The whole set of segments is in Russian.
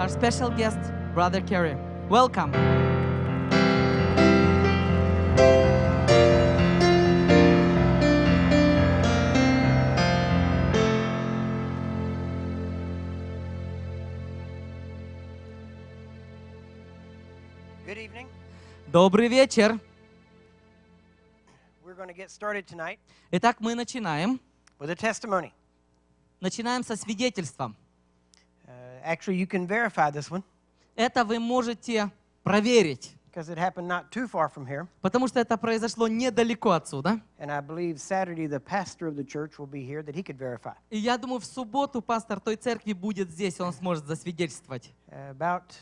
our special guest, Brother Kerry. Welcome. Good evening. Добрый вечер. We're going to get started tonight Итак, мы начинаем. with a testimony. Начинаем со свидетельством. Actually, you can verify this one. Это вы можете проверить. Because it happened not too far from here. Потому что это произошло недалеко отсюда. And I believe Saturday the pastor of the church will be here that he could verify. И я думаю, в субботу пастор той церкви будет здесь, он сможет засвидетельствовать. About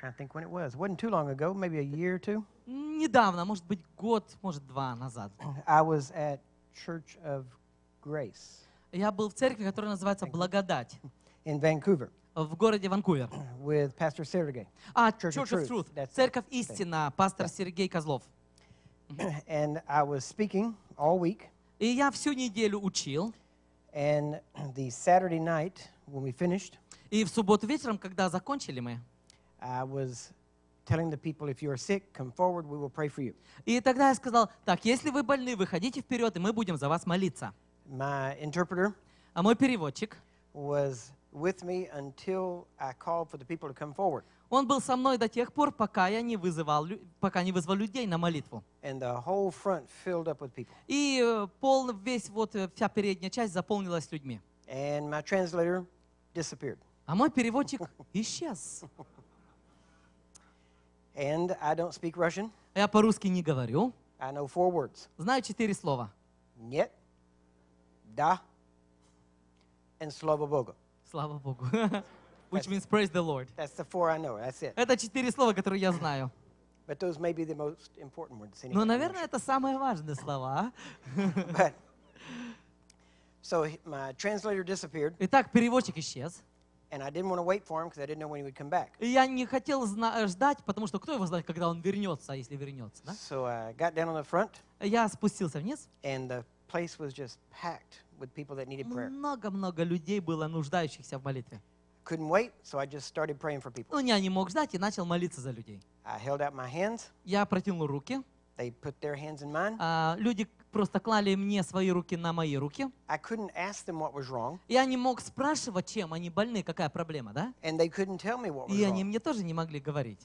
trying to think when it was. Wasn't too long ago, maybe a year or two. Недавно, может быть, год, может, два назад. I was at Church of Grace. Я был в церкви, которая называется Благодать. In Vancouver. в городе Ванкувер. With Pastor Sergey. А, Church, Church of Truth. That's Церковь истина, пастор Сергей Козлов. And I was speaking all week. И я всю неделю учил. And the Saturday night, when we finished, и в субботу вечером, когда закончили мы, I was telling the people, if you are sick, come forward, we will pray for you. И тогда я сказал, так, если вы больны, выходите вперед, и мы будем за вас молиться. My interpreter а мой переводчик was with me until I called for the people to come forward. Он был со мной до тех пор, пока я не вызывал, пока не вызвал людей на молитву. And the whole front filled up with people. И э, пол, весь вот э, вся передняя часть заполнилась людьми. And my translator disappeared. А мой переводчик исчез. And I don't speak Russian. Я по-русски не говорю. I know four words. Знаю четыре слова. Нет, да and слово Бога. Слава Богу. Which means praise the Lord. That's the four I know. That's it. Это четыре слова, которые я знаю. But those may be the most important words. Но, наверное, это самые важные слова. But, so my translator disappeared. Итак, переводчик исчез. And I didn't want to wait for him because I didn't know when he would come back. И я не хотел ждать, потому что кто его знает, когда он вернется, если вернется, да? So I got down on the front. Я спустился вниз. And the place was just packed with people that needed prayer. Много-много людей было нуждающихся в молитве. Couldn't wait, so I just started praying for people. Ну, я не мог ждать и начал молиться за людей. I held out my hands. Я протянул руки. They put their hands in mine. А, люди просто клали мне свои руки на мои руки. I ask them what was wrong. Я не мог спрашивать, чем они больны, какая проблема, да? And they tell me what was И они мне тоже не могли говорить.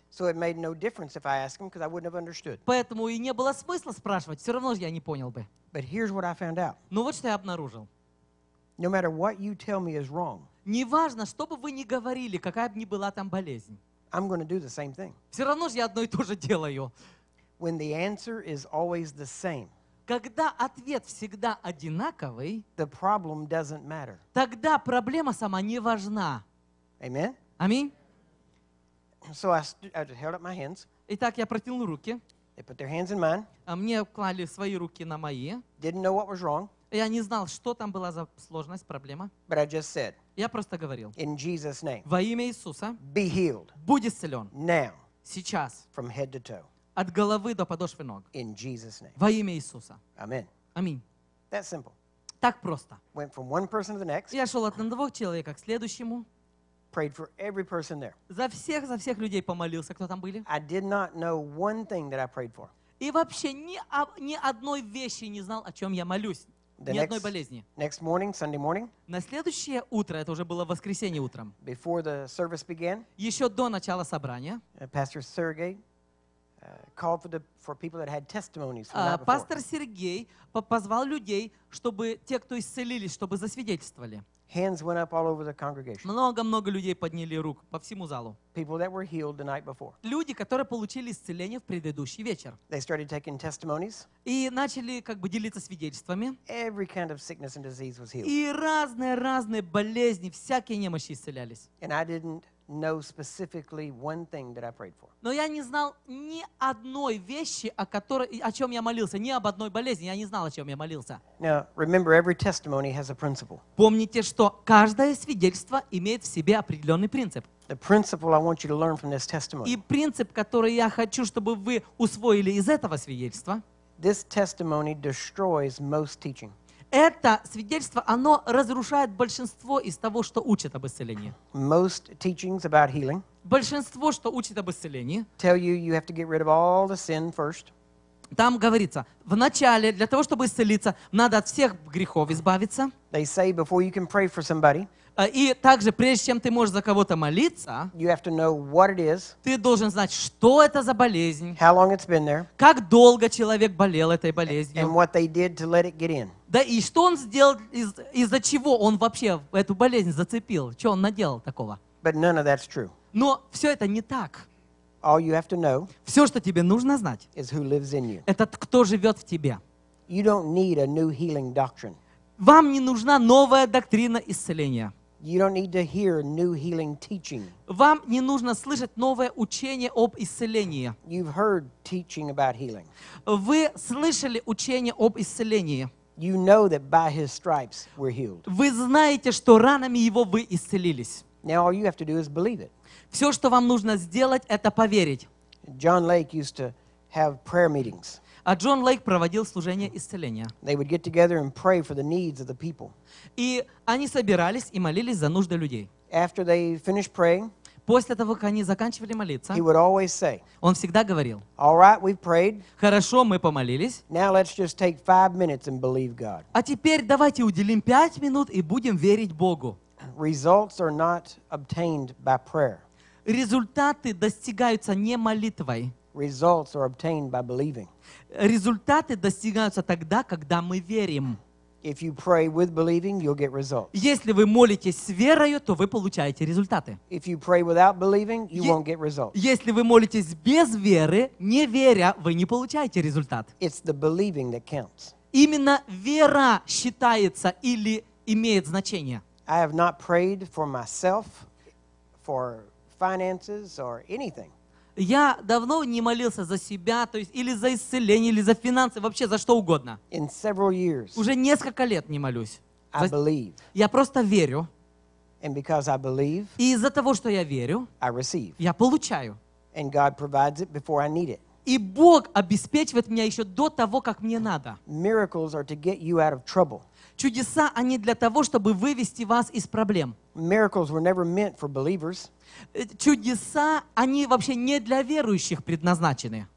Поэтому и не было смысла спрашивать, все равно же я не понял бы. But here's what I found out. Но ну вот что я обнаружил. No matter what you tell me is wrong. Неважно, что бы вы ни говорили, какая бы ни была там болезнь. I'm do the same thing. Все равно же я одно и то же делаю. When the answer is always the same. Когда ответ всегда одинаковый, the problem doesn't matter. тогда проблема сама не важна. Amen? Аминь. So Итак, я протянул руки. They put their hands in mine. А мне клали свои руки на мои. Didn't know what was wrong. Я не знал, что там была за сложность, проблема. But I just said, я просто говорил. In Jesus name, во имя Иисуса. Be healed. Будь исцелен. Now. Сейчас. From head to toe от головы до подошвы ног. In Jesus name. Во имя Иисуса. Аминь. Аминь. That simple. Так просто. Went from one person to the next. Я шел от одного человека к следующему. Prayed for every person there. За всех, за всех людей помолился, кто там были. I did not know one thing that I prayed for. И вообще ни, ни одной вещи не знал, о чем я молюсь. The ни next, одной болезни. Next morning, Sunday morning, На следующее утро, это уже было воскресенье утром, before the service began, еще до начала собрания, uh, Pastor Sergey Пастор Сергей позвал людей, чтобы те, кто исцелились, чтобы засвидетельствовали. Много-много людей подняли рук по всему залу. Люди, которые получили исцеление в предыдущий вечер. И начали как бы делиться свидетельствами. kind of И разные-разные болезни, всякие немощи исцелялись know specifically one thing that I prayed for. Но я не знал ни одной вещи, о которой, о чем я молился, ни об одной болезни. Я не знал, о чем я молился. Now, remember, every testimony has a principle. Помните, что каждое свидетельство имеет в себе определенный принцип. The principle I want you to learn from this testimony. И принцип, который я хочу, чтобы вы усвоили из этого свидетельства. This testimony destroys most teaching это свидетельство, оно разрушает большинство из того, что учат об исцелении. Most teachings about healing большинство, что учат об исцелении, tell you you have to get rid of all the sin first. Там говорится, в начале для того, чтобы исцелиться, надо от всех грехов избавиться. They say before you can pray for somebody, а, и также, прежде чем ты можешь за кого-то молиться, is, ты должен знать, что это за болезнь, there, как долго человек болел этой болезнью, Да и что он сделал, из, из-за чего он вообще эту болезнь зацепил, что он наделал такого. Но все это не так. все, что тебе нужно знать, это кто живет в тебе. You don't need a new healing doctrine. Вам не нужна новая доктрина исцеления. You don't need to hear new healing teaching. Вам не нужно слышать новое учение об исцелении. You've heard teaching about healing. Вы слышали учение об исцелении. You know that by his stripes we're healed. Вы знаете, что ранами его вы исцелились. Now all you have to do is believe it. Все, что вам нужно сделать, это поверить. John Lake used to have prayer meetings. А Джон Лейк проводил служение исцеления. И они собирались и молились за нужды людей. After they finished praying, После того, как они заканчивали молиться, he would always say, он всегда говорил, All right, we've prayed. «Хорошо, мы помолились. Now let's just take five minutes and believe God. А теперь давайте уделим пять минут и будем верить Богу». Results are not obtained by prayer. Результаты достигаются не молитвой. Results are obtained by believing. Результаты достигаются тогда, когда мы верим. If you pray with believing, you'll get results. Если вы молитесь с верою, то вы получаете результаты. If you pray without believing, you won't get results. Если вы молитесь без веры, не веря, вы не получаете результат. It's the believing that counts. Именно вера считается или имеет значение. I have not prayed for myself, for finances or anything. я давно не молился за себя, то есть или за исцеление, или за финансы, вообще за что угодно. Уже несколько лет не молюсь. Я просто верю. и из-за того, что я верю, я получаю. И Бог обеспечивает меня еще до того, как мне надо. Miracles are to get you out of trouble. Чудеса, они а для того, чтобы вывести вас из проблем. Э, чудеса, они вообще не для верующих предназначены.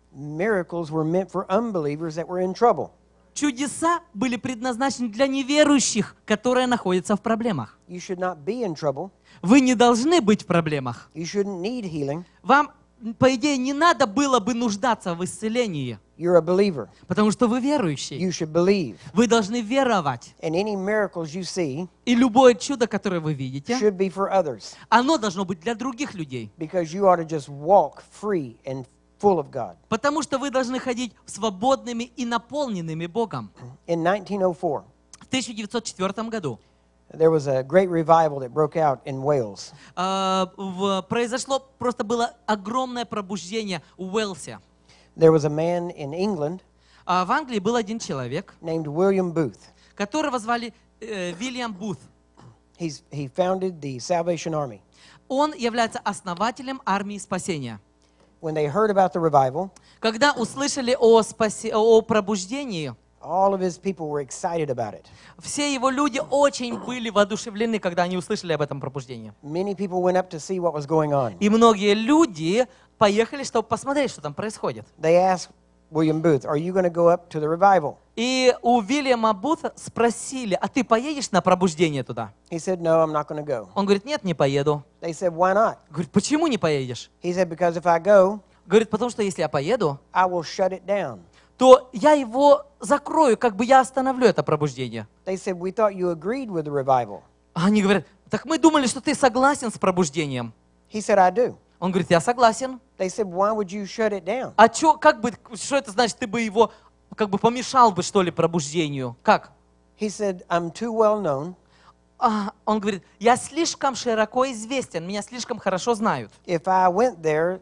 Чудеса были предназначены для неверующих, которые находятся в проблемах. Вы не должны быть в проблемах. Вам по идее, не надо было бы нуждаться в исцелении. You're a believer. Потому что вы верующий. You should believe. Вы должны веровать. And any miracles you see, И любое чудо, которое вы видите, should be for others. оно должно быть для других людей. Потому что вы должны ходить свободными и наполненными Богом. In 1904, в 1904 году There was a great revival that broke out in Wales. А, произошло просто было огромное пробуждение в Уэльсе. There was a man in England. А в Англии был один человек. Named William Booth. Которого звали э, Вильям Бут. He's, he founded the Salvation Army. Он является основателем армии спасения. When they heard about the revival, когда услышали о, спасе, о пробуждении, All of his people were excited about it. Все его люди очень были воодушевлены, когда они услышали об этом пробуждении. Many people went up to see what was going on. И многие люди поехали, чтобы посмотреть, что там происходит. They asked William Booth, are you going to go up to the revival? И у Уильяма Бута спросили, а ты поедешь на пробуждение туда? He said, no, I'm not go. Он говорит, нет, не поеду. They said, Why not? Говорит, почему не поедешь? He said, if I go, говорит, потому что если я поеду, I will shut it down то я его закрою, как бы я остановлю это пробуждение. They said, We thought you agreed with the revival. Они говорят, так мы думали, что ты согласен с пробуждением. He said, I do. Он говорит, я согласен. They said, Why would you shut it down? А чё, как бы, что это значит, ты бы его, как бы помешал бы, что ли, пробуждению? Как? He said, I'm too well known. «А, он говорит, я слишком широко известен, меня слишком хорошо знают. There,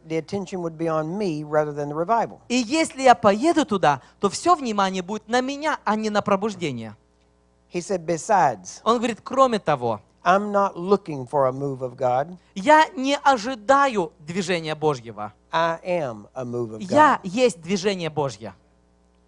И если я поеду туда, то все внимание будет на меня, а не на пробуждение. said, Besides, он говорит, кроме того, I'm not looking for a move of God. Я не ожидаю движения Божьего. I am a move of God. Я есть движение Божье.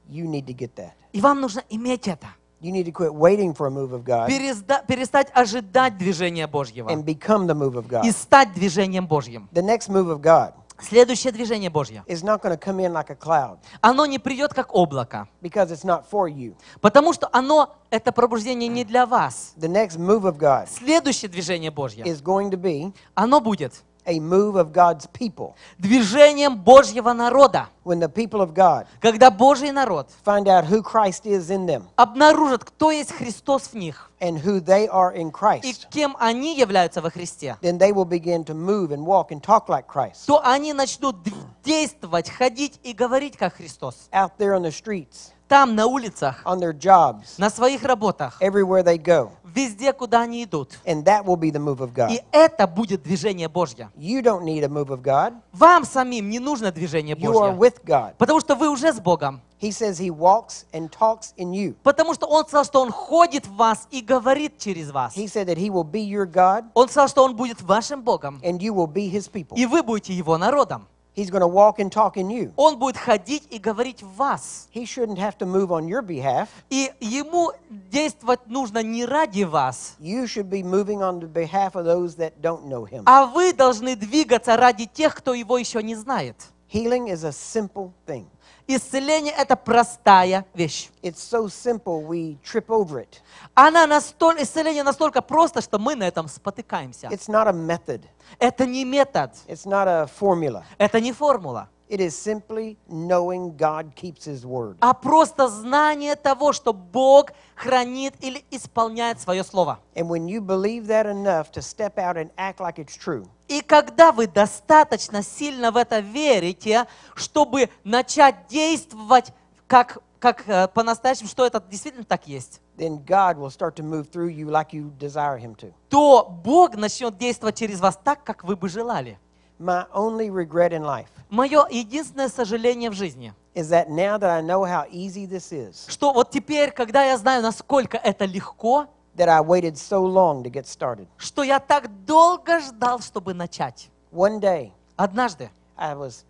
You need to get that. И вам нужно иметь это. You need to quit waiting for a move of God перестать ожидать движения Божьего and become the move of God. и стать движением Божьим. The next move of God Следующее движение Божье. is not going to come in like a cloud Оно не придет как облако, because it's not for you. потому что оно, это пробуждение не для вас. The next move of God Следующее движение Божье, is going to be оно будет a move of God's people. Движением Божьего народа. When the people of God когда Божий народ find out who Christ is in them, обнаружат, кто есть Христос в них and who they are in Christ, и кем они являются во Христе, then they will begin to move and walk and talk like Christ. то они начнут действовать, ходить и говорить как Христос. Out there on the streets, там, на улицах, on their jobs, на своих работах, everywhere they go. везде, куда они идут. And that will be the move of God. И это будет движение Божье. You don't need a move of God. Вам самим не нужно движение Божье. You are with God. Потому что вы уже с Богом. He says he walks and talks in you. Потому что он сказал, что он ходит в вас и говорит через вас. He said that he will be your God. Он сказал, что он будет вашим Богом. And you will be his people. И вы будете его народом. He's going to walk and talk in you. Он будет ходить и говорить в вас. He shouldn't have to move on your behalf. И ему действовать нужно не ради вас. You should be moving on the behalf of those that don't know him. А вы должны двигаться ради тех, кто его еще не знает. Healing is a simple thing. Исцеление – это простая вещь. It's so simple, we trip over it. Она настолько, исцеление настолько просто, что мы на этом спотыкаемся. It's not a method. Это не метод. It's not a formula. Это не формула. It is simply knowing God keeps His word. А просто знание того, что Бог хранит или исполняет свое слово. And when you believe that enough to step out and act like it's true. И когда вы достаточно сильно в это верите, чтобы начать действовать как как э, по-настоящему, что это действительно так есть. То Бог начнет действовать через вас так, как вы бы желали. My only regret in life. Мое единственное сожаление в жизни. Is that now that I know how easy this is. Что вот теперь, когда я знаю, насколько это легко that I waited so long to get started. что я так долго ждал, чтобы начать. One day, Однажды I was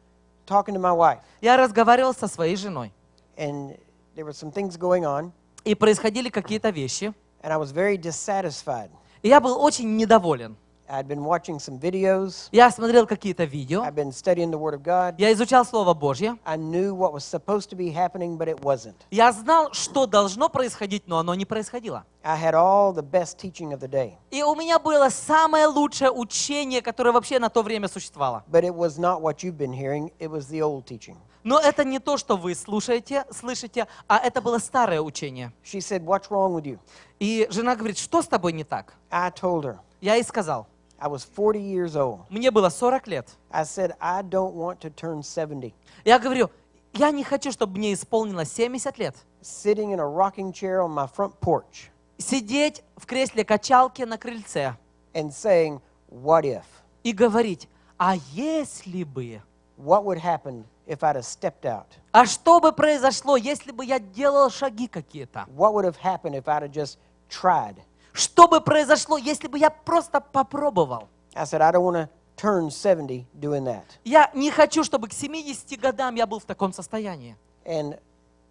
talking to my wife, я разговаривал со своей женой, and there were some things going on, и происходили какие-то вещи, and I was very dissatisfied. И я был очень недоволен. I'd been watching some videos. Я смотрел какие-то видео. I've been studying the Word of God. Я изучал Слово Божье. I knew what was supposed to be happening, but it wasn't. Я знал, что должно происходить, но оно не происходило. I had all the best teaching of the day. И у меня было самое лучшее учение, которое вообще на то время существовало. But it was not what you've been hearing, it was the old teaching. Но это не то, что вы слушаете, слышите, а это было старое учение. She said, What's wrong with you? И жена говорит, что с тобой не так? I told her. Я ей сказал. I was 40 years old. Мне было 40 лет. I said, I don't want to turn 70. Я говорю, я не хочу, чтобы мне исполнилось 70 лет. Sitting in a rocking chair on my front porch. Сидеть в кресле качалки на крыльце. And saying, what if? И говорить, а если бы? What would happen if I'd have stepped out? А что бы произошло, если бы я делал шаги какие-то? What would have happened if I'd have just tried? Что бы произошло, если бы я просто попробовал? I said, I don't want turn 70 doing that. Я не хочу, чтобы к 70 годам я был в таком состоянии. And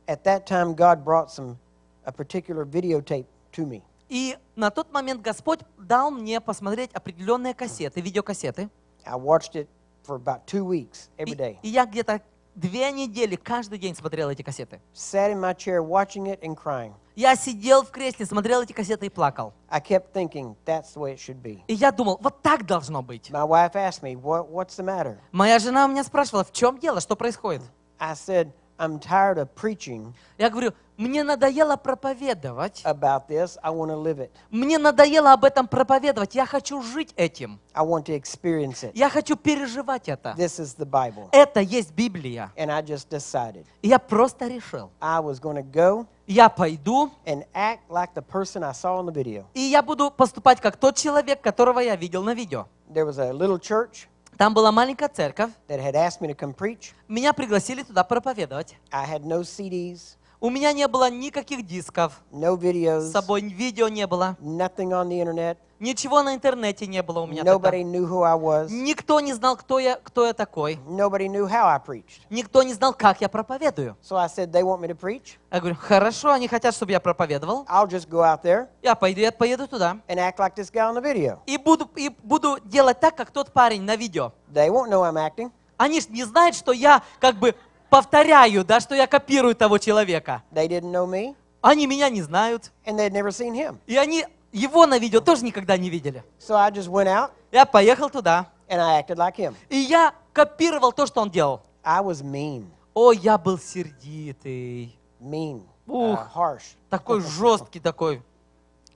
at that time, God brought some a particular videotape to me. И на тот момент Господь дал мне посмотреть определенные кассеты, видеокассеты. I watched it for about two weeks every day. И, и я где-то две недели каждый день смотрел эти кассеты. Sat in my chair watching it and crying. Я сидел в кресле, смотрел эти кассеты и плакал. I kept thinking, That's the way it should be. И я думал, вот так должно быть. My wife asked me, What, What's the matter? Моя жена у меня спрашивала, в чем дело, что происходит? I said, I'm tired of preaching. Я говорю, мне надоело проповедовать. About this. I want to live it. Мне надоело об этом проповедовать. Я хочу жить этим. I want to experience it. Я хочу переживать это. This is the Bible. Это есть Библия. And I just decided. Я просто решил. I was going to go. Я пойду. And act like the person I saw on the video. И я буду поступать как тот человек, которого я видел на видео. There was a little church. Там была маленькая церковь. That had asked me to come preach. Меня пригласили туда проповедовать. I had no CDs. У меня не было никаких дисков. No videos. С собой видео не было. Nothing on the internet. Ничего на интернете не было у меня Nobody тогда. Knew who I was. Никто не знал, кто я, кто я такой. Nobody knew how I preached. Никто не знал, как я проповедую. So I said, They want me to preach. Я говорю, хорошо, они хотят, чтобы я проповедовал. I'll just go out there я поеду, я поеду туда. And act like this guy on the video. И, буду, и буду делать так, как тот парень на видео. They won't know I'm acting. Они же не знают, что я как бы повторяю, да, что я копирую того человека. They didn't know me. Они меня не знают. And they'd never seen him. И они его на видео тоже никогда не видели. So I just went out. Я поехал туда. And I acted like him. И я копировал то, что он делал. I was mean. О, я был сердитый. Mean. Ух, uh, harsh. такой жесткий такой.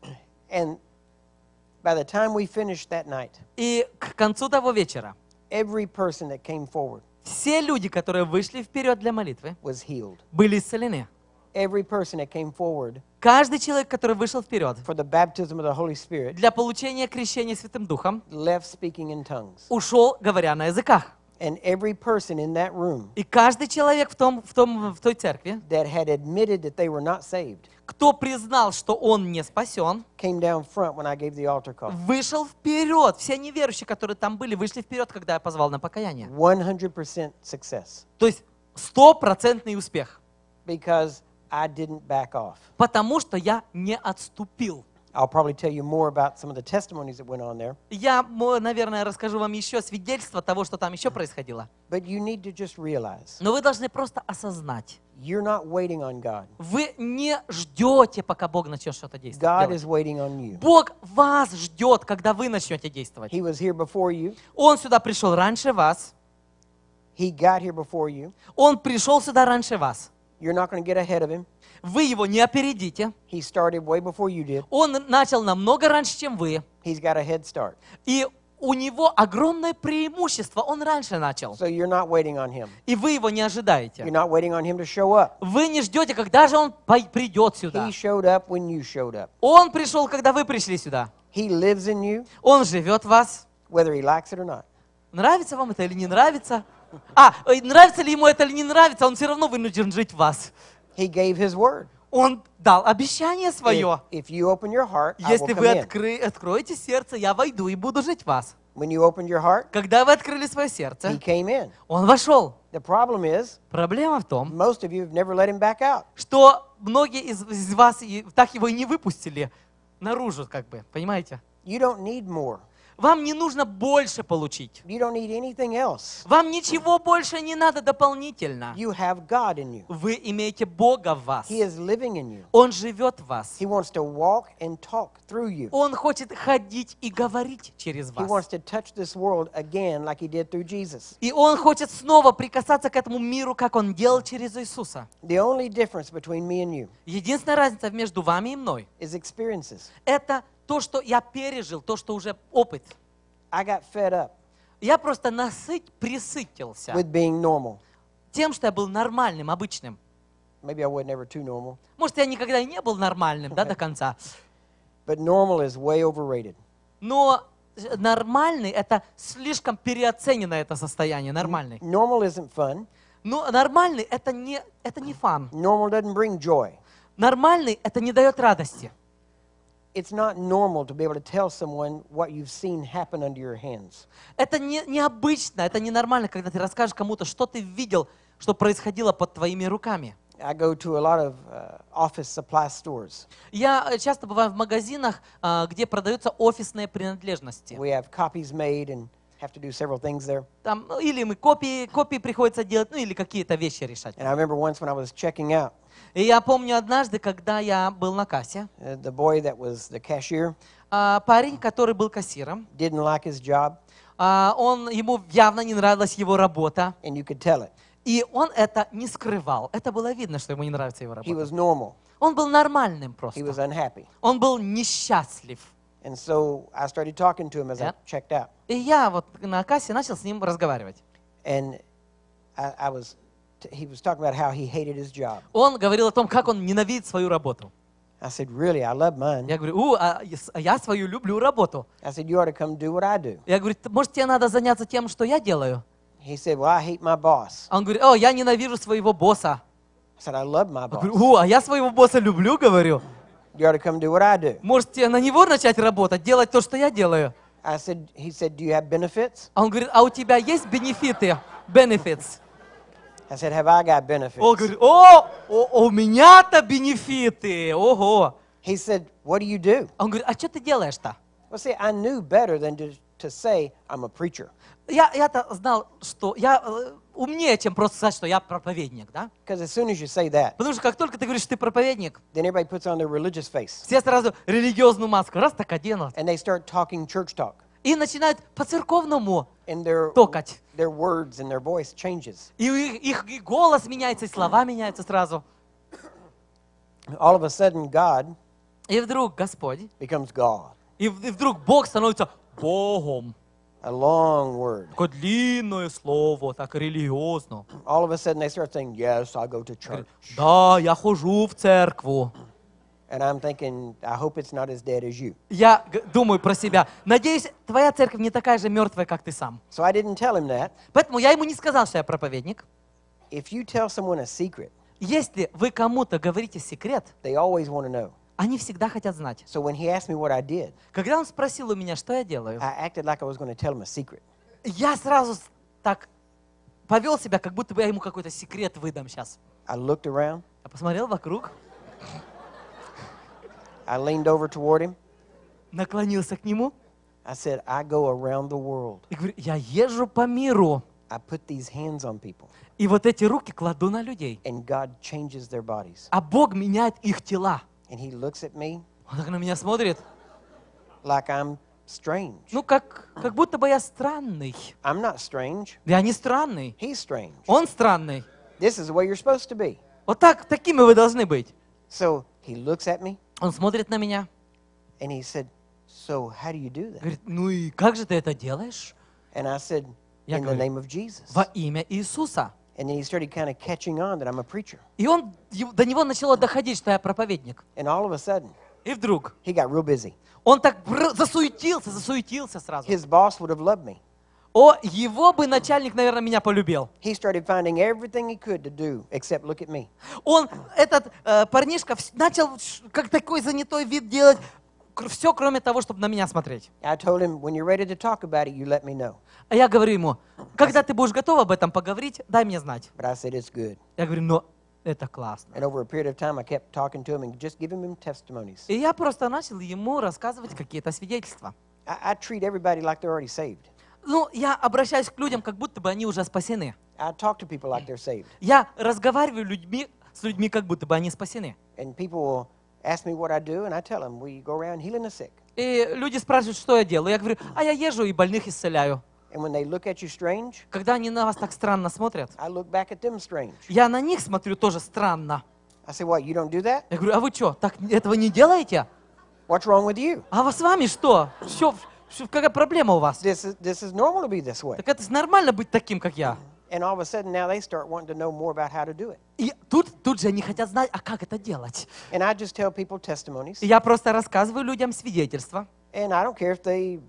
And by the time we finished that night, и к концу того вечера every person that came forward, все люди, которые вышли вперед для молитвы, были исцелены. Every person that came forward Каждый человек, который вышел вперед for the baptism of the Holy Spirit, для получения крещения Святым Духом, left speaking in tongues. ушел, говоря на языках. And every person in that room И каждый человек в, том, в, том, в той церкви, that had admitted that they were not saved, кто признал, что он не спасен, вышел вперед. Все неверующие, которые там были, вышли вперед, когда я позвал на покаяние. 100% success. То есть стопроцентный успех. Because I didn't back off. Потому что я не отступил. I'll probably tell you more about some of the testimonies that went on there. Я, наверное, расскажу вам еще свидетельство того, что там еще происходило. But you need to just realize. Но вы должны просто осознать. You're not waiting on God. Вы не ждете, пока Бог начнет что-то действовать. God is waiting on you. Бог вас ждет, когда вы начнете действовать. He was here before you. Он сюда пришел раньше вас. He got here before you. Он пришел сюда раньше вас. You're not going to get ahead of him. Вы его не опередите. Он начал намного раньше, чем вы. И у него огромное преимущество. Он раньше начал. So И вы его не ожидаете. Вы не ждете, когда же он придет сюда. Он пришел, когда вы пришли сюда. Он живет в вас. Нравится вам это или не нравится? А, э, нравится ли ему это или не нравится, он все равно вынужден жить в вас. He gave his word. Он дал обещание свое. If, if you open your heart, Если вы откры, откроете сердце, я войду и буду жить в вас. When you opened your heart, Когда вы открыли свое сердце, he came in. он вошел. The problem is, Проблема в том, most of you have never let him back out. что многие из, из вас и, так его и не выпустили наружу, как бы, понимаете? You don't need more. Вам не нужно больше получить. You don't need anything else. Вам ничего больше не надо дополнительно. You have God in you. Вы имеете Бога в вас. He is living in you. Он живет в вас. He wants to walk and talk through you. Он хочет ходить и говорить через вас. И он хочет снова прикасаться к этому миру, как он делал через Иисуса. The only difference between me and you. Единственная разница между вами и мной. Is experiences. Это то, что я пережил, то, что уже опыт. I got fed up я просто насыть, присытился with being normal. тем, что я был нормальным, обычным. Maybe I was never too normal. Может, я никогда и не был нормальным да, до конца. But normal is way overrated. Но нормальный – это слишком переоценено это состояние, нормальный. Normal isn't fun. Но нормальный – это не, это не фан. Normal doesn't bring joy. Нормальный – это не дает радости. It's not normal to be able to tell someone what you've seen happen under your hands. Это не, необычно, это ненормально, когда ты расскажешь кому-то, что ты видел, что происходило под твоими руками. I go to a lot of uh, office supply stores. Я э, часто бываю в магазинах, а, где продаются офисные принадлежности. We have copies made and have to do several things there. Там, ну, или мы копии, копии приходится делать, ну или какие-то вещи решать. And I remember once when I was checking out. И я помню однажды, когда я был на кассе. Uh, the boy that was the cashier. Uh, парень, который был кассиром. Didn't like his job. Uh, он, ему явно не нравилась его работа. And you could tell it. И он это не скрывал. Это было видно, что ему не нравится его работа. He was normal. Он был нормальным просто. He was unhappy. Он был несчастлив. And so I started talking to him as I checked out. И я вот на кассе начал с ним разговаривать. And I, I was, Он говорил о том, как он ненавидит свою работу. I said, really, I love mine. Я говорю, у, а, а я свою люблю работу. I said, you ought to come do what I do. Я говорю, может, тебе надо заняться тем, что я делаю? He said, well, I hate my boss. Он говорит, о, я ненавижу своего босса. I said, I love my boss. Я говорю, у, а я своего босса люблю, говорю. You ought to come do what I do. Можете на него начать работать, делать то, что я делаю. I said, he said, do you have benefits? Он говорит, а у тебя есть бенефиты? Benefits. I said, have I got benefits? Он говорит, о, о у меня-то бенефиты, ого. He said, what do you do? Он говорит, а что ты делаешь-то? Well, see, I knew better than to, to say I'm a preacher. Я, я-то знал, что я э, умнее, чем просто сказать, что я проповедник, да? as soon as you say that, Потому что как только ты говоришь, что ты проповедник, then puts on their face. все сразу религиозную маску, раз так оденут. And they start talking church talk. И начинают по-церковному токать. И их, их голос меняется, и слова меняются сразу. All of a sudden God и вдруг Господь becomes God. И, и вдруг Бог становится Богом a long word. Такое длинное слово, так религиозно. All of a sudden they start saying, yes, I go to church. Да, я хожу в церкву. And I'm thinking, I hope it's not as dead as you. Я думаю про себя. Надеюсь, твоя церковь не такая же мертвая, как ты сам. So I didn't tell him that. Поэтому я ему не сказал, что я проповедник. If you tell someone a secret, если вы кому-то говорите секрет, they always want to know. Они всегда хотят знать. So when he asked me what I did, Когда он спросил у меня, что я делаю, I acted like I was tell him a я сразу так повел себя, как будто бы я ему какой-то секрет выдам сейчас. I looked around. Я посмотрел вокруг. I leaned over toward him. Наклонился к нему. I said, I go around the world. И говорю, я езжу по миру. I put these hands on people. И вот эти руки кладу на людей. And God changes their bodies. А Бог меняет их тела. And he looks at me. Он так на меня смотрит. Like I'm strange. Ну, как, как будто бы я странный. I'm not strange. Я не странный. He's strange. Он странный. This is the way you're supposed to be. Вот так, такими вы должны быть. So he looks at me. Он смотрит на меня. And he said, so how do you do that? Говорит, ну и как же ты это делаешь? And I said, in я the name of Jesus. Во имя Иисуса. And then he started kind of catching on that I'm a preacher. И он, до него начало доходить, что я проповедник. And all of a sudden, и вдруг he got real busy. он так засуетился, засуетился сразу. His boss would have loved me. О, его бы начальник, наверное, меня полюбил. He started finding everything he could to do, except look at me. Он, этот э, парнишка, начал как такой занятой вид делать, все кроме того, чтобы на меня смотреть. I told him, when you're ready to talk about it, you let me know. А я говорю ему, когда ты будешь готов об этом поговорить, дай мне знать. But I said, it's good. Я говорю, но это классно. И я просто начал ему рассказывать какие-то свидетельства. I, I treat everybody like they're already saved. Ну, я обращаюсь к людям, как будто бы они уже спасены. I talk to people like they're saved. Я разговариваю людьми, с людьми, как будто бы они спасены. И люди спрашивают, что я делаю. Я говорю, а я езжу и больных исцеляю. Когда они на вас так странно смотрят, я на них смотрю тоже странно. Я говорю, а вы что, так этого не делаете? What's wrong А с вами что? Все, все, какая проблема у вас? This is, this is Так это нормально быть таким, как я. И тут, тут же они хотят знать, а как это делать. И я просто рассказываю людям свидетельства. И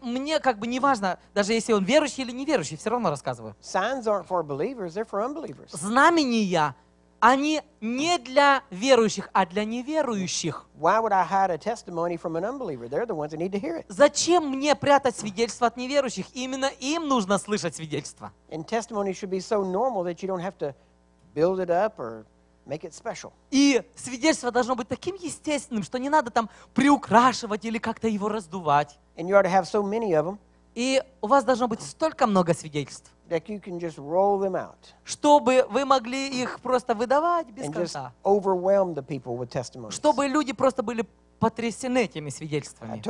мне как бы не важно, даже если он верующий или неверующий, все равно рассказываю. Знамения они не для верующих, а для неверующих. Зачем мне прятать свидетельство от неверующих? Именно им нужно слышать свидетельство. And testimony should be so normal that you don't have to build it up or Make it special. И свидетельство должно быть таким естественным, что не надо там приукрашивать или как-то его раздувать. And you to have so many of them, и у вас должно быть столько много свидетельств, that you can just roll them out, чтобы вы могли их просто выдавать без and конца. Just overwhelm the people with testimonies. Чтобы люди просто были потрясены этими свидетельствами.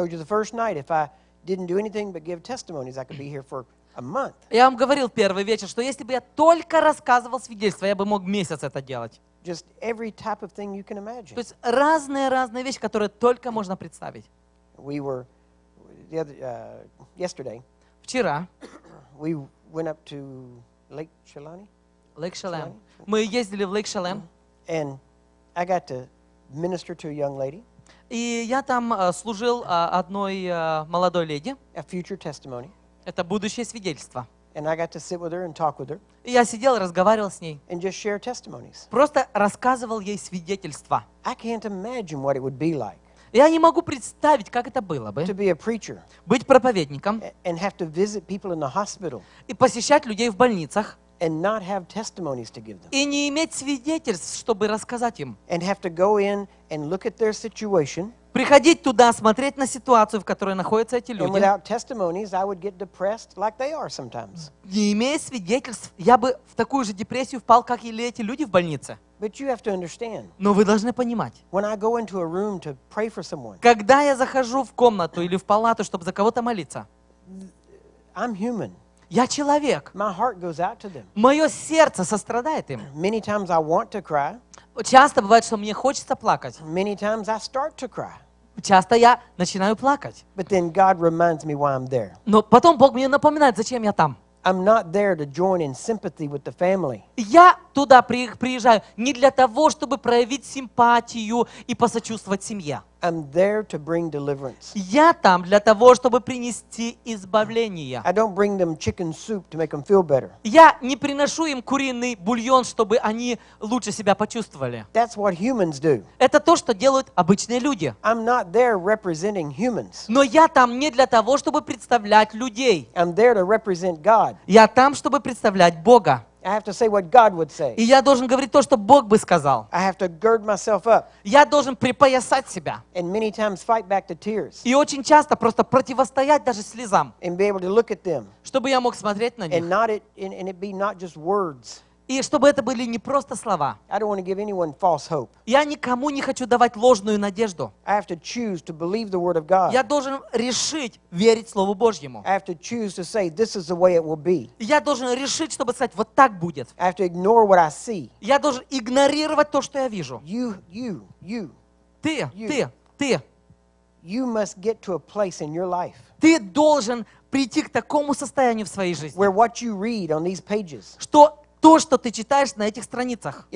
Я вам говорил первый вечер, что если бы я только рассказывал свидетельства, я бы мог месяц это делать. Just every type of thing you can imagine. То есть разные-разные вещи, которые только можно представить. We were, the other, uh, yesterday, Вчера we went up to Lake Chelan. Lake Chelan. Мы ездили в Lake Chelan. And I got to minister to a young lady. И я там служил одной молодой леди. A future testimony. Это будущее свидетельство. And I got to sit with her and talk with her. И я сидел, разговаривал с ней. And just share testimonies. Просто рассказывал ей свидетельства. I can't imagine what it would be like. Я не могу представить, как это было бы. To be a preacher. Быть проповедником. And have to visit people in the hospital. И посещать людей в больницах. And not have testimonies to give them. И не иметь свидетельств, чтобы рассказать им. And have to go in and look at their situation приходить туда, смотреть на ситуацию, в которой находятся эти люди. Like Не имея свидетельств, я бы в такую же депрессию впал, как и эти люди в больнице. Но вы должны понимать, someone, когда я захожу в комнату или в палату, чтобы за кого-то молиться, I'm human. Я человек. My heart goes out to them. Мое сердце сострадает им. Many times I want to cry. Часто бывает, что мне хочется плакать. Many times I start to cry часто я начинаю плакать. But then God reminds me why I'm there. Но потом Бог мне напоминает, зачем я там. I'm not there to join in sympathy with the family. Я туда приезжаю не для того, чтобы проявить симпатию и посочувствовать семье. I'm there to bring deliverance. Я там для того, чтобы принести избавление. I don't bring them chicken soup to make them feel better. Я не приношу им куриный бульон, чтобы они лучше себя почувствовали. That's what humans do. Это то, что делают обычные люди. I'm not there representing humans. Но я там не для того, чтобы представлять людей. I'm there to represent God. Я там, чтобы представлять Бога. I have to say what God would say. И я должен говорить то, что Бог бы сказал. I have to gird myself up. Я должен припоясать себя. And many times fight back to tears. И очень часто просто противостоять даже слезам. And be able to look at them. Чтобы я мог смотреть на них. And not it, and, and it be not just words. И чтобы это были не просто слова. I don't want to give anyone false hope. Я никому не хочу давать ложную надежду. I have to choose to believe the word of God. Я должен решить верить Слову Божьему. Я должен решить, чтобы сказать, вот так будет. I have to ignore what I see. Я должен игнорировать то, что я вижу. You, you, you. Ты, you. ты, ты. You must get to a place in your life. Ты должен прийти к такому состоянию в своей жизни, что то, что ты читаешь на этих страницах,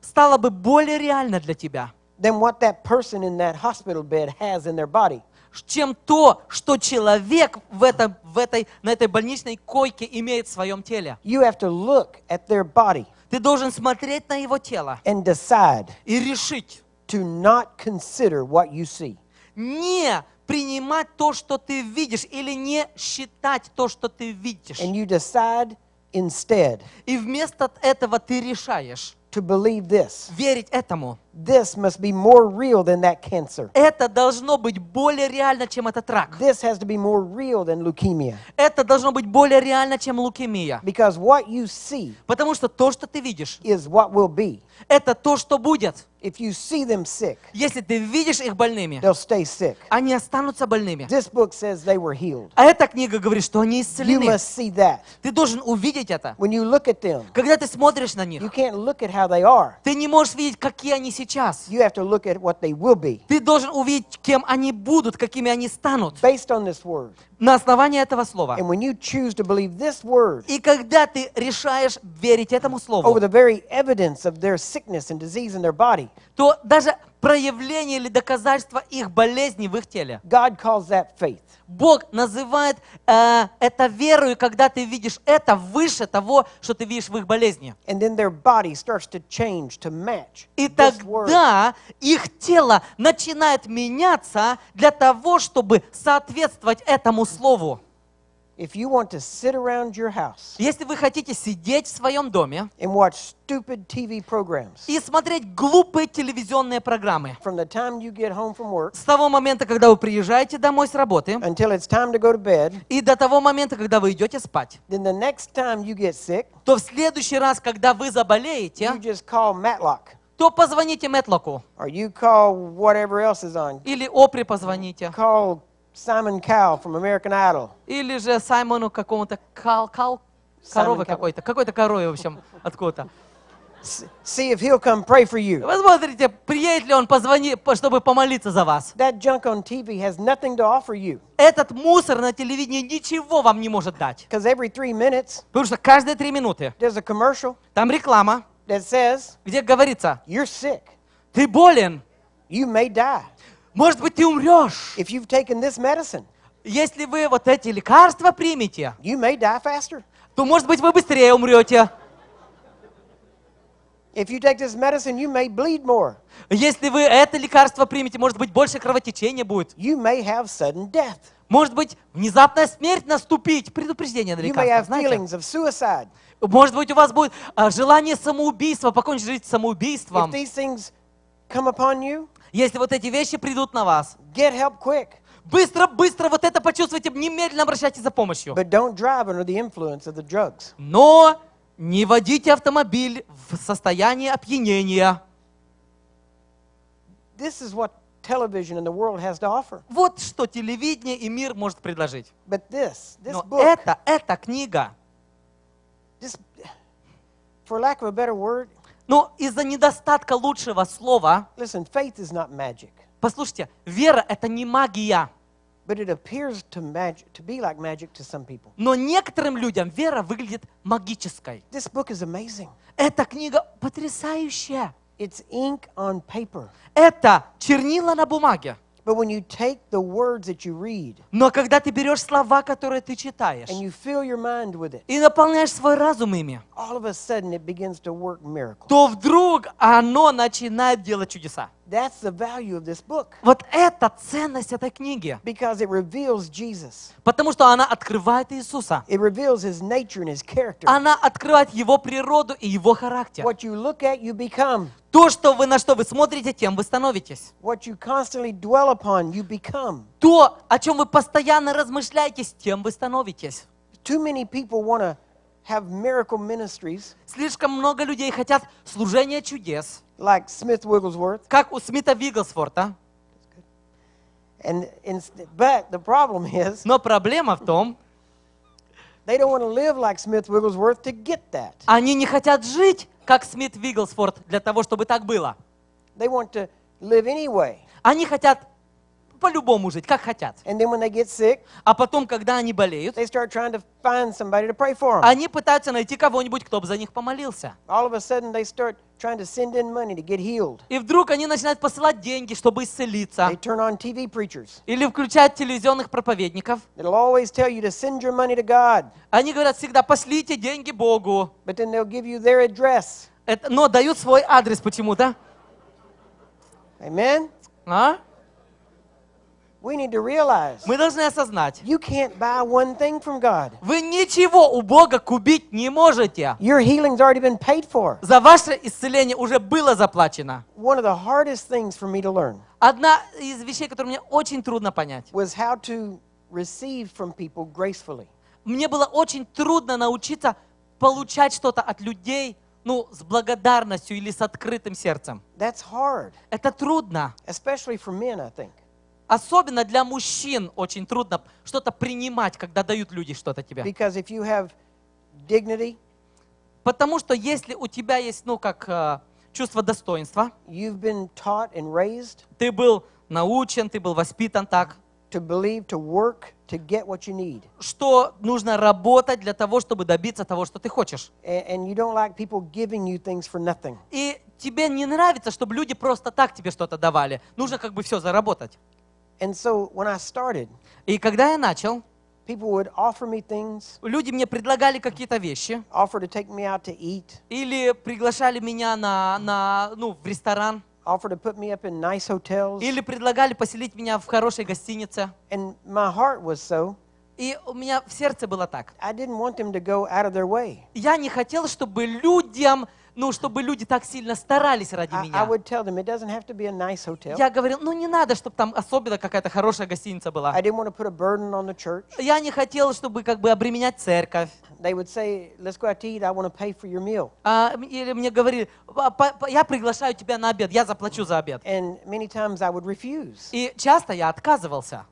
стало бы более реально для тебя, чем то, что человек в этом, в этой, на этой больничной койке имеет в своем теле. You have to look at their body Ты должен смотреть на его тело and и решить to not consider what you see. не принимать то, что ты видишь, или не считать то, что ты видишь. And you decide instead, и вместо этого ты решаешь to believe this, верить этому, This must be more real than that cancer. Это должно быть более реально, чем этот рак. This has to be more real than leukemia. Это должно быть более реально, чем лукемия. Because what you see Потому что то, что ты видишь, is what will be. это то, что будет. If you see them sick, если ты видишь их больными, they'll stay sick. они останутся больными. This book says they were healed. А эта книга говорит, что они исцелены. You must see that. Ты должен увидеть это. When you look at them, Когда ты смотришь на них, you can't look at how they are. ты не можешь видеть, какие они сейчас сейчас. You have to look at what they will be. Ты должен увидеть, кем они будут, какими они станут. Based on this word. на основании этого слова. и когда ты решаешь верить этому слову, то даже проявление или доказательство их болезни в их теле. God calls that faith. Бог называет э, это верою, когда ты видишь это выше того, что ты видишь в их болезни. And then their body to change, to match И тогда их тело начинает меняться для того, чтобы соответствовать этому слову, If you want to sit around your house если вы хотите сидеть в своем доме and watch stupid TV programs, и смотреть глупые телевизионные программы from the time you get home from work, с того момента, когда вы приезжаете домой с работы until it's time to go to bed, и до того момента, когда вы идете спать, then the next time you get sick, то в следующий раз, когда вы заболеете, you just call Matlock то позвоните Мэтлоку. Или Опри позвоните. Call Саймон Cow from American Idol. Или же Саймону какому-то кал, кал, коровы какой-то, какой-то корове, в общем, откуда-то. See if he'll come pray for you. Посмотрите, приедет ли он позвонит, чтобы помолиться за вас. That junk on TV has nothing to offer you. Этот мусор на телевидении ничего вам не может дать. Because every three minutes, Потому что каждые три минуты there's a commercial там реклама, that says, где говорится, you're sick. ты болен, you may die. Может быть, ты умрешь. If you've taken this medicine, если вы вот эти лекарства примете, you may die faster. то, может быть, вы быстрее умрете. If you take this medicine, you may bleed more. Если вы это лекарство примете, может быть, больше кровотечения будет. You may have sudden death. Может быть, внезапная смерть наступить. Предупреждение на лекарство, you may have знаете? Feelings of suicide. Может быть, у вас будет а, желание самоубийства, покончить жизнь самоубийством. If these things come upon you, если вот эти вещи придут на вас, get help quick. Быстро, быстро вот это почувствуйте, немедленно обращайтесь за помощью. But don't drive under the influence of the drugs. Но не водите автомобиль в состоянии опьянения. This is what television and the world has to offer. Вот что телевидение и мир может предложить. But this, this Но book, это, эта книга, this, for lack of a better word, но из-за недостатка лучшего слова... Listen, faith is not magic. Послушайте, вера — это не магия. But it appears to, magic, to be like magic to some people. Но некоторым людям вера выглядит магической. This book is amazing. Эта книга потрясающая. It's ink on paper. Это чернила на бумаге. But when you take the words that you read, Но когда ты берешь слова, которые ты читаешь, and you fill your mind with it, и наполняешь свой разум ими, all of a sudden it begins to work miracles. то вдруг оно начинает делать чудеса. That's the value of this book. Вот это ценность этой книги. Because it reveals Jesus. Потому что она открывает Иисуса. It reveals his nature and his character. Она открывает его природу и его характер. What you look at, you become. То, что вы на что вы смотрите, тем вы становитесь. What you constantly dwell upon, you become. То, о чем вы постоянно размышляете, тем вы становитесь. Too many people want to have miracle ministries. Слишком много людей хотят служения чудес. Like Smith Wigglesworth. Как у Смита Вигглсворта. And, and, but the problem is, Но проблема в том, they don't want to live like Smith Wigglesworth to get that. Они не хотят жить, как Смит Вигглсворт, для того, чтобы так было. They want to live anyway. Они хотят по-любому жить, как хотят. And then when they get sick, а потом, когда они болеют, they start to find to pray for them. они пытаются найти кого-нибудь, кто бы за них помолился. All of a sudden they start to send in money to get healed. И вдруг они начинают посылать деньги, чтобы исцелиться. They turn on TV preachers. Или включают телевизионных проповедников. They'll always tell you to send your money to God. Они говорят всегда, пошлите деньги Богу. But then they'll give you their address. Это, но дают свой адрес почему-то. Amen? А? We need to realize, мы должны осознать, you can't buy one thing from God. вы ничего у Бога купить не можете. Your healing's already been paid for. За ваше исцеление уже было заплачено. One of the hardest things for me to learn Одна из вещей, которую мне очень трудно понять, was how to receive from people gracefully. мне было очень трудно научиться получать что-то от людей ну, с благодарностью или с открытым сердцем. That's hard. Это трудно. Especially for men, I think. Особенно для мужчин очень трудно что-то принимать, когда дают люди что-то тебе. Because if you have dignity, Потому что если у тебя есть, ну, как э, чувство достоинства, you've been taught and raised ты был научен, ты был воспитан так, to believe, to work, to get what you need. что нужно работать для того, чтобы добиться того, что ты хочешь. And, and you don't like you for И тебе не нравится, чтобы люди просто так тебе что-то давали. Нужно как бы все заработать. And so when I started, и когда я начал, people would offer me things, люди мне предлагали какие-то вещи, offer to take me out to eat, или приглашали меня на, на, ну, в ресторан, offer to put me up in nice hotels, или предлагали поселить меня в хорошей гостинице. And my heart was so, и у меня в сердце было так. Я не хотел, чтобы людям ну, чтобы люди так сильно старались ради меня. Я говорил, ну не надо, чтобы там особенно какая-то хорошая гостиница была. Я не хотел, чтобы как бы обременять церковь. А, или мне говорили, я приглашаю тебя на обед, я заплачу за обед. И часто я отказывался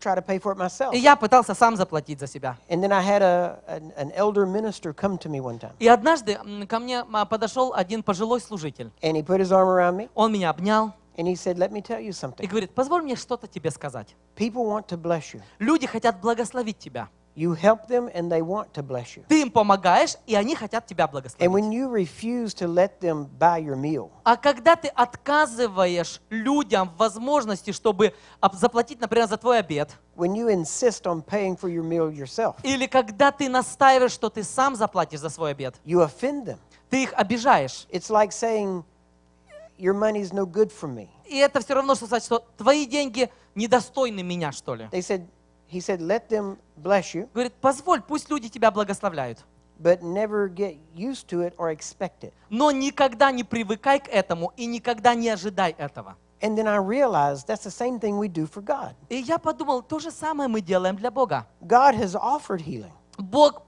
try to pay for it myself. И я пытался сам заплатить за себя. And then I had a, an, an elder minister come to me one time. И однажды ко мне подошел один пожилой служитель. And he put his arm around me. Он меня обнял. And he said, Let me tell you something. И говорит, позволь мне что-то тебе сказать. People want to bless you. Люди хотят благословить тебя. You help them and they want to bless you. Ты им помогаешь, и они хотят тебя благословить. And when you refuse to let them buy your meal, а когда ты отказываешь людям в возможности, чтобы а, заплатить, например, за твой обед, when you insist on paying for your meal yourself, или когда ты настаиваешь, что ты сам заплатишь за свой обед, you offend them. ты их обижаешь. It's like saying, your money's no good for me. И это все равно, что сказать, что твои деньги недостойны меня, что ли. They said, He said, Let them bless you. Говорит, позволь, пусть люди тебя благословляют. But never get used to it or expect it. Но никогда не привыкай к этому и никогда не ожидай этого. And then I realized that's the same thing we do for God. И я подумал, то же самое мы делаем для Бога. God has offered healing. Бог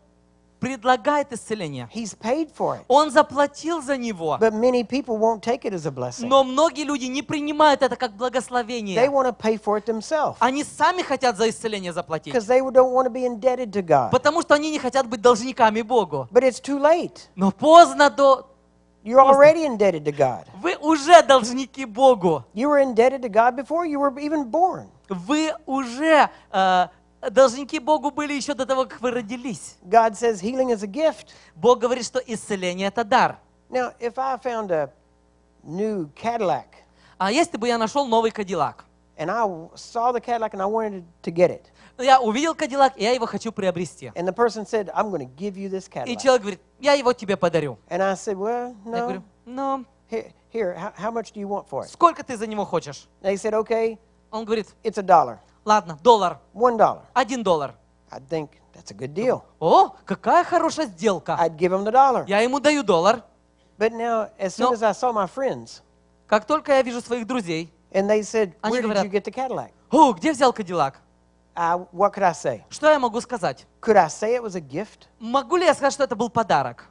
предлагает исцеление. He's paid for it. Он заплатил за него. But many people won't take it as a blessing. Но многие люди не принимают это как благословение. They want to pay for it themselves. Они сами хотят за исцеление заплатить. Because they don't want to be indebted to God. Потому что они не хотят быть должниками Богу. But it's too late. Но поздно до You're already indebted to God. Вы уже должники Богу. You were indebted to God before you were even born. Вы уже Должники Богу были еще до того, как вы родились. God says healing is a gift. Бог говорит, что исцеление это дар. Now, if I found a new Cadillac, а если бы я нашел новый Кадиллак, and I saw the Cadillac and I wanted to get it. Я увидел Кадиллак, и я его хочу приобрести. And the person said, I'm going to give you this Cadillac. И человек говорит, я его тебе подарю. And I said, well, no. Я говорю, no. Here, here how, how much do you want for it? Сколько ты за него хочешь? They said, okay. Он говорит, it's a dollar. Ладно, доллар. One dollar. Один доллар. I think that's a good deal. О, какая хорошая сделка. I'd give him the dollar. Я ему даю доллар. But now, as soon Но, as I saw my friends, как только я вижу своих друзей, and they said, Where говорят, did you get the Cadillac? О, где взял Кадиллак? I, what could I say? Что я могу сказать? Could I say it was a gift? Могу ли я сказать, что это был подарок?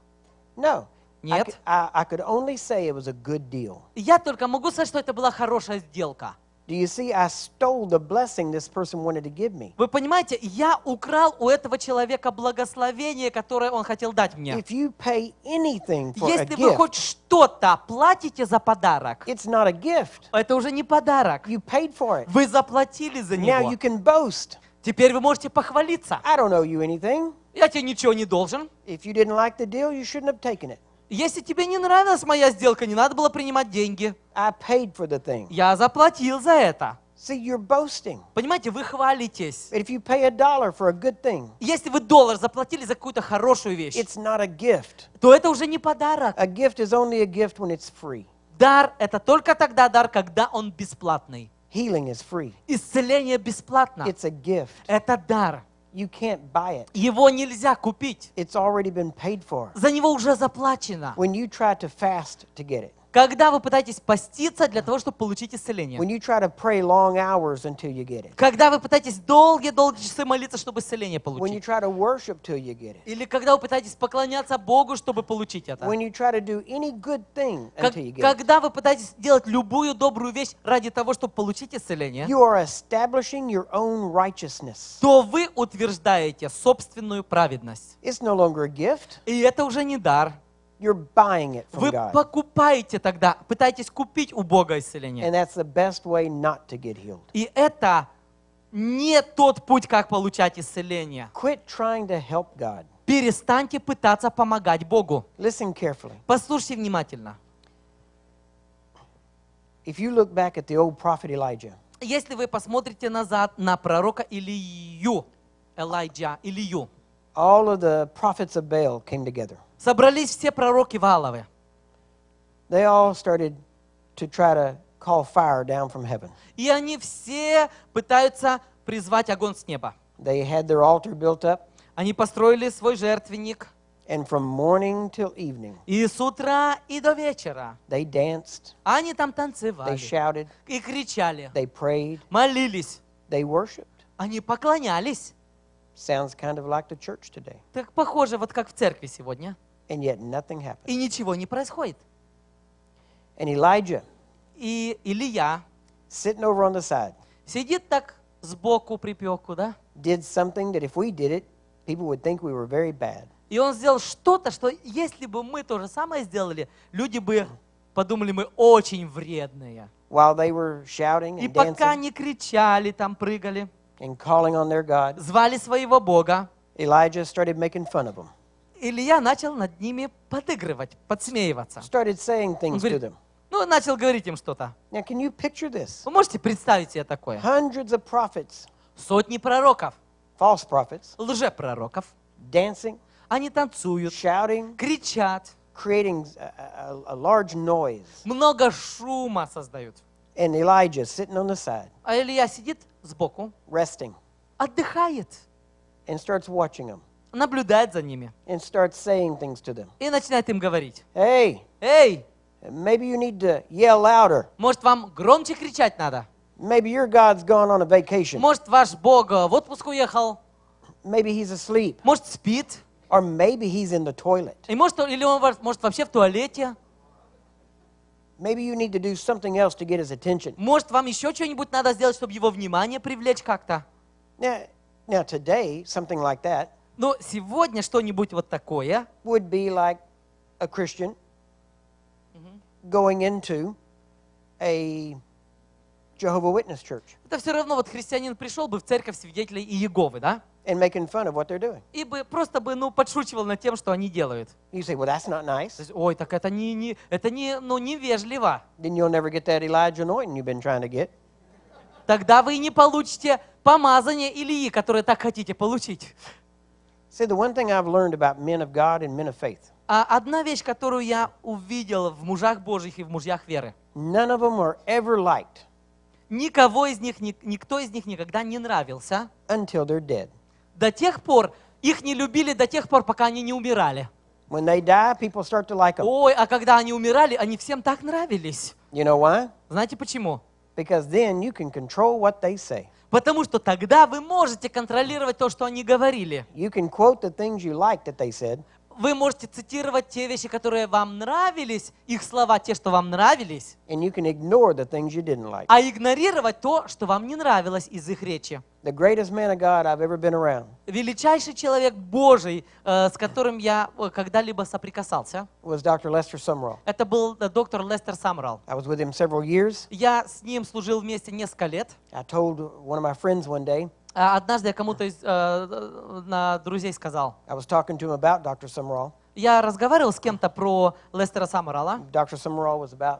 No. Нет. I could only say it was a good deal. Я только могу сказать, что это была хорошая сделка. Вы понимаете, я украл у этого человека благословение, которое он хотел дать мне. If you pay anything for Если a вы gift, хоть что-то платите за подарок, it's not a gift. это уже не подарок. You paid for it. Вы заплатили за него. Now you can boast. Теперь вы можете похвалиться. I don't owe you anything. Я тебе ничего не должен. If you didn't like the deal, you shouldn't have taken it. Если тебе не нравилась моя сделка, не надо было принимать деньги. I paid for the thing. Я заплатил за это. See, you're boasting. Понимаете, вы хвалитесь. If you pay a dollar for a good thing, Если вы доллар заплатили за какую-то хорошую вещь, it's not a gift. то это уже не подарок. A gift is only a gift when it's free. Дар – это только тогда дар, когда он бесплатный. Healing is free. Исцеление бесплатно. It's a gift. Это дар. You can't buy it. Его нельзя купить. It's already been paid for. За него уже заплачено. When you try to fast to get it. Когда вы пытаетесь поститься для того, чтобы получить исцеление. Когда вы пытаетесь долгие-долгие часы молиться, чтобы исцеление получить. Или когда вы пытаетесь поклоняться Богу, чтобы получить это. Когда вы пытаетесь делать любую добрую вещь ради того, чтобы получить исцеление. То вы утверждаете собственную праведность. И это уже не дар. You're buying it from Вы God. покупаете тогда, пытаетесь купить у Бога исцеление. And that's the best way not to get healed. И это не тот путь, как получать исцеление. Quit trying to help God. Перестаньте пытаться помогать Богу. Listen carefully. Послушайте внимательно. If you look back at the old prophet Elijah, если вы посмотрите назад на пророка Илию, Элайджа, Илию, all of the prophets of Baal came together собрались все пророки Валовы. They all started to try to call fire down from heaven. И они все пытаются призвать огонь с неба. They had their altar built up. Они построили свой жертвенник. And from morning till evening, и с утра и до вечера they danced, они там танцевали they shouted, и кричали, they prayed, молились, they worshiped. они поклонялись. Sounds kind of like the church today. Так похоже, вот как в церкви сегодня. And yet nothing happened. И ничего не происходит. And Elijah и Илья sitting over on the side, сидит так сбоку припеку, да? Did something that if we did it, people would think we were very bad. И он сделал что-то, что если бы мы то же самое сделали, люди бы подумали, мы очень вредные. While they were shouting and И пока dancing, они кричали, там прыгали, and calling on their God, звали своего Бога, Elijah started making fun of them. Илья начал над ними подыгрывать, подсмеиваться. Started saying Ну, начал говорить им что-то. Вы можете представить себе такое? Сотни пророков. False prophets. Лжепророков. Dancing. Они танцуют. Shouting. Кричат. Creating a, a, a large noise. Много шума создают. And Elijah sitting on the side. А Илья сидит сбоку. Resting. Отдыхает. And starts watching them наблюдать за ними and start saying things to them. и начинает им говорить. Hey, Эй, maybe you need to yell louder. может, вам громче кричать надо? Maybe your God's gone on a vacation. Может, ваш Бог в отпуск уехал? Maybe he's asleep. Может, спит? Or maybe he's in the toilet. И может, или он может вообще в туалете? Maybe you need to do something else to get his attention. Может, вам еще что-нибудь надо сделать, чтобы его внимание привлечь как-то? Now, now today, something like that. Но сегодня что-нибудь вот такое would be like a Christian going into a Jehovah Witness church. Это все равно вот христианин пришел бы в церковь свидетелей Иеговы, да? And making fun of what they're doing. И бы просто бы ну подшучивал над тем, что они делают. You say, well, that's not nice. Ой, так это не не это не ну невежливо. Then you'll never get that Elijah anointing you've been trying to get. Тогда вы не получите помазание Илии, которое так хотите получить. See, одна вещь, которую я увидел в мужах Божьих и в мужьях веры. None of them are ever liked. Никого из них, никто из них никогда не нравился. Until they're dead. До тех пор, их не любили до тех пор, пока они не умирали. When they die, people start to like them. Ой, а когда они умирали, они всем так нравились. You know why? Знаете почему? Because then you can control what they say. Потому что тогда вы можете контролировать то, что они говорили вы можете цитировать те вещи, которые вам нравились, их слова, те, что вам нравились. And you can the you didn't like. А игнорировать то, что вам не нравилось из их речи. The man of God I've ever been Величайший человек Божий, э, с которым я э, когда-либо соприкасался. Was Dr. Это был э, доктор Лестер Самрал. Я с ним служил вместе несколько лет. I told one of my friends one day. Э, однажды я кому-то из э, друзей сказал. I was talking to him about Dr. Summerall. Я разговаривал с кем-то про Лестера Саммерала. Dr. Summerall was about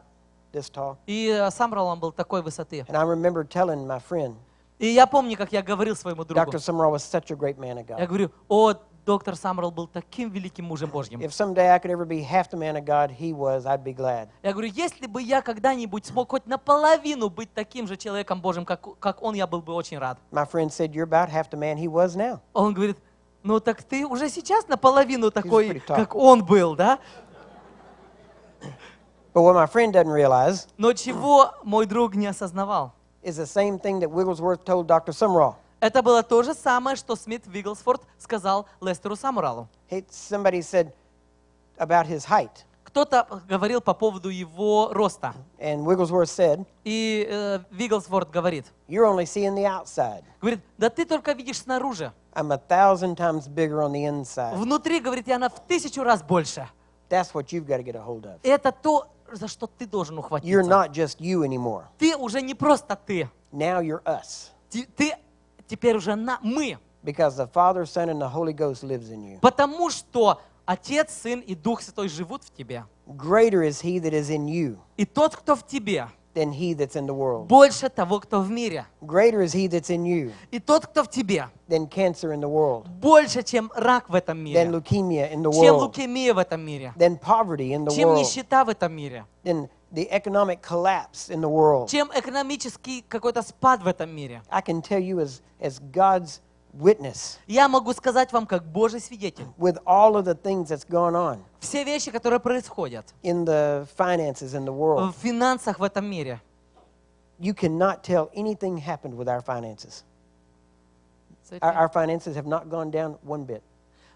this tall. И э, Саморал он был такой высоты. And I remember telling my friend. И я помню, как я говорил своему другу. Dr. Summerall was such a great man of God. Я говорю, о, доктор Самрел был таким великим мужем Божьим. If someday I could ever be half the man of God he was, I'd be glad. Я говорю, если бы я когда-нибудь смог хоть наполовину быть таким же человеком Божьим, как, как он, я был бы очень рад. My friend said, you're about half the man he was now. Он говорит, ну так ты уже сейчас наполовину такой, как он был, да? But what my friend doesn't realize Но чего мой друг не осознавал, is the same thing that Wigglesworth told Dr. Sumrall. Это было то же самое, что Смит Вигглсфорд сказал Лестеру Самуралу. Кто-то говорил по поводу его роста. And Wigglesworth said, И э, Вигглсворт говорит, You're only seeing the outside. говорит, да ты только видишь снаружи. I'm a thousand times bigger on the inside. Внутри, говорит, я на в тысячу раз больше. That's what you've got to get a hold of. Это то, за что ты должен ухватиться. You're not just you anymore. Ты уже не просто ты. Now you're us. Ты, ты теперь уже на, мы. Because the Father, Son and the Holy Ghost lives in you. Потому что Отец, Сын и Дух Святой живут в тебе. Greater is he that is in you. И тот, кто в тебе. Than he that's in the world. Больше того, кто в мире. Greater is he that's in you. И тот, кто в тебе. Than cancer in the world. Больше, чем рак в этом мире. Than leukemia in the world. Чем лукемия в этом мире. Than poverty in the world. Чем нищета в этом мире. Than the economic collapse in the world. чем экономический какой-то спад в этом мире. I can tell you as, as God's witness Я могу сказать вам, как Божий свидетель, with all of the things that's gone on все вещи, которые происходят in the finances in the world. в финансах в этом мире. You cannot tell anything happened with our finances. Our, our finances have not gone down one bit.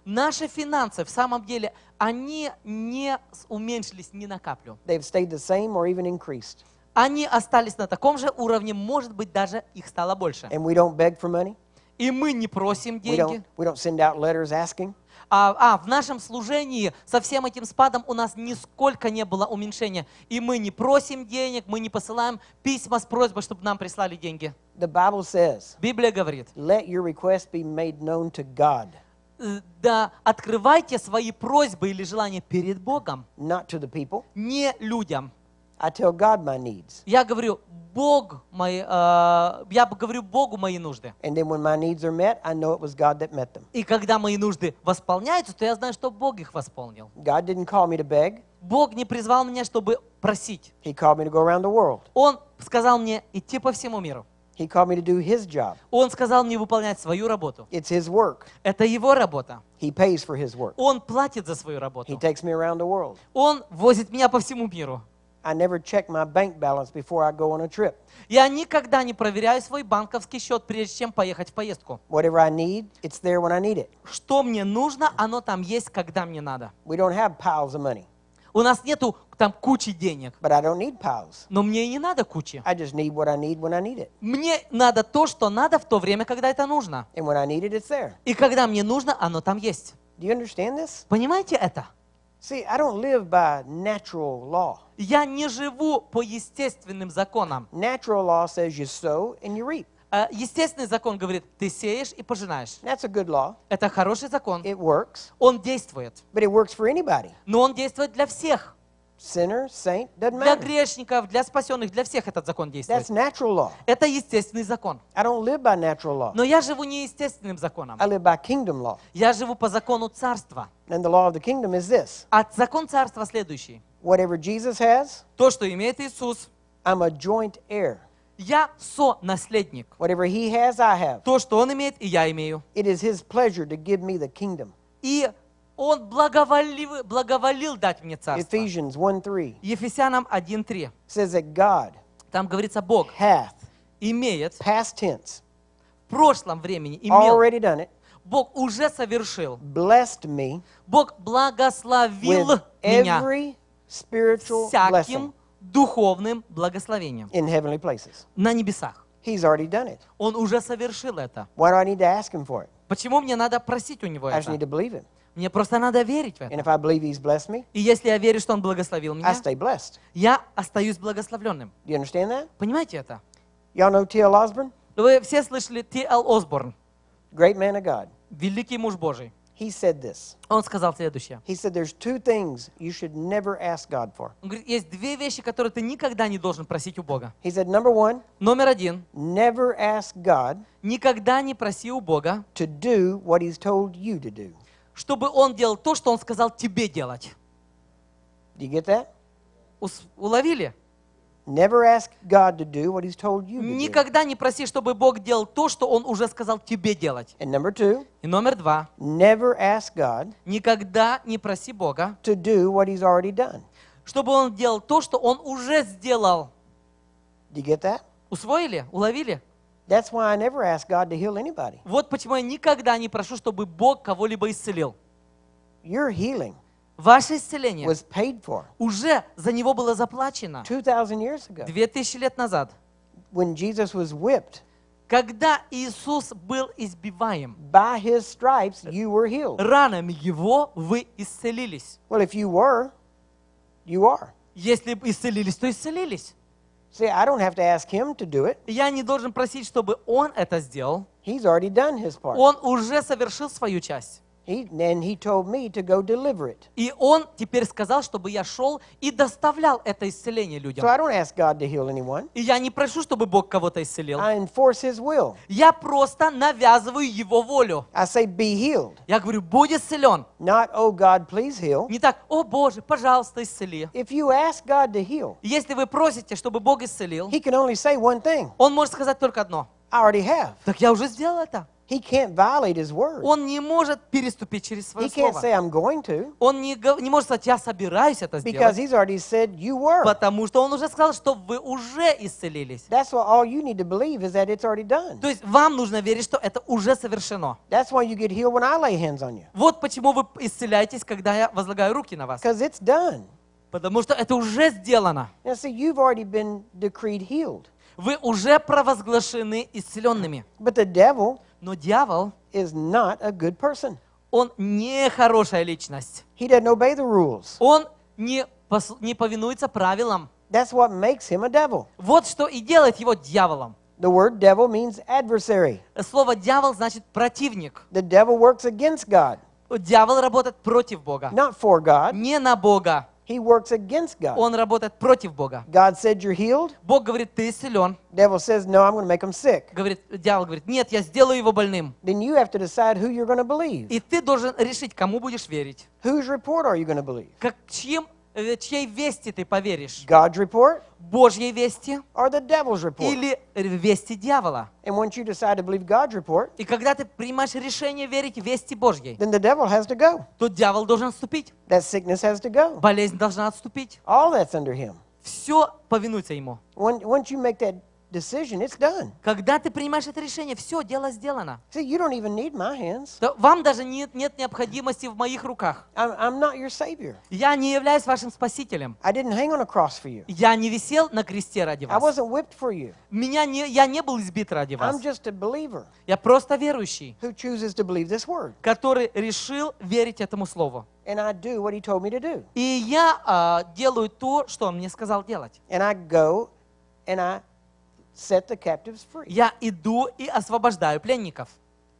Наши финансы, в самом деле, они не уменьшились ни на каплю. They've stayed the same or even increased. Они остались на таком же уровне, может быть, даже их стало больше. And we don't beg for money. И мы не просим деньги. We don't, we don't send out letters asking. А, а в нашем служении со всем этим спадом у нас нисколько не было уменьшения. И мы не просим денег, мы не посылаем письма с просьбой, чтобы нам прислали деньги. The Bible says, Библия говорит, Let your request be made known to God. Э, да, открывайте свои просьбы или желания перед Богом. Not to the people. Не людям. I tell God my needs. Я говорю Бог мои, э, я говорю Богу мои нужды. И когда мои нужды восполняются, то я знаю, что Бог их восполнил. God didn't call me to beg. Бог не призвал меня, чтобы просить. He called me to go around the world. Он сказал мне идти по всему миру. He called me to do his job. Он сказал мне выполнять свою работу. It's his work. Это его работа. He pays for his work. Он платит за свою работу. He takes me around the world. Он возит меня по всему миру. I never check my bank balance before I go on a trip. Я никогда не проверяю свой банковский счет, прежде чем поехать в поездку. Whatever I need, it's there when I need it. Что мне нужно, оно там есть, когда мне надо. We don't have piles of money. У нас нету там кучи денег. But I don't need piles. Но мне и не надо кучи. I just need what I need when I need it. Мне надо то, что надо в то время, когда это нужно. And when I need it, it's there. И когда мне нужно, оно там есть. Do you understand this? Понимаете это? See, I don't live by natural law. Я не живу по естественным законам. Natural law says you sow and you reap. А, естественный закон говорит, ты сеешь и пожинаешь. That's a good law. Это хороший закон. It works. Он действует. But it works for anybody. Но он действует для всех. Sinner, saint, doesn't matter. Для грешников, для спасенных, для всех этот закон действует. That's natural law. Это естественный закон. I don't live by natural law. Но я живу не естественным законом. I live by kingdom law. Я живу по закону царства. And the law of the kingdom is this. А закон царства следующий. Whatever Jesus has, то, что имеет Иисус, I'm a joint heir я сонаследник. Whatever he has, I have. То, что он имеет, и я имею. It is his pleasure to give me the kingdom. И он благоволил, благоволил дать мне царство. Ephesians 1:3. Ефесянам 1:3. Says that God. Там говорится Бог. Hath. Имеет. Past tense. В прошлом времени имел. Already done it. Бог уже совершил. Blessed me. Бог благословил меня. with Every spiritual blessing духовным благословением in heavenly places. на небесах. He's already done it. Он уже совершил это. Why do I need to ask him for it? Почему мне надо просить у него I just need to believe him. Мне просто надо верить в And if I believe he's blessed me, И если я верю, что он благословил I меня, stay blessed. я остаюсь благословленным. Do you understand that? Понимаете это? Y'all know T.L. Osborne? Вы все слышали Т.Л. Л. Осборн, великий муж Божий. He said this. Он сказал следующее. He said there's two things you should never ask God for. Он говорит, есть две вещи, которые ты никогда не должен просить у Бога. He said number one. Номер один. Never ask God. Никогда не проси у Бога. To do what He's told you to do. Чтобы он делал то, что он сказал тебе делать. Do you get that? Уловили? Never ask God to do what he's told you to Никогда не проси, чтобы Бог делал то, что Он уже сказал тебе делать. And number two, И номер два. Never ask God никогда не проси Бога, to do what he's already done. чтобы Он делал то, что Он уже сделал. you get that? Усвоили? Уловили? That's why I never ask God to heal anybody. Вот почему я никогда не прошу, чтобы Бог кого-либо исцелил. You're healing. Ваше исцеление was paid for. уже за него было заплачено. 2000 years лет назад. When Jesus was whipped, когда Иисус был избиваем, by his stripes you were healed. ранами его вы исцелились. Well, if you were, you are. Если исцелились, то исцелились. See, I don't have to ask him to do it. Я не должен просить, чтобы он это сделал. He's already done his part. Он уже совершил свою часть. He, and he told me to go deliver it. И он теперь сказал, чтобы я шел и доставлял это исцеление людям. So I don't ask God to heal anyone. И я не прошу, чтобы Бог кого-то исцелил. I enforce his will. Я просто навязываю Его волю. I say, Be healed. Я говорю, будь исцелен. Not, oh God, please heal. Не так, о Боже, пожалуйста, исцели. If you ask God to heal, Если вы просите, чтобы Бог исцелил, he can only say one thing. Он может сказать только одно. I already have. Так я уже сделал это. He can't violate his word. Он не может переступить через свое he слово. Can't say, I'm going to, он не, не может сказать, я собираюсь это сделать. He's already said, you were. Потому что он уже сказал, что вы уже исцелились. That's why all you need to believe is that it's already done. То есть вам нужно верить, что это уже совершено. That's why you get healed when I lay hands on you. Вот почему вы исцеляетесь, когда я возлагаю руки на вас. Because it's done. Потому что это уже сделано. Now, see, you've already been decreed healed. Вы уже провозглашены исцеленными. But the devil, но дьявол is not a good person. Он не хорошая личность. He didn't obey the rules. Он не, пос, не повинуется правилам. That's what makes him a devil. Вот что и делает его дьяволом. The word devil means adversary. Слово дьявол значит противник. The devil works against God. Дьявол работает против Бога. Not for God. Не на Бога. He works against God. Он работает против Бога. God said, You're healed. Бог говорит, ты силен. Devil says, No, I'm going to make him sick. Говорит, дьявол говорит, нет, я сделаю его больным. Then you have to decide who you're going to believe. И ты должен решить, кому будешь верить. Whose report are you going to believe? Как, чьим Э, чьей вести ты поверишь? God's report? Божьей вести? Or the devil's report? Или э, вести дьявола? And once you decide to believe God's report, и когда ты принимаешь решение верить вести Божьей, then the devil has to go. то дьявол должен отступить. That sickness has to go. Болезнь должна отступить. All that's under him. Все повинуется ему. When, once you make that decision, it's done. Когда ты принимаешь это решение, все, дело сделано. See, you don't even need my hands. Вам даже нет, нет необходимости в моих руках. I'm, I'm not your savior. Я не являюсь вашим спасителем. I didn't hang on a cross for you. Я не висел на кресте ради вас. I wasn't whipped for you. Меня не, я не был избит ради вас. I'm just a believer. Я просто верующий, who chooses to believe this word. который решил верить этому слову. And I do what he told me to do. И я uh, делаю то, что он мне сказал делать. And I go and I set the captives free. Я иду и освобождаю пленников.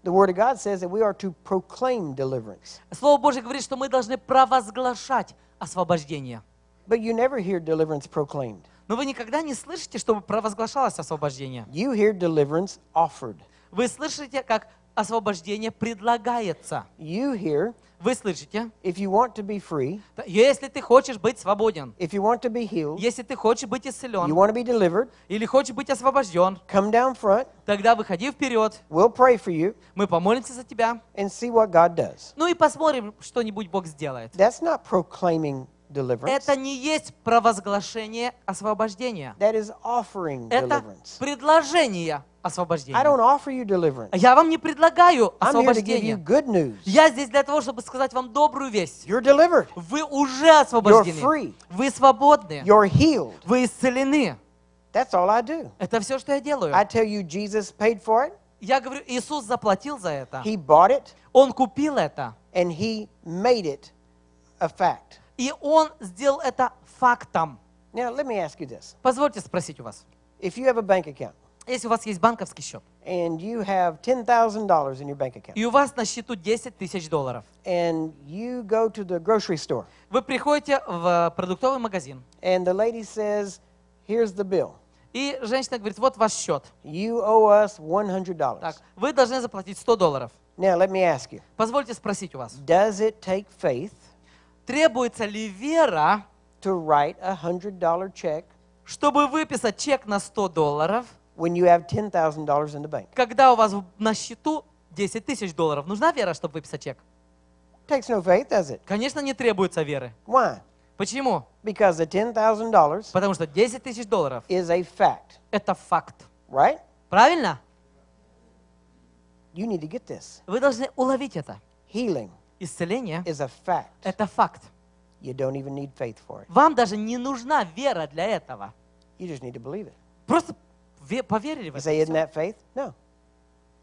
The Word of God says that we are to proclaim deliverance. Слово Божье говорит, что мы должны провозглашать освобождение. But you never hear deliverance proclaimed. Но вы никогда не слышите, чтобы провозглашалось освобождение. You hear deliverance offered. Вы слышите, как освобождение предлагается. You hear. Вы слышите? If you want to be free, если ты хочешь быть свободен, if you want to be healed, если ты хочешь быть исцелен, you want to be delivered, или хочешь быть освобожден, come down front, тогда выходи вперед. We'll pray for you, мы помолимся за тебя. And see what God does. Ну и посмотрим, что-нибудь Бог сделает. That's not proclaiming это не есть провозглашение освобождения. That is offering Это предложение освобождения. I don't offer you deliverance. Я вам не предлагаю освобождение. I'm here to give you good news. Я здесь для того, чтобы сказать вам добрую весть. You're delivered. Вы уже освобождены. You're free. Вы свободны. You're healed. Вы исцелены. That's all I do. Это все, что я делаю. I tell you, Jesus paid for it. Я говорю, Иисус заплатил за это. He bought it. Он купил это. And he made it a fact. И он сделал это фактом. Now, let me ask you this. Позвольте спросить у вас. If you have a bank account, если у вас есть банковский счет, and you have in your bank account, и у вас на счету 10 тысяч долларов, and you go to the grocery store, вы приходите в продуктовый магазин, and the lady says, here's the bill. И женщина говорит, вот ваш счет. You owe us $100. Так, вы должны заплатить 100 долларов. Now, let me ask you, Позвольте спросить у вас. Does it take faith Требуется ли вера, to write a check, чтобы выписать чек на 100 долларов, when you have $10,000 in the bank? когда у вас на счету 10 тысяч долларов? Нужна вера, чтобы выписать чек? Takes no faith, does it? Конечно, не требуется веры. Why? Почему? Because the $10,000 Потому что 10 тысяч долларов is a fact. это факт. Right? Правильно? You need to get this. Вы должны уловить это. Healing. Исцеление is a fact. это факт. You don't even need faith for it. Вам даже не нужна вера для этого. You just need to believe it. Просто поверили в это. Say, Isn't that faith? No.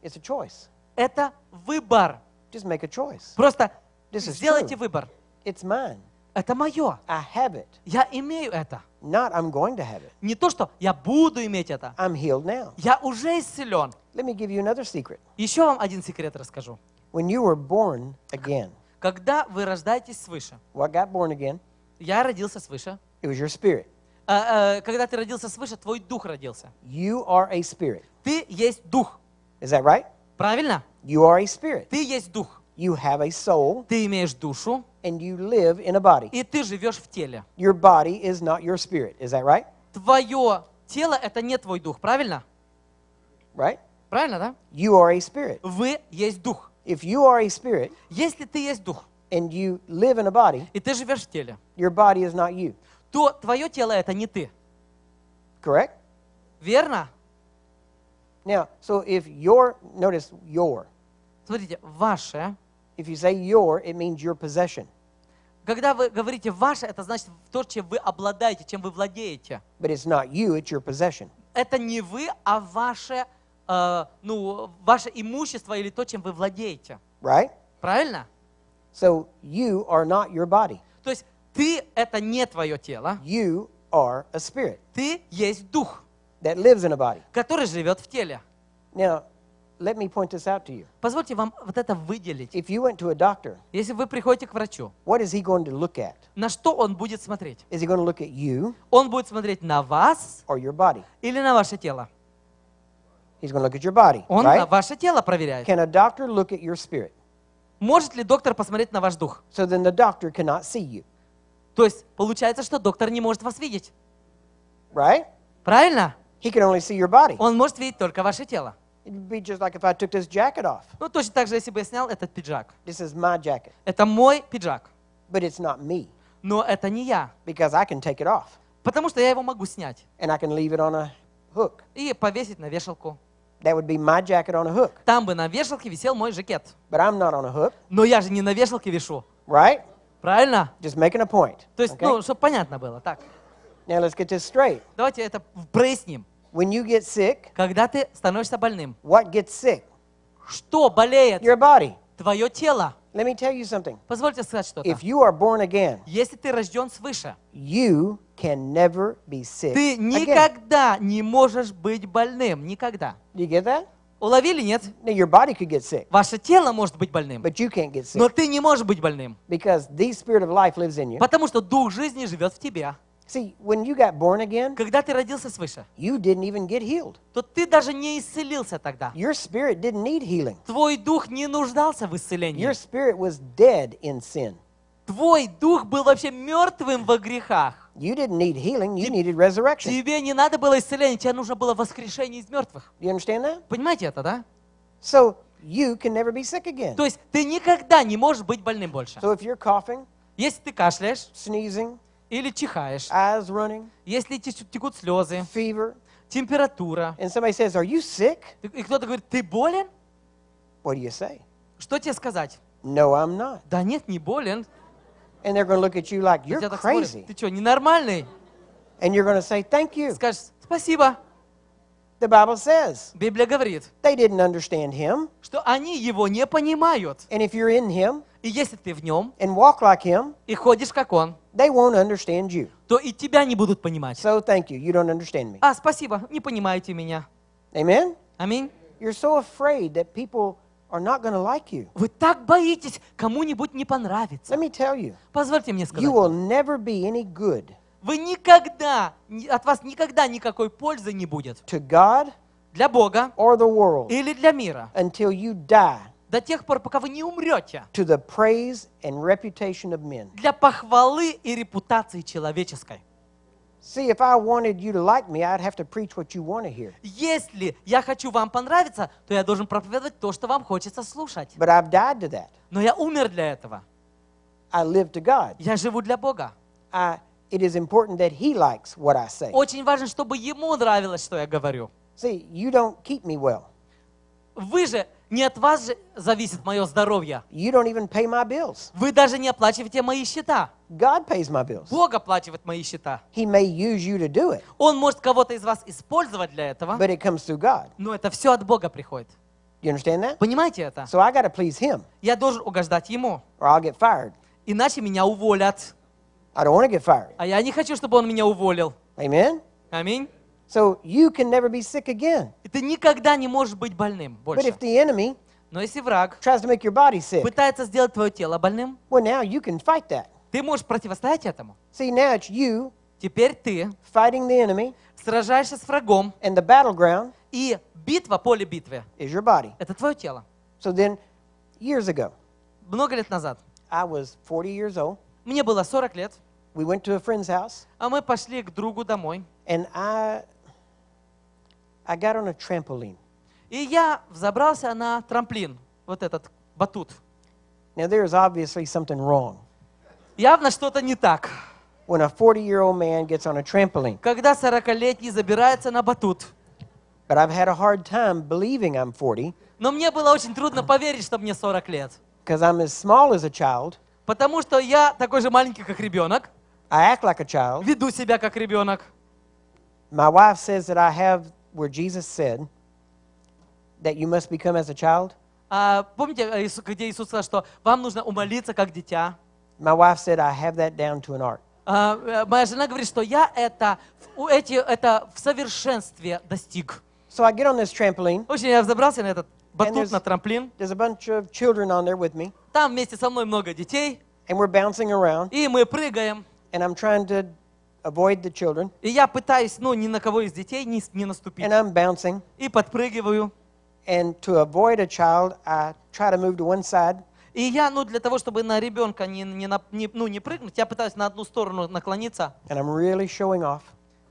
It's a choice. Это выбор. Just make a choice. Просто This is сделайте true. выбор. It's mine. Это мое. I have it. Я имею это. Not I'm going to have it. Не то, что я буду иметь это. I'm healed now. Я уже исцелен. Let me give you another secret. Еще вам один секрет расскажу. When you were born again, когда вы рождаетесь свыше, what got born again? я родился свыше. It was your spirit. А, а, когда ты родился свыше, твой дух родился. You are a spirit. Ты есть дух. Is that right? Правильно? You are a spirit. Ты есть дух. You have a soul. Ты имеешь душу. And you live in a body. И ты живешь в теле. Your body is not your spirit. Is that right? Твое тело это не твой дух, правильно? Right? Правильно, да? You are a spirit. Вы есть дух. If you are a spirit, если ты есть дух, and you live in a body, и ты живешь в теле, your body is not you. то твое тело это не ты. Correct? Верно? Now, so if your, notice your. Смотрите, ваше. If you say your, it means your possession. Когда вы говорите ваше, это значит то, чем вы обладаете, чем вы владеете. But it's not you, it's your possession. Это не вы, а ваше Э, ну, ваше имущество или то, чем вы владеете. Right? Правильно? So you are not your body. То есть ты это не твое тело. You are a spirit. Ты есть дух. That lives in a body. Который живет в теле. Now, let me point this out to you. Позвольте вам вот это выделить. If you went to a doctor, если вы приходите к врачу, what is he going to look at? На что он будет смотреть? Is he going to look at you? Он будет смотреть на вас or your body? или на ваше тело? He's look at your body. Он right? ваше тело проверяет. Can a doctor look at your spirit? Может ли доктор посмотреть на ваш дух? So then the doctor cannot see you. То есть получается, что доктор не может вас видеть. Right? Правильно? He can only see your body. Он может видеть только ваше тело. It'd be just like if I took this jacket off. Ну точно так же, если бы я снял этот пиджак. This is my jacket. Это мой пиджак. But it's not me. Но это не я. Because I can take it off. Потому что я его могу снять. And I can leave it on a hook. И повесить на вешалку that would be my jacket on a hook. Там бы на вешалке висел мой жакет. But I'm not on a hook. Но я же не на вешалке вешу. Right? Правильно? Just making a point. То есть, okay? ну, чтобы понятно было, так. Now let's get this straight. Давайте это проясним. When you get sick, когда ты становишься больным, what gets sick? Что болеет? Your body. Твое тело. Let me tell you something. Позвольте сказать что-то. If you are born again, если ты рожден свыше, you can never be sick. Ты никогда again. не можешь быть больным, никогда. You get that? Уловили, нет? Now, your body could get sick, Ваше тело может быть больным, but you can't get sick, но ты не можешь быть больным, because the spirit of life lives in you. потому что дух жизни живет в тебе. See, when you got born again, когда ты родился свыше, you didn't even get healed. то ты даже не исцелился тогда. Your spirit didn't need healing. Твой дух не нуждался в исцелении. Your spirit was dead in sin. Твой дух был вообще мертвым во грехах. You didn't need healing, you needed resurrection. Тебе не надо было исцеления, тебе нужно было воскрешение из мертвых. You understand that? Понимаете это, да? So, you can never be sick again. То есть ты никогда не можешь быть больным больше. So if you're coughing, если ты кашляешь, sneezing, или чихаешь. Eyes running. Если текут слезы. Fever. Температура. And somebody says, Are you sick? И кто-то говорит, ты болен? What do you say? Что тебе сказать? No, I'm not. Да нет, не болен. And they're going to look at you like, you're crazy. Ты что, ненормальный? And you're going to say, thank you. Скажешь, спасибо. The Bible says, Библия говорит, they didn't understand him. что они его не понимают. And if you're in him, и если ты в нем and walk like him, и ходишь как он, they won't understand you. то и тебя не будут понимать. So thank you. You don't understand me. А, спасибо, не понимаете меня. Amen? Аминь. Вы так боитесь, кому-нибудь не понравится. Let me tell you. Позвольте мне сказать. You will never be any good. Вы никогда, от вас никогда никакой пользы не будет. To God, для Бога or the world, или для мира. Until you die до тех пор, пока вы не умрете. To the praise and reputation of men. Для похвалы и репутации человеческой. See, if I wanted you to like me, I'd have to preach what you want to hear. Если я хочу вам понравиться, то я должен проповедовать то, что вам хочется слушать. But I've died to that. Но я умер для этого. I live to God. Я живу для Бога. I, it is important that He likes what I say. Очень важно, чтобы ему нравилось, что я говорю. See, you don't keep me well. Вы же не от вас же зависит мое здоровье. You don't even pay my bills. Вы даже не оплачиваете мои счета. God pays my bills. Бог оплачивает мои счета. He may use you to do it. Он может кого-то из вас использовать для этого. But it comes through God. Но это все от Бога приходит. You understand that? Понимаете это? So I please him. Я должен угождать ему. Or I'll get fired. Иначе меня уволят. I don't get fired. А я не хочу, чтобы он меня уволил. Amen. Аминь. So you can never be sick again. ты никогда не можешь быть больным But больше. if the enemy Но если враг tries to make your body sick, пытается сделать твое тело больным, well, now you can fight that. ты можешь противостоять этому. See, now it's you Теперь ты fighting the enemy, сражаешься с врагом, and the battleground и битва, поле битвы, is your body. это твое тело. So then, years ago, Много лет назад, I was 40 years old. мне было 40 лет, We went to a friend's house, а мы пошли к другу домой, and I I got on a trampoline. И я взобрался на трамплин, вот этот батут. Now there is obviously something wrong. Явно что-то не так. When a 40-year-old man gets on a trampoline. Когда 40-летний забирается на батут. But I've had a hard time believing I'm 40. Но мне было очень трудно поверить, что мне 40 лет. Because I'm as small as a child. Потому что я такой же маленький, как ребенок. I act like a child. Веду себя как ребенок. My wife says that I have where Jesus said that you must become as a child? Uh, помните, My wife said, I have that down to an art. Uh, моя жена говорит, что я это, эти, это в совершенстве достиг. So I get on this trampoline, Очень я взобрался на этот батут, there's, на трамплин. There's a bunch of children on there with me, там вместе со мной много детей. And we're bouncing around, и мы прыгаем. And I'm trying to avoid the children. И я пытаюсь, ну, ни на кого из детей не, не наступить. And I'm bouncing. И подпрыгиваю. And to avoid a child, I try to move to one side. И я, ну, для того, чтобы на ребенка не, не, не, ну, не прыгнуть, я пытаюсь на одну сторону наклониться. And I'm really showing off.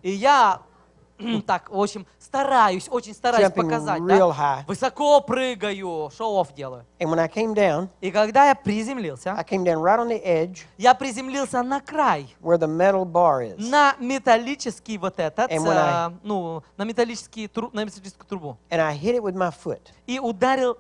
И я так, в общем, стараюсь, очень стараюсь Jumping показать. Real да? high. Высоко прыгаю, шоу-офф делаю. And when I came down, И когда я приземлился, I came down right on the edge, я приземлился на край, where the metal bar is. на металлический вот этот, And when I- э, ну, на, металлический, тру- на металлическую трубу. and I hit it with my foot. И ударил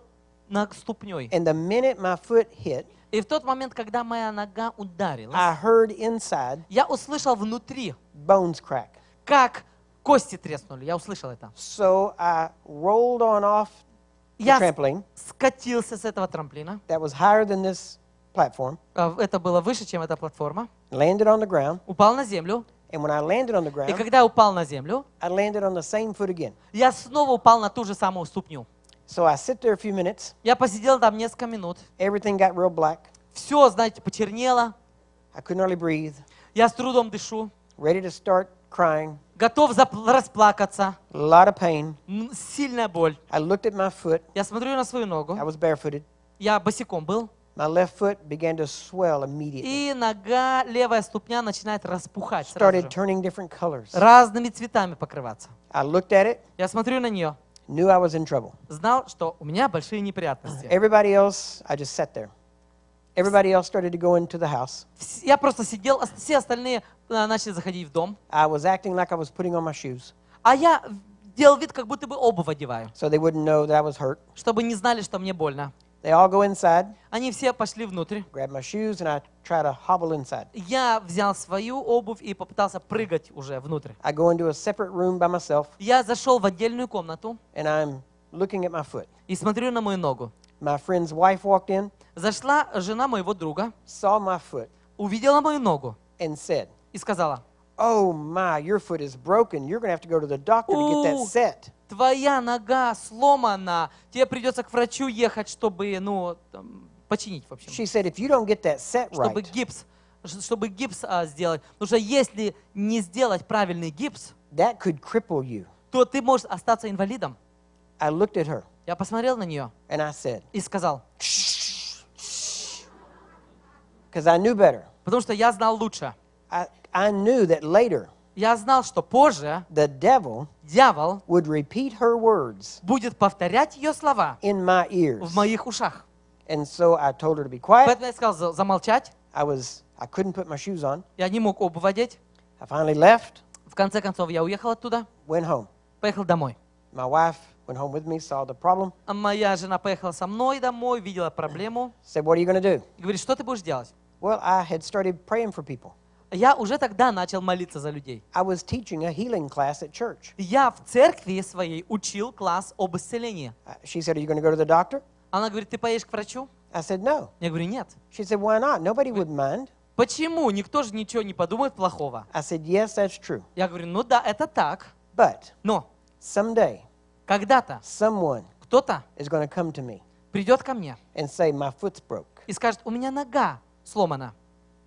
на ступней. And the minute my foot hit, И в тот момент, когда моя нога ударилась, I heard inside я услышал внутри, bones crack. как Кости треснули, я услышал это. So I rolled on off the я trampoline. скатился с этого трамплина. That was higher than this platform. Это было выше, чем эта платформа. Landed on the ground. Упал на землю. And when I landed on the ground, и когда я упал на землю, I landed on the same foot again. я снова упал на ту же самую ступню. So I sit there a few minutes. Я посидел там несколько минут. Everything got real black. Все, знаете, почернело. I couldn't hardly breathe. Я с трудом дышу. Ready to start crying, готов расплакаться. A lot of pain. Сильная боль. I looked at my foot. Я смотрю на свою ногу. I was barefooted. Я босиком был. My left foot began to swell immediately. И нога, левая ступня начинает распухать. Started turning different colors. Разными цветами покрываться. I looked at it. Я смотрю на нее. Knew I was in trouble. Знал, что у меня большие неприятности. Everybody else, I just sat there. Everybody else started to go into the house. Я просто сидел, все остальные начали заходить в дом. I was acting like I was putting on my shoes. А я делал вид, как будто бы обувь одеваю. So they wouldn't know that I was hurt. Чтобы не знали, что мне больно. They all go inside. Они все пошли внутрь. Grab my shoes and I try to hobble inside. Я взял свою обувь и попытался прыгать уже внутрь. I go into a separate room by myself. Я зашел в отдельную комнату. And I'm looking at my foot. И смотрю на мою ногу. My friend's wife walked in. Зашла жена моего друга. Saw my foot. Увидела мою ногу. And said. И сказала. Oh my, your foot is broken. You're going to have to go to the doctor to get that set. Твоя нога сломана. Тебе придется к врачу ехать, чтобы, ну, починить, вообще". общем. She said, if you don't get that set right. Чтобы гипс, чтобы гипс а, сделать. Потому что если не сделать правильный гипс, that could cripple you. то ты можешь остаться инвалидом. I looked at her. Я посмотрел на нее and I said, и сказал, I knew better. потому что я знал лучше. I, I knew that later, я знал, что позже the devil дьявол would repeat her words будет повторять ее слова in my ears. в моих ушах. And so I told her to be quiet. Поэтому я сказал замолчать. I was, I couldn't put my shoes on. Я не мог обувь одеть. I finally left. В конце концов, я уехал оттуда. Went home. Поехал домой. My wife went home with me, saw the problem. А моя жена поехала со мной домой, видела проблему. Said, what are you going to do? Говорит, что ты будешь делать? Well, I had started praying for people. Я уже тогда начал молиться за людей. I was teaching a healing class at church. Я в церкви своей учил класс об исцелении. Uh, she said, are you going to go to the doctor? Она говорит, ты поедешь к врачу? I said, no. Я говорю, нет. She said, why not? Nobody would mind. Почему? Никто же ничего не подумает плохого. I said, yes, that's true. Я говорю, ну да, это так. But Но someday когда-то кто-то придет ко мне and say, My foot's broke. и скажет, у меня нога сломана.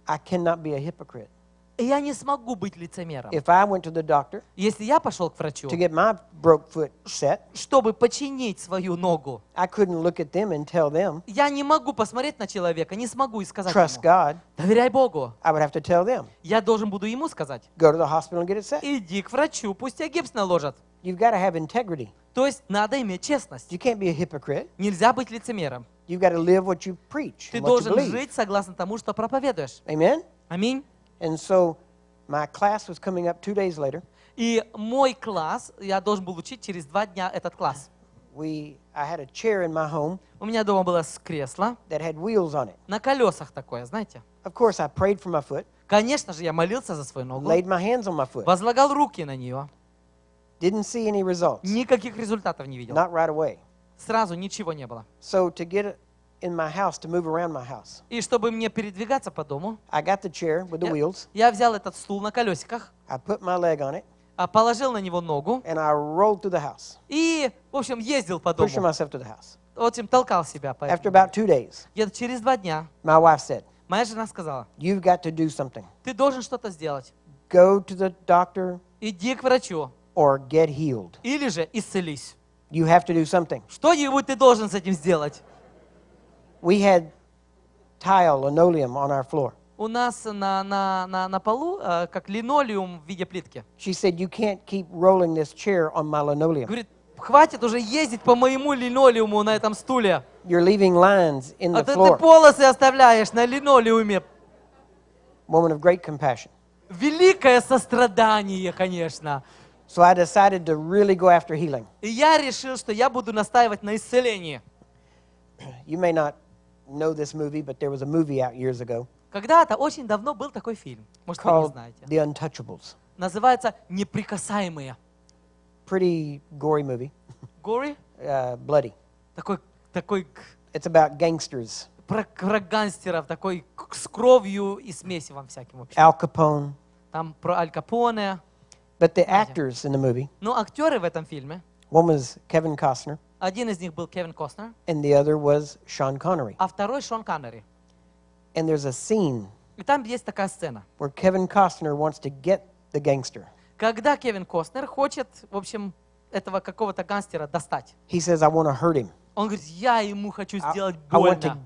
I cannot be a hypocrite. Я не смогу быть лицемером. If I went to the doctor, Если я пошел к врачу, to get my broke foot set, чтобы починить свою ногу, I couldn't look at them and tell them, я не могу посмотреть на человека, не смогу и сказать Trust ему, God, доверяй Богу. I would have to tell them, я должен буду ему сказать, Go to the hospital and get it set. иди к врачу, пусть тебя гипс наложат. You've got to have integrity. То есть надо иметь честность. You can't be a hypocrite. Нельзя быть лицемером. You've got to live what you preach. Ты должен жить согласно тому, что проповедуешь. Amen. Аминь. And so my class was coming up two days later. И мой класс, я должен был учить через два дня этот класс. We, I had a chair in my home. У меня дома было кресло. That had wheels on it. На колесах такое, знаете. Of course, I prayed for my foot. Конечно же, я молился за свою ногу. Laid my hands on my foot. Возлагал руки на нее. Didn't see any results. Никаких результатов не видел. Not right away. Сразу ничего не было. So to get in my house to move around my house. И чтобы мне передвигаться по дому, I got the chair with the wheels. Я взял этот стул на колесиках. I put my leg on it. Положил на него ногу. And I rolled through the house. И, в общем, ездил по дому. Pushing myself to the house. В общем, толкал себя. По After about two days. Где-то через два дня. My wife said. Моя жена сказала. You've got to do something. Ты должен что-то сделать. Go to the doctor. Иди к врачу or get healed. Или же исцелись. You have to do something. Что-нибудь ты должен с этим сделать. We had tile, linoleum on our floor. У нас на, на, на, на полу э, как линолеум в виде плитки. She said, you can't keep rolling this chair on my linoleum. Говорит, хватит уже ездить по моему линолеуму на этом стуле. You're leaving lines in а the а floor. ты полосы оставляешь на линолеуме. Woman of great compassion. Великое сострадание, конечно. So I decided to really go after healing. И я решил, что я буду настаивать на исцелении. You may not know this movie, but there was a movie out years ago. Когда-то очень давно был такой фильм. Может, вы не Called знаете. The Untouchables. Называется «Неприкасаемые». Pretty gory movie, Гори uh, bloody. такой, такой к- It's about gangsters. про, про гангстеров, такой к- с кровью и смесивом всяким вообще. Al Capone, Там про Аль Капоне, but the actors in the movie. Но актеры в этом фильме. One was Kevin Costner. Один из них был Кевин Костнер. And the other was Sean Connery. А второй Шон Коннери. And there's a scene. И там есть такая сцена. Where Kevin Costner wants to get the gangster. Когда Кевин Костнер хочет, в общем, этого какого-то гангстера достать. He says, I want to hurt him. Он говорит, я ему хочу сделать больно.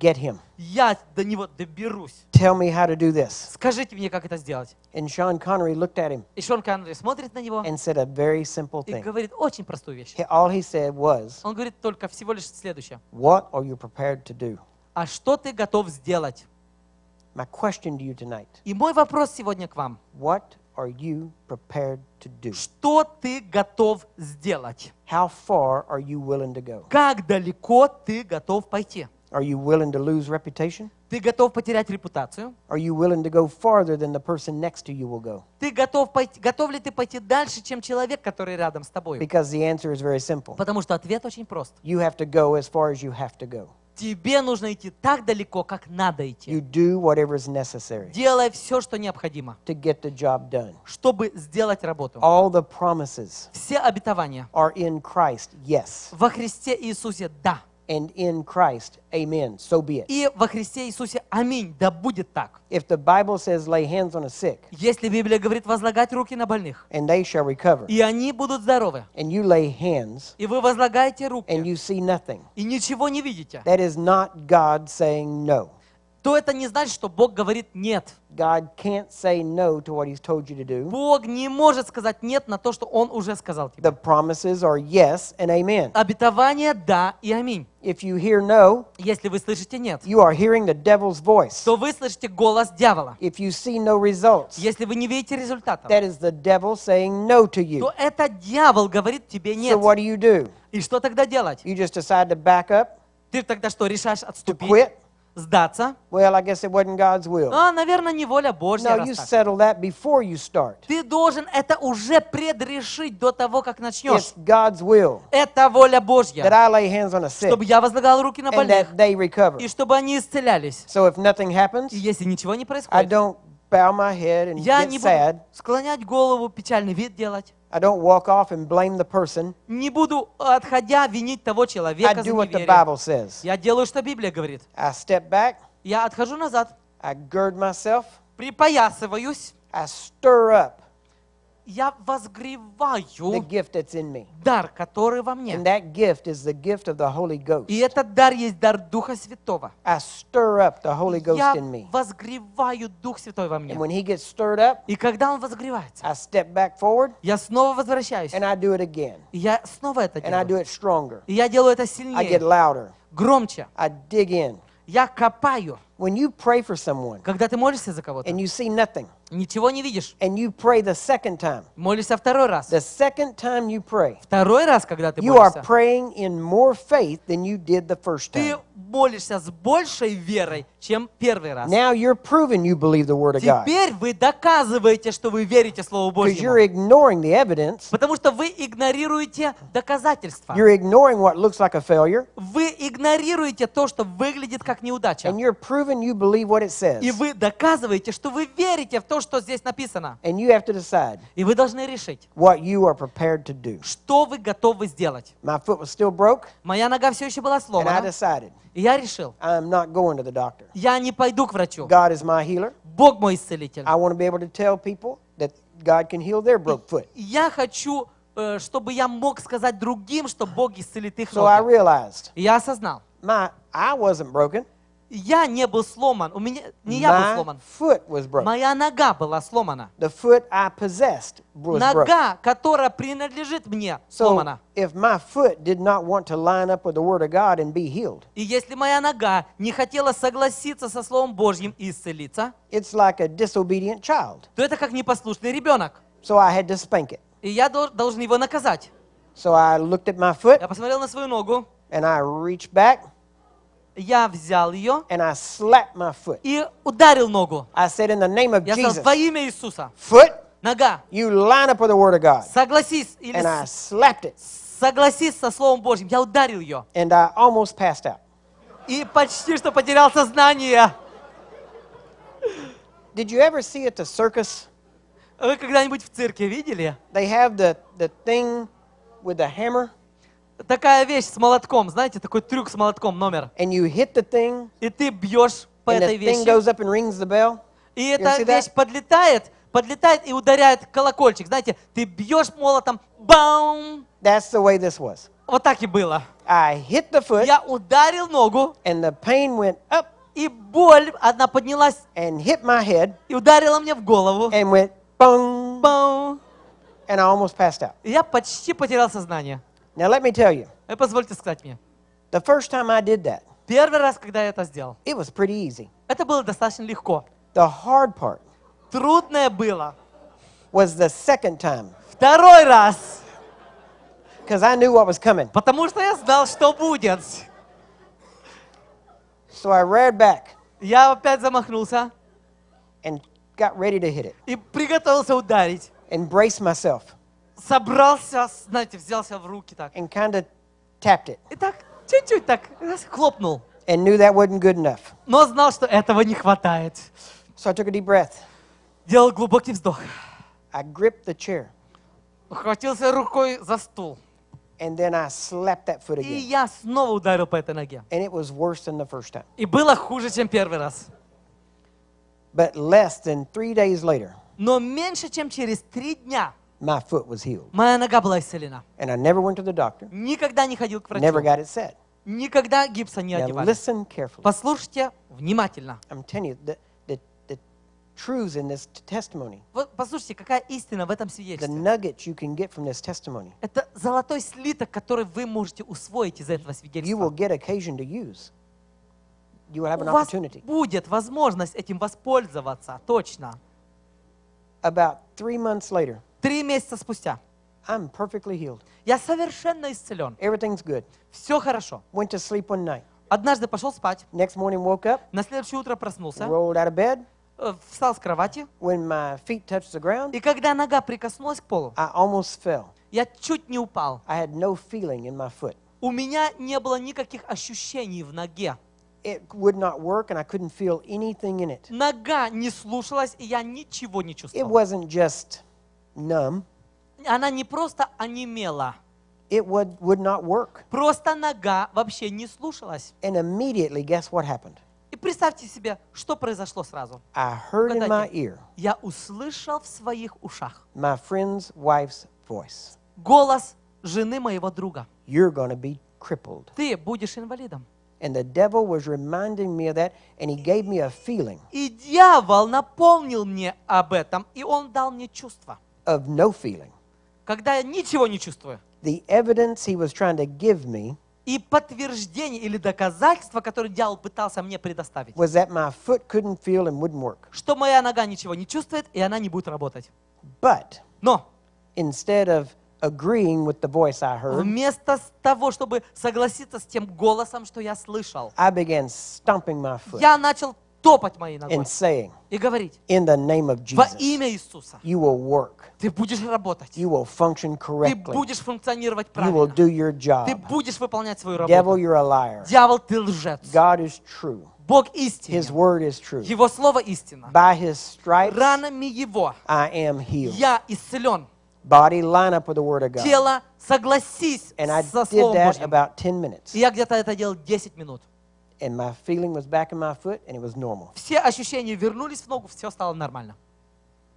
Я до него доберусь. Tell me how to do this. Скажите мне, как это сделать. And Sean Connery looked at him. И Шон Коннери смотрит на него. And said a very simple thing. И говорит очень простую вещь. All he said was. Он говорит только всего лишь следующее. What are you prepared to do? А что ты готов сделать? My question to you tonight. И мой вопрос сегодня к вам. What are you prepared to do? Что ты готов сделать? How far are you willing to go? Как далеко ты готов пойти? Are you willing to lose reputation? Ты готов потерять репутацию? Are you willing to go farther than the person next to you will go? Ты готов пойти, готов ли ты пойти дальше, чем человек, который рядом с тобой? Because the answer is very simple. Потому что ответ очень прост. You have to go as far as you have to go. Тебе нужно идти так далеко, как надо идти. Делай все, что необходимо, to get the job done. чтобы сделать работу. All the promises Все обетования are in Christ, yes. во Христе Иисусе, да. and in Christ. Amen. So be it. И во Христе Иисусе. Аминь. Да будет так. If the Bible says lay hands on the sick. Если Библия говорит возлагать руки на больных. And they shall recover. И они будут здоровы. And you lay hands. И вы возлагаете руки. And you see nothing. И ничего не видите. That is not God saying no. то это не значит, что Бог говорит нет. Бог не может сказать нет на то, что он уже сказал тебе. The promises are yes and amen. Обетование да и аминь. If you hear no, если вы слышите нет, you are hearing the devil's voice. то вы слышите голос дьявола. If you see no results, если вы не видите результатов, that is the devil saying no to you. то это дьявол говорит тебе нет. So what do you do? И что тогда делать? You just decide to back up, Ты тогда что, решаешь отступить? To quit, сдаться. Well, I guess it wasn't God's will. А, наверное, не воля Божья. No, you settle that before you start. Ты должен это уже предрешить до того, как начнешь. It's God's will. Это воля Божья. That I lay hands on a sick. Чтобы я возлагал руки на больных. And that they recover. И чтобы они исцелялись. So if nothing happens, и если ничего не происходит, I don't bow my head and я get не буду склонять голову, печальный вид делать. I don't walk off and blame the person. Не буду, отходя, винить того человека I do за what the Bible says. Я делаю, что Библия говорит. I step back. Я отхожу назад, I gird myself. припоясываюсь, I stir up я возгреваю the gift that's in me. дар, который во мне. And that gift is the gift of the Holy Ghost. И этот дар есть дар Духа Святого. I stir up the Holy Ghost я in me. возгреваю Дух Святой во мне. And when he gets stirred up, И когда он возгревается, I step back forward, я снова возвращаюсь. And I do it again. И я снова это делаю. And I do it stronger. И я делаю это сильнее. I get louder. Громче. I dig in. Я копаю. When you pray for someone, когда ты молишься за кого-то, and you see nothing, ничего не видишь, and you pray the second time, молишься второй раз, the second time you pray, второй раз, когда ты you молишься, are praying in more faith than you did the first time. ты молишься с большей верой, чем первый раз. Now you're proving you believe the word of God. Теперь вы доказываете, что вы верите Слову Божьему. You're ignoring the evidence. Потому что вы игнорируете доказательства. You're ignoring what looks like a failure. Вы игнорируете то, что выглядит как неудача. And you're proving prove and you believe what it says. И вы доказываете, что вы верите в то, что здесь написано. And you have to decide. И вы должны решить. What you are prepared to do. Что вы готовы сделать? My foot was still broke. Моя нога все еще была сломана. And I decided. И я решил. I'm not going to the doctor. Я не пойду к врачу. God is my healer. Бог мой исцелитель. I want to be able to tell people that God can heal their broke foot. Я хочу чтобы я мог сказать другим, что Бог исцелит их ноги. So I realized. И я осознал. My, I wasn't broken я не был сломан. У меня не я был сломан. Моя нога была сломана. The foot I possessed was нога, которая принадлежит мне, сломана. И если моя нога не хотела согласиться со словом Божьим и исцелиться, it's like a disobedient child. То это как непослушный ребенок. So I had to spank it. И я должен его наказать. So I looked at my foot. Я посмотрел на свою ногу. And I reached back. Я взял ее and I slapped my foot. и ударил ногу. I said, In the name of Я Jesus, во имя Иисуса. Foot, Нога. you line up with the Word of God. Согласись или And I slapped it, согласись со Словом Божьим. Я ударил ее. and I almost passed out. И почти что потерял сознание. Did you ever see at the circus? Вы когда-нибудь в цирке видели? They have the, the thing with the hammer, такая вещь с молотком, знаете, такой трюк с молотком, номер. And you hit the thing, и ты бьешь по and этой the вещи. Thing goes up and rings the bell. И эта вещь that? подлетает, подлетает и ударяет колокольчик. Знаете, ты бьешь молотом, бам! That's the way this was. Вот так и было. I hit the foot, Я ударил ногу, and the pain went up, и боль, одна поднялась, and hit my head, и ударила мне в голову, and went, bang, bang, and I almost passed out. я почти потерял сознание. Now let me tell you. Э, позвольте сказать мне. The first time I did that. Первый раз, когда я это сделал. It was pretty easy. Это было достаточно легко. The hard part. Трудное было. Was the second time. Второй раз. Because I knew what was coming. Потому что я знал, что будет. So I ran back. Я опять замахнулся. And got ready to hit it. И приготовился ударить. And braced myself. собрался, знаете, взялся в руки так. And kind of tapped it. И так, чуть-чуть так, хлопнул. And knew that wasn't good enough. Но знал, что этого не хватает. So I took a deep breath. Делал глубокий вздох. I gripped the chair. Ухватился рукой за стул. And then I slapped that foot again. И я снова ударил по этой ноге. And it was worse than the first time. И было хуже, чем первый раз. But less than three days later. Но меньше, чем через три дня. my foot was healed. Моя нога была исцелена. And I never went to the doctor. Никогда не ходил к врачу. Never got it set. Никогда гипса не Now одевали. listen carefully. Послушайте внимательно. I'm telling you, the, the, the truths in this t- testimony, Вот послушайте, какая истина в этом the свидетельстве. nuggets you can get from this testimony, Это золотой слиток, который вы можете усвоить из этого you will свидетельства. get occasion to use. You will have У an вас opportunity. будет возможность этим воспользоваться, точно. About three months later, Три месяца спустя. I'm perfectly healed. Я совершенно исцелен. Everything's good. Все хорошо. Went to sleep one night. Однажды пошел спать. Next morning woke up. На следующее утро проснулся. Rolled out of bed. Э, встал с кровати. When my feet touched the ground. И когда нога прикоснулась к полу. I almost fell. Я чуть не упал. I had no feeling in my foot. У меня не было никаких ощущений в ноге. It would not work and I couldn't feel anything in it. Нога не слушалась, и я ничего не чувствовал. It wasn't just numb. Она не просто онемела. It would, would not work. Просто нога вообще не слушалась. And immediately, guess what happened? И представьте себе, что произошло сразу. I heard in my ear, я услышал в своих ушах my friend's wife's voice. голос жены моего друга. You're gonna be crippled. Ты будешь инвалидом. And the devil was reminding me of that, and he gave me a feeling. И дьявол напомнил мне об этом, и он дал мне чувство of no feeling. Когда я ничего не чувствую. The evidence he was trying to give me и подтверждение или доказательство, которое дьявол пытался мне предоставить, was that my foot couldn't feel and wouldn't work. что моя нога ничего не чувствует, и она не будет работать. But Но instead of agreeing with the voice I heard, вместо того, чтобы согласиться с тем голосом, что я слышал, I began stomping my foot. я начал топать моей ногой saying, и говорить, Jesus, во имя Иисуса, you will work. ты будешь работать, you will function correctly. ты будешь функционировать правильно, you will do your job. ты будешь выполнять свою работу. Devil, you're a liar. Дьявол, ты лжец. God is true. Бог истинен. His word is true. Его слово истина. By his stripes, Ранами Его I am healed. я исцелен. Body line up with the word of God. Тело, согласись and I со Словом Божьим. About 10 minutes. И я где-то это делал 10 минут. And my feeling was back in my foot, and it was normal. Все ощущения вернулись в ногу, все стало нормально.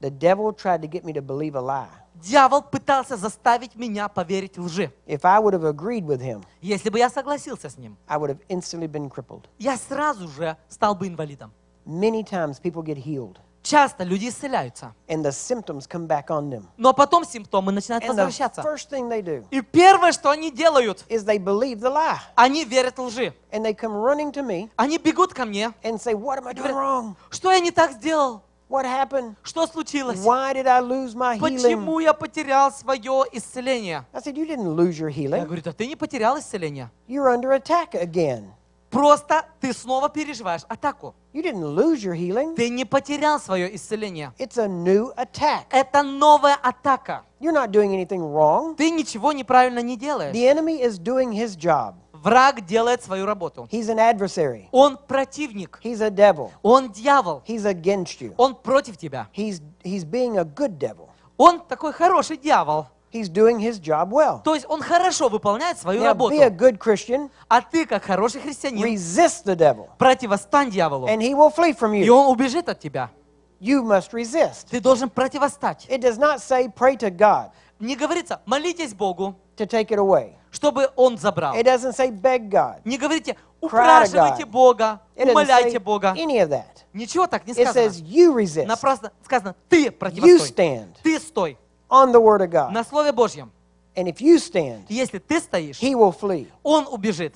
The devil tried to get me to believe a lie. Дьявол пытался заставить меня поверить лжи. If I would have agreed with him, Если бы я согласился с ним, I would have instantly been crippled. я сразу же стал бы инвалидом. Many times people get healed. Часто люди исцеляются. And the symptoms come back on them. Но потом симптомы начинают And возвращаться. The first thing they do И первое, что они делают, is they believe the lie. они верят лжи. And they come running to me они бегут ко мне and say, What am I doing wrong? что я не так сделал? What happened? Что случилось? Why did I lose my healing? Почему я потерял свое исцеление? I said, you didn't lose your healing. Я говорю, да ты не потерял исцеление. You're under attack again. Просто ты снова переживаешь атаку. You didn't lose your healing. Ты не потерял свое исцеление. It's a new attack. Это новая атака. You're not doing anything wrong. Ты ничего неправильно не делаешь. The enemy is doing his job. Враг делает свою работу. He's an adversary. Он противник. He's a devil. Он дьявол. He's against you. Он против тебя. He's, he's being a good devil. Он такой хороший дьявол. He's doing his job well. То есть он хорошо выполняет свою Now, работу. Be a good Christian, а ты, как хороший христианин, resist the devil, противостань дьяволу. And he will flee from you. И он убежит от тебя. You must resist. Ты должен противостать. It does not say, Pray to God, Не говорится, молитесь Богу, to take it away. чтобы он забрал. It doesn't say, Beg God, Не говорите, упрашивайте Бога, умоляйте Бога. any of that. Ничего так не It сказано. says, You resist. Напрасно сказано, ты You stand. Ты стой. on the Word of God. на Слове Божьем. And if you stand, Если ты стоишь, he will flee. он убежит.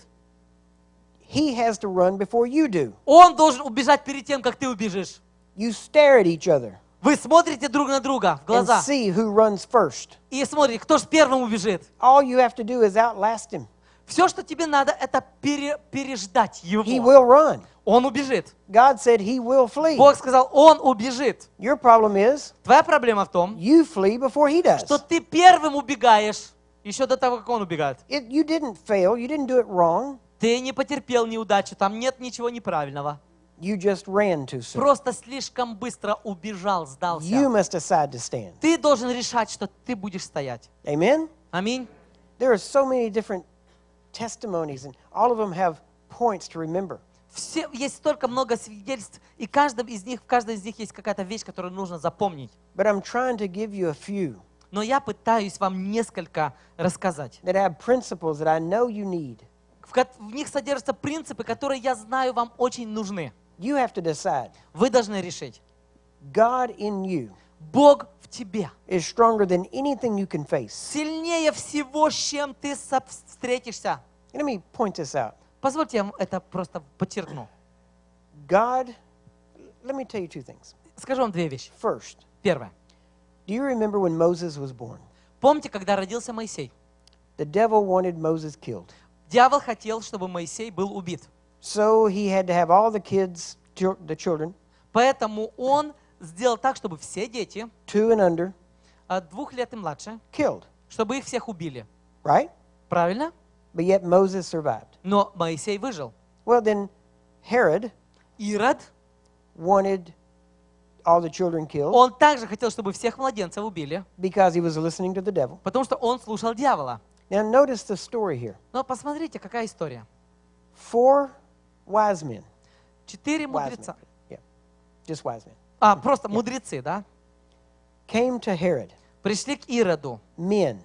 He has to run before you do. Он должен убежать перед тем, как ты убежишь. You stare at each other Вы смотрите друг на друга в and see who runs first. и смотрите, кто же первым убежит. All you have to do is outlast him. Все, что тебе надо, это пере, переждать его. He will run. Он убежит. God said he will flee. Бог сказал, он убежит. Your problem is, Твоя проблема в том, you flee before he does. что ты первым убегаешь, еще до того, как он убегает. It, you didn't fail, you didn't do it wrong. Ты не потерпел неудачу, там нет ничего неправильного. You just ran too soon. Просто слишком быстро убежал, сдался. You must decide to stand. Ты должен решать, что ты будешь стоять. Аминь. There are so many different testimonies, and all of them have points to remember. Все, есть столько много свидетельств, и каждом из них, в каждом из них есть какая-то вещь, которую нужно запомнить. But I'm trying to give you a few но я пытаюсь вам несколько рассказать. В, в них содержатся принципы, которые я знаю вам очень нужны. Вы должны решить. God in you. Бог в тебе. Is stronger than anything you can face. Сильнее всего, чем ты встретишься. Let me point this out. Позвольте я это просто подчеркну. God, let me tell you two things. Скажу вам две вещи. First. Первое. Do you remember when Moses was born? Помните, когда родился Моисей? The devil wanted Moses killed. Дьявол хотел, чтобы Моисей был убит. So he had to have all the kids, the children. Поэтому он сделал так, чтобы все дети от а, двух лет и младше killed. чтобы их всех убили. Right? Правильно? But yet Moses survived. Но Моисей выжил. Well, then Herod Ирод wanted all the children killed. Он также хотел, чтобы всех младенцев убили. Because he was listening to the devil. Потому что он слушал дьявола. Now notice the story here. Но посмотрите, какая история. Four wise men. Четыре мудреца. Wise men. Yeah. Just wise men а, просто мудрецы, да? Came to Herod. Пришли к Ироду. Men.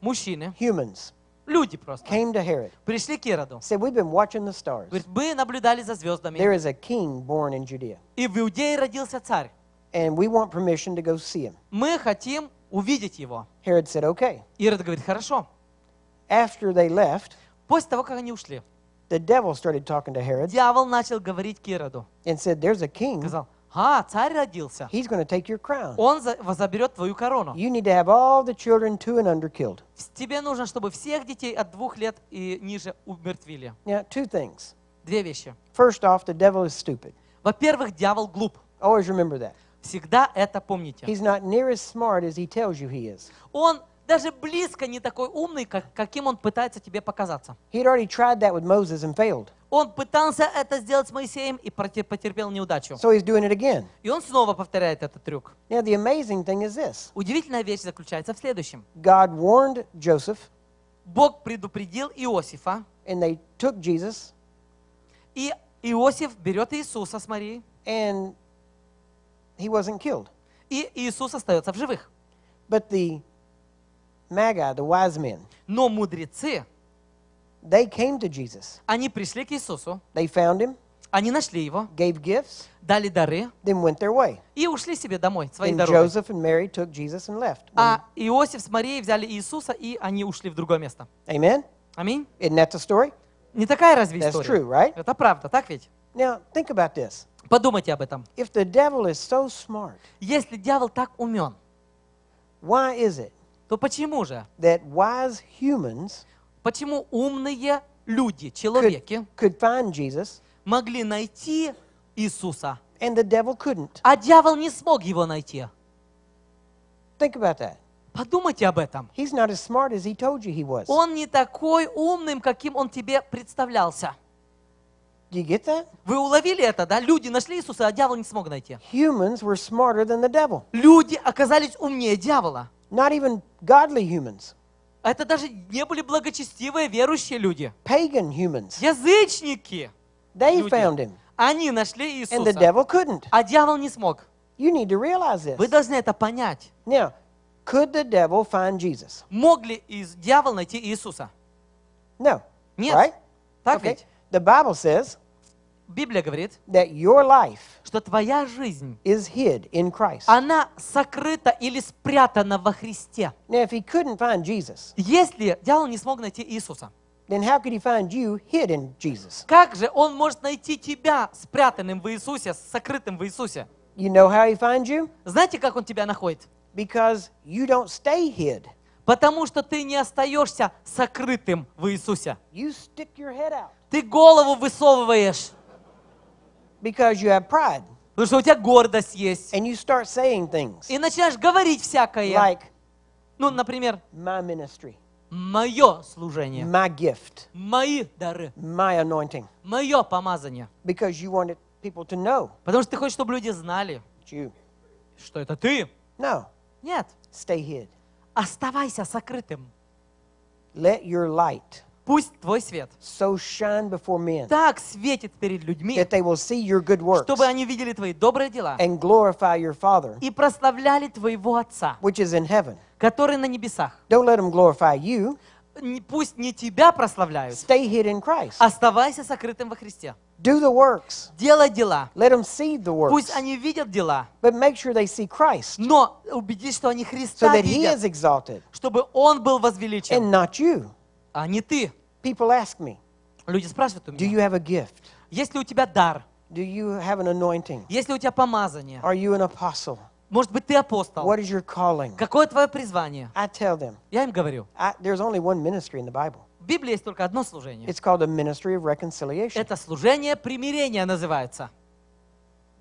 Мужчины. Humans. Люди просто. Came to Herod. Пришли к Ироду. Said, We've been watching the stars. Говорит, мы наблюдали за звездами. There is a king born in Judea. И в Иудее родился царь. And we want permission to go see him. Мы хотим увидеть его. Herod said, okay. Ирод говорит, хорошо. After they left, После того, как они ушли, the devil started talking to Herod. Дьявол начал говорить к Ироду. And said, there's a king. Сказал, а, царь родился. He's going to take your crown. Он заберет твою корону. You need to have all the children two and under killed. Тебе нужно, чтобы всех детей от двух лет и ниже умертвили. Now, two things. Две вещи. First off, the devil is stupid. Во-первых, дьявол глуп. Always remember that. Всегда это помните. He's not near as smart as he tells you he is. Он даже близко не такой умный, как, каким он пытается тебе показаться. He'd already tried that with Moses and failed. Он пытался это сделать с Моисеем и потерпел неудачу. So he's doing it again. И он снова повторяет этот трюк. Now the amazing thing is this. Удивительная вещь заключается в следующем. God warned Joseph. Бог предупредил Иосифа. And they took Jesus. И Иосиф берет Иисуса с Марией. And he wasn't killed. И Иисус остается в живых. But the magi, the wise men. Но мудрецы They came to Jesus. Они пришли к Иисусу. They found him. Они нашли его. Gave gifts. Дали дары. Then went their way. И ушли себе домой, своей then дорогой. Joseph and Mary took Jesus and left. А Иосиф с Марией взяли Иисуса и они ушли в другое место. Amen. Аминь. Isn't that the story? Не такая разве That's история? True, right? Это правда, так ведь? Now think about this. Подумайте об этом. If the devil is so smart, если дьявол так умен, why is it? То почему же? That wise humans Почему умные люди, человеки, could, could Jesus, могли найти Иисуса, and the devil а дьявол не смог его найти? Think about that. Подумайте об этом. He's not as smart as he told you he was. Он не такой умным, каким он тебе представлялся. you get that? Вы уловили это, да? Люди нашли Иисуса, а дьявол не смог найти. Humans were smarter than the devil. Люди оказались умнее дьявола. Not even godly humans. Это даже не были благочестивые верующие люди. Pagan humans. Язычники. They люди. found him. Они нашли Иисуса. And the devil couldn't. А дьявол не смог. You need to realize this. Вы должны это понять. Now, could the devil find Jesus? Мог ли дьявол найти Иисуса? No. Нет. Right? Так okay. ведь? The Bible says. Библия говорит, that your life что твоя жизнь is hid in Christ. она сокрыта или спрятана во Христе. Now, if he couldn't find Jesus, если дьявол не смог найти Иисуса, then how could he find you hid Jesus? Как же он может найти тебя спрятанным в Иисусе, сокрытым в Иисусе? You know how he finds you? Знаете, как он тебя находит? Because you don't stay hid. Потому что ты не остаешься сокрытым в Иисусе. You stick your head out. Ты голову высовываешь. Because you have pride. Потому что у тебя гордость есть. And you start saying things. И начинаешь говорить всякое. Like, ну, например, my ministry. Мое служение. My gift. Мои дары. My anointing. Мое помазание. Because you wanted people to know. Потому что ты хочешь, чтобы люди знали. You. Что это ты? No. Нет. Stay hid. Оставайся сокрытым. Let your light Пусть твой свет so shine before men, так светит перед людьми, that they will see your good works, чтобы они видели твои добрые дела and glorify your Father, и прославляли твоего Отца, which is in heaven. который на небесах. Don't let them glorify you. Пусть не тебя прославляют. Stay hid in Christ. Оставайся сокрытым во Христе. Do the works. Делай дела. Let them see the works. Пусть они видят дела. But make sure they see Christ. Но убедись, что они Христа so that видят. He is exalted. Чтобы Он был возвеличен. And not you. а не ты. People ask me, Люди спрашивают у do you меня, have a gift? есть ли у тебя дар, Do you have an anointing? есть ли у тебя помазание, Are you an apostle? может быть, ты апостол, What is your calling? какое твое призвание? I tell them, Я им говорю, I, there's only one ministry in the Bible. в Библии есть только одно служение. It's called the ministry of reconciliation. Это служение примирения называется.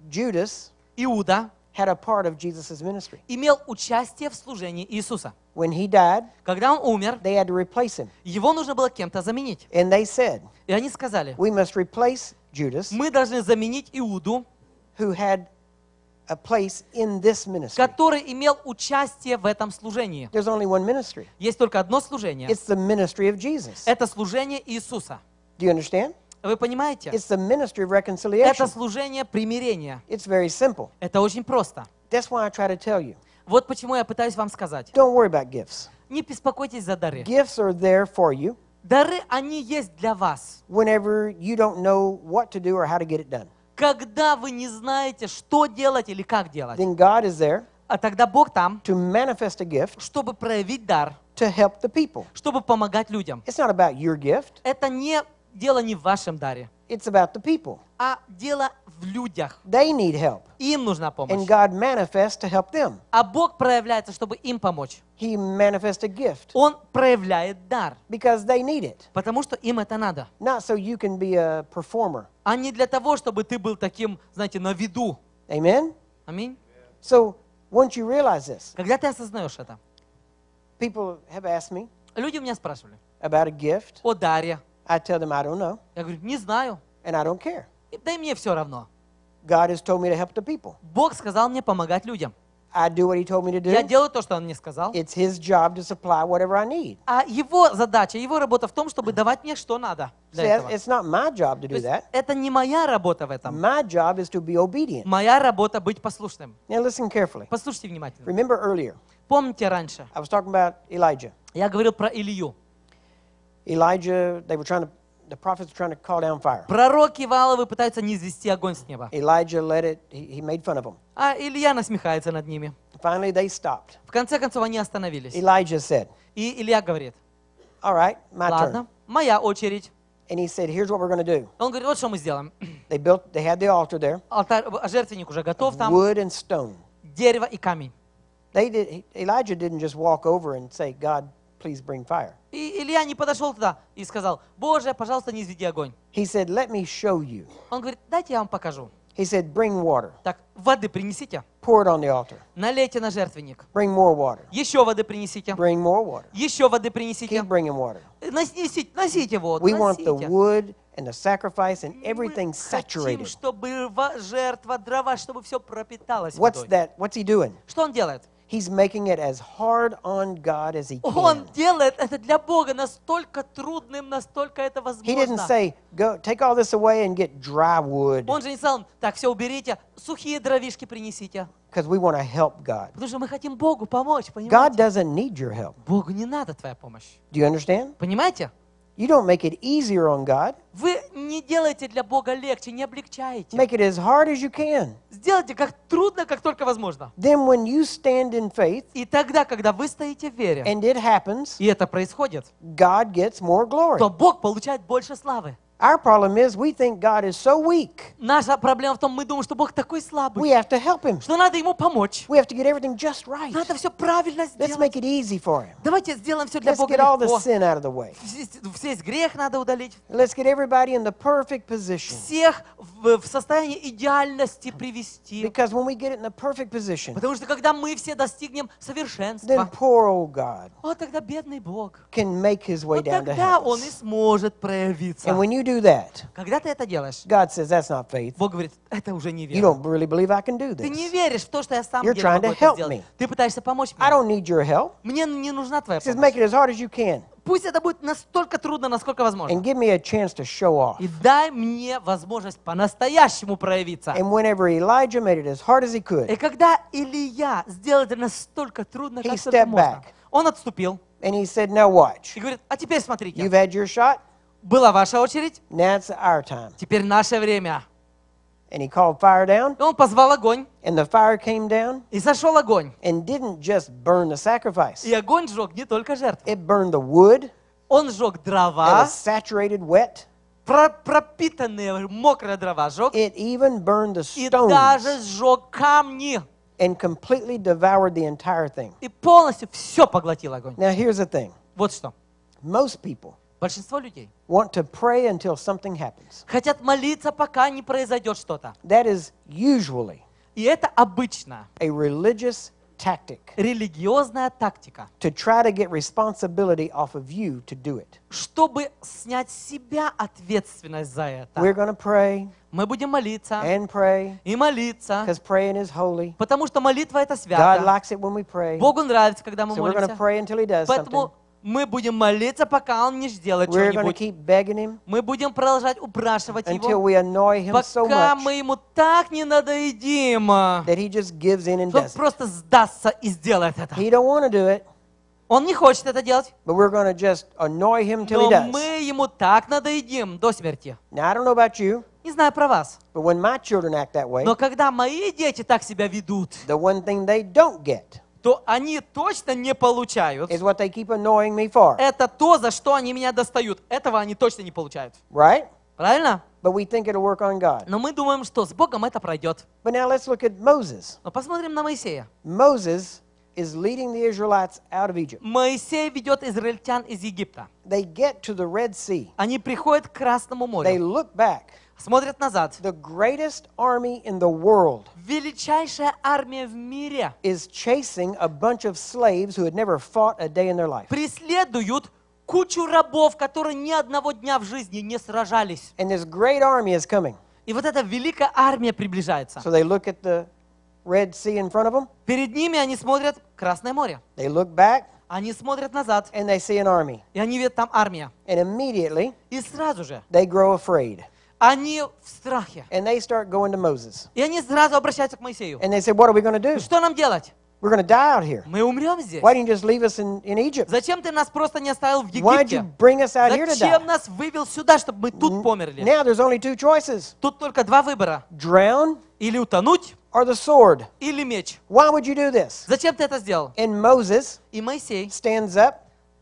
Judas Иуда had a part of Jesus' ministry. имел участие в служении Иисуса. When he died, Когда он умер, they had to replace him. его нужно было кем-то заменить. And they said, И они сказали, we must replace Judas, мы должны заменить Иуду, who had a place in this ministry. который имел участие в этом служении. There's only one ministry. Есть только одно служение. It's the ministry of Jesus. Это служение Иисуса. Do you understand? Вы понимаете? It's the ministry of reconciliation. Это служение примирения. It's very simple. Это очень просто. That's why I try to tell you. Вот почему я пытаюсь вам сказать. Don't worry about gifts. Не беспокойтесь за дары. Gifts are there for you. Дары, они есть для вас. Whenever you don't know what to do or how to get it done. Когда вы не знаете, что делать или как делать. Then God is there. А тогда Бог там, to manifest a gift, чтобы проявить дар, to help the people. чтобы помогать людям. It's not about your gift. Это не дело не в вашем даре. It's about the people. А дело в людях. They need help. Им нужна помощь. And God manifests to help them. А Бог проявляется, чтобы им помочь. He manifests a gift. Он проявляет дар. Because they need it. Потому что им это надо. Not so you can be a performer. А не для того, чтобы ты был таким, знаете, на виду. Amen. Аминь. So once you realize this. Когда ты осознаешь это. People have asked me. Люди меня спрашивали. About a gift. О даре. I tell them I don't know. Я говорю, не знаю. And I don't care. И, да и мне все равно. God has told me to help the people. Бог сказал мне помогать людям. I do what he told me to do. Я делаю то, что он мне сказал. It's his job to supply whatever I need. А его задача, его работа в том, чтобы давать мне, что надо. It's not my job to do that. Это не моя работа в этом. My job is to be obedient. Моя работа быть послушным. Now listen carefully. Послушайте внимательно. Remember earlier. Помните раньше. I was talking about Elijah. Я говорил про Илью. Elijah, they were trying to the prophets were trying to call down fire. Пророки Валовы пытаются не извести огонь с неба. Elijah let it, he, he made fun of them. А Илья насмехается над ними. Finally they stopped. В конце концов они остановились. Elijah said, И Илья говорит, All right, my ладно, turn. моя очередь. And he said, here's what we're going to do. Он говорит, вот что мы сделаем. They built, they had the altar there. Алтарь, жертвенник уже готов там. Wood and stone. Дерево и камень. They did, Elijah didn't just walk over and say, God, please bring fire. И Илья не подошел туда и сказал, Боже, пожалуйста, не изведи огонь. He said, let me show you. Он говорит, дайте я вам покажу. He said, bring water. Так, воды принесите. Pour it on the altar. Налейте на жертвенник. Bring more water. Еще воды принесите. Bring more water. Еще воды принесите. Keep bringing water. Э, носите, носите воду. We want the wood and the sacrifice and everything saturated. хотим, чтобы жертва, дрова, чтобы все пропиталось What's that? What's he doing? Что он делает? He's making it as hard on God as he can. Он делает это для Бога настолько трудным, настолько это возможно. He didn't say, go take all this away and get dry wood. Он же не сказал, так все уберите, сухие дровишки принесите. Because we want to help God. Потому что мы хотим Богу помочь, понимаете? God doesn't need your help. Богу не надо твоя помощь. Do you understand? Понимаете? You don't make it easier on God. Вы не делайте для Бога легче, не облегчайте. Make it as hard as you can. Сделайте как трудно, как только возможно. Then when you stand in faith, и тогда, когда вы стоите в вере, and it happens, и это происходит, God gets more glory. то Бог получает больше славы. Our problem is we think God is so weak. Наша проблема в том, мы думаем, что Бог такой слабый. We have to help him. Что надо ему помочь. We have to get everything just right. Надо все правильно сделать. Let's make it easy for him. Давайте сделаем все для Let's Бога get all the sin out of the way. Весь грех надо удалить. Let's get everybody in the perfect position. Всех в, в состоянии идеальности привести. Because when we get it in the perfect position, потому что когда мы все достигнем совершенства, then poor old God, вот тогда бедный Бог, can make his way вот down to heaven. тогда он и сможет проявиться. And when you do do that, когда ты это делаешь, God says, that's not faith. Бог говорит, это уже не вера. You don't really believe I can do this. Ты не веришь в то, что я сам You're деле trying могу to help сделать. Me. Ты пытаешься помочь мне. I don't need your help. Мне не нужна твоя He says, помощь. Make it as hard as you can. Пусть это будет настолько трудно, насколько возможно. And give me a chance to show off. И дай мне возможность по-настоящему проявиться. And whenever Elijah made it as hard as he could, И когда Илья сделал это настолько трудно, he как stepped только можно, back. он отступил. And he said, now watch. И говорит, а теперь смотрите. You've had your shot. Была ваша очередь. Now it's our time. Теперь наше время. And he called fire down. И он позвал огонь. And the fire came down. И сошел огонь. And didn't just burn the sacrifice. И огонь сжег не только жертву. It burned the wood. Он сжег дрова. And saturated wet. Про пропитанные мокрые дрова сжег. It even burned the stones. И даже сжег камни. And completely devoured the entire thing. И полностью все поглотил огонь. Now here's the thing. Вот что. Most people Большинство людей want to pray until something happens. хотят молиться, пока не произойдет что-то. That is usually И это обычно a religious tactic религиозная тактика, to try to get responsibility off of you to do it. чтобы снять себя ответственность за это. We're going to pray Мы будем молиться and pray и молиться, because praying is holy. потому что молитва — это God свято. likes it when we pray. Богу нравится, когда мы So we're going to молимся. pray until He does something. Мы будем молиться, пока он не сделает что-нибудь. Мы будем продолжать упрашивать его, пока мы ему так не надоедим, что он просто сдастся и сделает это. Он не хочет это делать. Но мы ему так надоедим до смерти. не знаю про вас. но когда мои дети так себя ведут, the one thing they don't get, то они точно не получают. Is what they keep annoying me for. Это то, за что они меня достают. Этого они точно не получают. Right? Правильно? But we think it'll work on God. Но мы думаем, что с Богом это пройдет. But now let's look at Moses. Но посмотрим на Моисея. Moses is leading the Israelites out of Egypt. Моисей ведет израильтян из Египта. They get to the Red Sea. Они приходят к Красному морю. They look back смотрят назад. The greatest army in the world Величайшая армия в мире is chasing a bunch of slaves who had never fought a day in their life. преследуют кучу рабов, которые ни одного дня в жизни не сражались. And this great army is coming. И вот эта великая армия приближается. So they look at the Red sea in front of them. Перед ними они смотрят Красное море. They look back. Они смотрят назад. And they see an army. И они видят там армия. And immediately. И сразу же. They grow afraid они в страхе. And they start going to Moses. И они сразу обращаются к Моисею. And they say, what are we going to do? Что нам делать? We're going to die out here. Мы умрем здесь. Why didn't you just leave us in, in Egypt? Зачем ты нас просто не оставил в Египте? Why did you bring us out here to die? Зачем нас вывел сюда, чтобы мы тут померли? Now there's only two choices. Тут только два выбора. Drown или утонуть or the sword. или меч. Why would you do this? Зачем ты это сделал? And Moses и Моисей stands up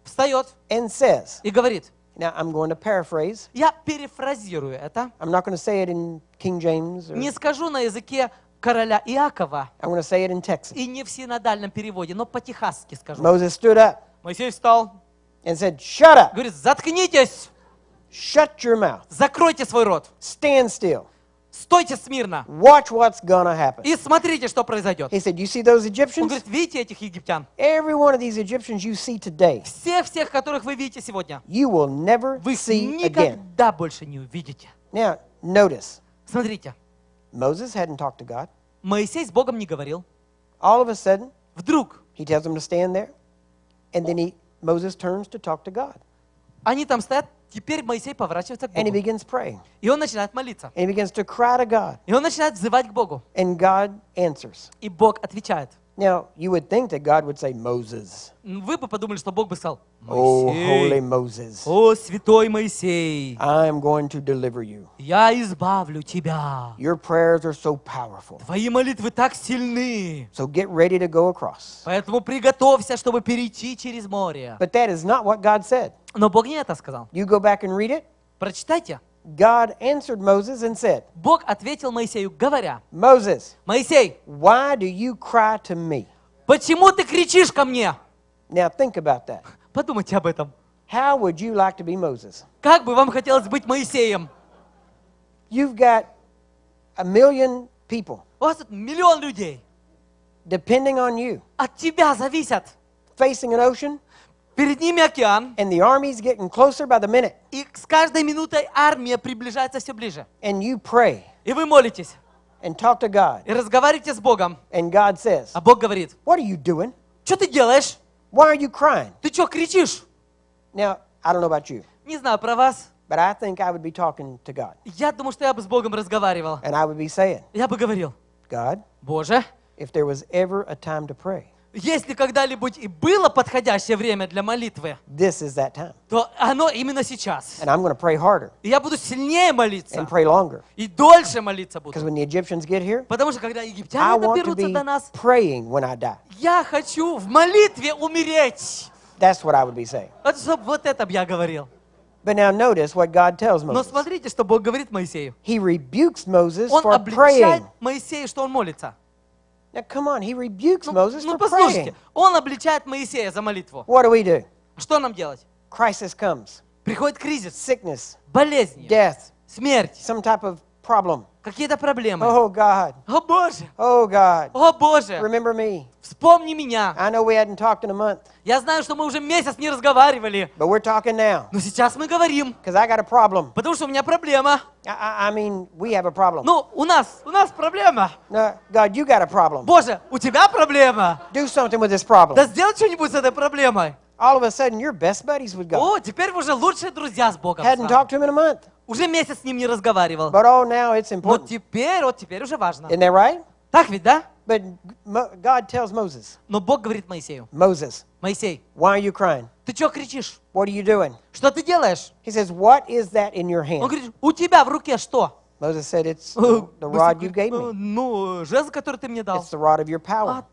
встает and says, и говорит, Now I'm going to paraphrase. Я перефразирую это. I'm not going to say it in King James. Or... Не скажу на языке короля Иакова. I'm going to say it in Texas. И не в синодальном переводе, но по-техасски скажу. Moses stood up. Моисей встал. And said, Shut up. Говорит, заткнитесь. Shut your mouth. Закройте свой рот. Stand still. Стойте смирно. Watch what's gonna happen. И смотрите, что произойдет. He said, you see those Egyptians? Он говорит, видите этих египтян? Every one of these Egyptians you see today. Все всех, которых вы видите сегодня. You will never вы see никогда again. больше не увидите. Now, notice. Смотрите. Moses hadn't talked to God. Моисей с Богом не говорил. All of a sudden, вдруг, he tells them to stand there, and then he, Moses turns to talk to God. Они там стоят, Теперь Моисей поворачивается к And he begins praying. И он начинает молиться. And he begins to cry to God. И он начинает взывать к Богу. And God answers. И Бог отвечает. Now, you would think that God would say Moses. Вы бы подумали, что Бог бы сказал, Oh, holy Moses. О, святой Моисей, I am going to deliver you. я избавлю тебя. Your prayers are so powerful. Твои молитвы так сильны. So get ready to go across. Поэтому приготовься, чтобы перейти через море. But that is not what God said. Но Бог не это сказал. You go back and read it. Прочитайте. God answered Moses and said, Бог ответил Моисею, говоря, Moses, Моисей, why do you cry to me? почему ты кричишь ко мне? Now think about that. Подумайте об этом. How would you like to be Moses? Как бы вам хотелось быть Моисеем? You've got a million people У вас тут миллион людей, depending on you, от тебя зависят, facing an ocean, Перед ними океан. And the army's getting closer by the minute. И с каждой минутой армия приближается все ближе. And you pray. И вы молитесь. And talk to God. И с Богом. And God says. А Бог говорит. What are you doing? Что ты делаешь? Why are you crying? Ты что кричишь? Now, I don't know about you. Не знаю про вас. But I think I would be talking to God. Я думаю, что я бы с Богом разговаривал. And I would be saying. Я бы говорил. God. Боже. If there was ever a time to pray. если когда-либо и было подходящее время для молитвы, This is that time. то оно именно сейчас. And I'm going pray harder. И я буду сильнее молиться. And pray longer. И дольше молиться буду. when the Egyptians get here, Потому что когда египтяне I want to доберутся be до нас, praying when I die. я хочу в молитве умереть. That's what I would be saying. Вот, вот это б я говорил. But now notice what God tells Но смотрите, что Бог говорит Моисею. He rebukes Moses Он for praying. обличает Моисея, что он молится. Now, come on, he rebukes ну, Moses ну for послушайте, praying. он обличает Моисея за молитву. What do we do? Что нам делать? Crisis comes. Приходит кризис, Sickness, болезни, death, смерть, some type of problem. какие-то проблемы. Oh, God. О, Боже. Oh, God. О, Боже. Remember me. Вспомни меня. I know we hadn't talked in a month. Я знаю, что мы уже месяц не разговаривали. But we're talking now. Но сейчас мы говорим. Because I got a problem. Потому что у меня проблема. I, I mean, we have a problem. Ну, у нас, у нас проблема. No, God, you got a problem. Боже, у тебя проблема. Do something with this problem. Да сделай что-нибудь с этой проблемой. All of a sudden, you're best buddies with God. О, теперь вы уже лучшие друзья с Богом. Hadn't talked to him in a month. Уже месяц с ним не разговаривал. But oh, now it's Но important. теперь, вот теперь уже важно. Isn't that right? Так ведь, да? But Mo- God tells Moses, Но Бог говорит Моисею, Moses, Моисей, why are you crying? ты что кричишь? What are you doing? Что ты делаешь? He says, what is that in your Он hand? говорит, у тебя в руке что? Moses said, it's the, the Моисей rod you говорит, gave «Э, me. Ну, жезл, который ты мне дал. It's the rod of your power, А,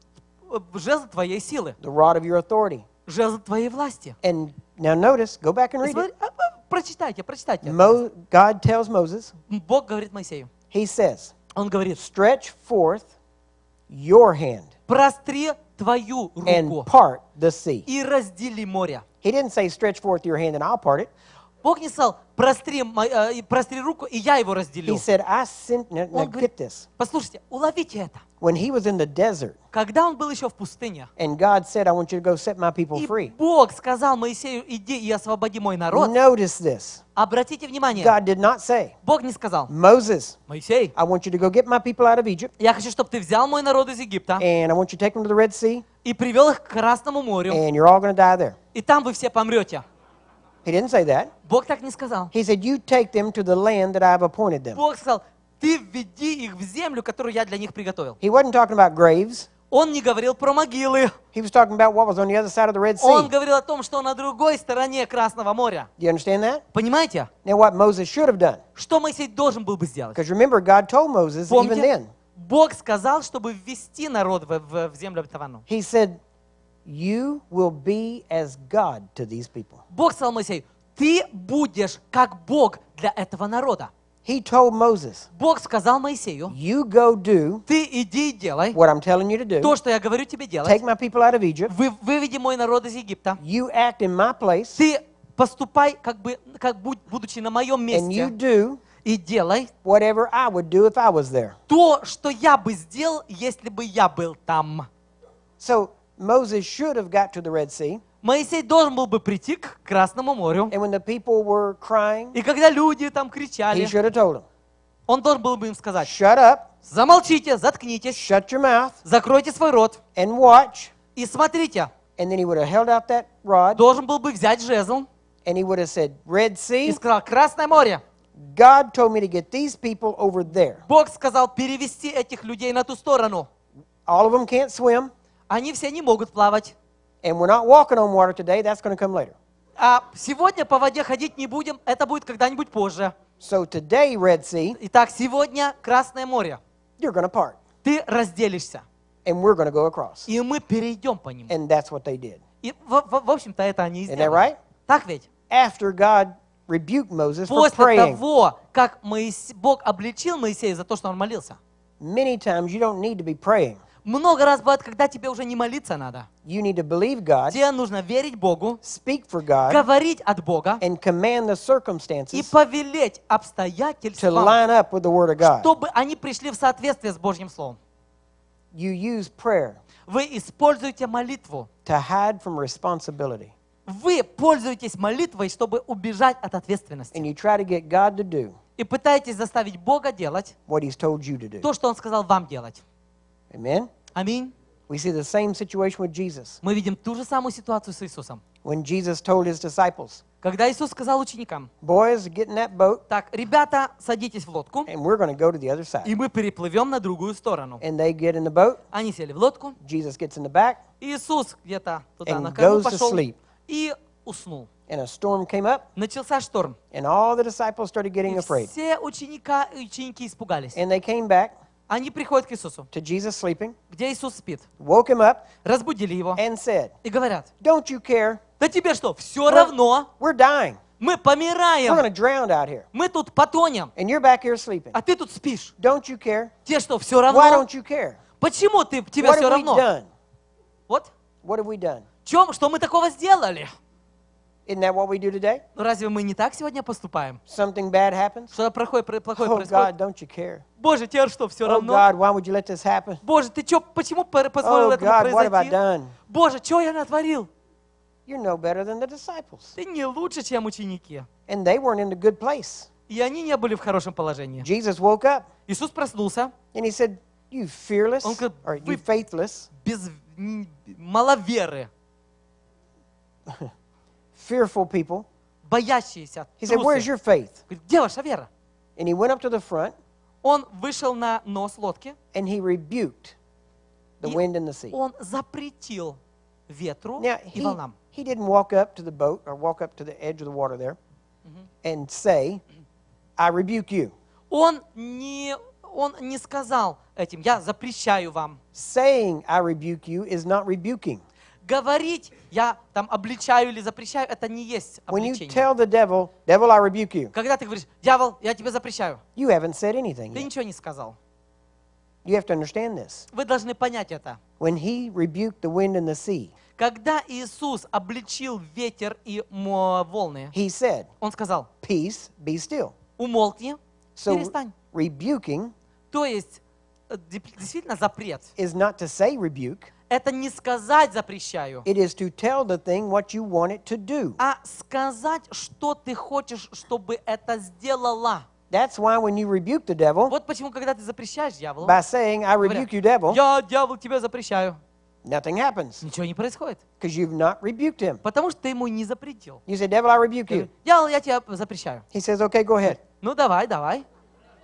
э, жезл твоей силы, the rod of your authority. жезл твоей власти. And now notice, go back and read it. Смотри, а, а, Прочитайте, прочитайте. Mo God tells Moses. Бог говорит Моисею. He says. Он говорит. Stretch forth your hand. Простри твою руку. And part the sea. И раздели море. He didn't say stretch forth your hand and I'll part it. Бог не сказал, простри, э, простри руку, и я его разделю. He said, I sent, Он говорит, this. послушайте, уловите это. When he was in the desert, когда он был еще в пустыне, and God said, I want you to go set my people и Бог сказал Моисею, иди и освободи мой народ. Notice this. Обратите внимание. God did not say, Бог не сказал. Moses, Моисей, I want you to go get my people out of Egypt. Я хочу, чтобы ты взял мой народ из Египта. And I want you to take them to the Red Sea. И привел их к Красному морю. And you're all die there. И там вы все помрете. He didn't say that. Бог так не сказал. He said, you take them to the land that I've appointed them. Бог сказал, ты введи их в землю, которую я для них приготовил. He wasn't talking about graves. Он не говорил про могилы. He was talking about what was on the other side of the Red sea. Он говорил о том, что на другой стороне Красного моря. Do you understand that? Понимаете? Now what Moses should have done. Что Моисей должен был бы сделать? Because remember, God told Moses Помните? even then. Бог сказал, чтобы ввести народ в, в, в землю обетованную. He said, you will be as God to these people. Бог сказал Моисею, ты будешь как Бог для этого народа. He told Moses, Бог сказал Моисею, you go do ты иди и делай what I'm telling you to do, то, что я говорю тебе делать. Take my people out of Egypt, вы, выведи мой народ из Египта. You act in my place, ты поступай, как, бы, как будучи на моем месте. And you do и делай whatever I would do if I was there. то, что я бы сделал, если бы я был там. So, Moses should have got to the Red Sea. Моисей должен был бы прийти к Красному морю. And when the people were crying, И когда люди там кричали, he should have told them, он должен был бы им сказать, Shut up, замолчите, заткнитесь, shut your mouth, закройте свой рот and watch. и смотрите. And then he would have held out that rod, должен был бы взять жезл and he would have said, Red sea, и сказал, Красное море. God told me to get these people over there. Бог сказал перевести этих людей на ту сторону. All of them can't swim. Они все не могут плавать. А сегодня по воде ходить не будем, это будет когда-нибудь позже. So today, Red sea, Итак, сегодня Красное море. You're gonna part. Ты разделишься. And we're gonna go across. И мы перейдем по нему. And that's what they did. И, в, в, в общем-то, это они и сделали. that right? Так ведь? After God rebuked Moses После for praying. того, как Моисе... Бог обличил Моисея за то, что он молился. Many times you don't need to be praying. Много раз бывает, когда тебе уже не молиться надо. You need to believe God, тебе нужно верить Богу, speak for God, говорить от Бога and command the circumstances и повелеть обстоятельствам, to line up with the Word of God. чтобы они пришли в соответствие с Божьим Словом. You use prayer Вы используете молитву. To hide from responsibility. Вы пользуетесь молитвой, чтобы убежать от ответственности. And you try to get God to do и пытаетесь заставить Бога делать what he's told you to do. то, что Он сказал вам делать. Amen? Аминь. We see the same situation with Jesus. Мы видим ту же самую ситуацию с Иисусом. When Jesus told his disciples, когда Иисус сказал ученикам, Boys, get in that boat, так, ребята, садитесь в лодку, and we're going to go to the other side. и мы переплывем на другую сторону. And they get in the boat, они сели в лодку, Jesus gets in the back, Иисус где-то туда and на корму goes пошел to sleep. и уснул. And a storm came up, Начался шторм. And all the disciples started getting и afraid. все ученика, ученики испугались. And they came back, они приходят к Иисусу. To Jesus sleeping. Где Иисус спит. Woke him up. Разбудили его. And said. И говорят. Don't you care? Да тебе что? Все we're, равно. We're dying. Мы помираем. We're drown out here. Мы тут потонем. And you're back here sleeping. А ты тут спишь. Don't you care? Тебе что? Все равно. Why don't you care? Почему ты тебе What все равно? done? What? What have we done? чем? Что мы такого сделали? Isn't that what we do today? Но разве мы не так сегодня поступаем? Something bad happens. Что-то плохое, плохое oh, God, don't you care? Боже, тебе что, все oh, равно? God, why would you let this happen? Боже, ты чё, почему позволил oh, этому God, произойти? What have I done? Боже, что я натворил? You're no better than the disciples. Ты не лучше, чем ученики. And they weren't in a good place. И они не были в хорошем положении. Jesus woke up. Иисус проснулся. And he said, you fearless, Он говорит, or you faithless. Без, маловеры. fearful people, боящиеся, he said, Where's your faith? где ваша вера? And he went up to the front. Он вышел на нос лодки. And he rebuked the wind and the sea. Он запретил ветру и he, волнам. He didn't walk up to the boat or walk up to the edge of the water there and say, I rebuke you. Он не он не сказал этим, я запрещаю вам. Saying I rebuke you is not rebuking. говорить, я там обличаю или запрещаю, это не есть обличение. Когда ты говоришь, дьявол, я тебя запрещаю, you haven't said anything ты yet. ничего не сказал. You have to understand this. Вы должны понять это. When he rebuked the wind and the sea, Когда Иисус обличил ветер и мо- волны, he said, Он сказал, Peace, be still. умолкни, So перестань. rebuking То есть, э, действительно запрет. is not to say rebuke, это не сказать запрещаю. It is to tell the thing what you want it to do. А сказать, что ты хочешь, чтобы это сделала. That's why when you rebuke the devil, вот почему, когда ты запрещаешь дьяволу, by saying, I rebuke you, devil, я, дьявол, тебя запрещаю, nothing happens. Ничего не происходит. Because you've not rebuked him. Потому что ты ему не запретил. You say, devil, I rebuke you. Дьявол, я тебя запрещаю. He says, okay, go ahead. Ну, давай, давай.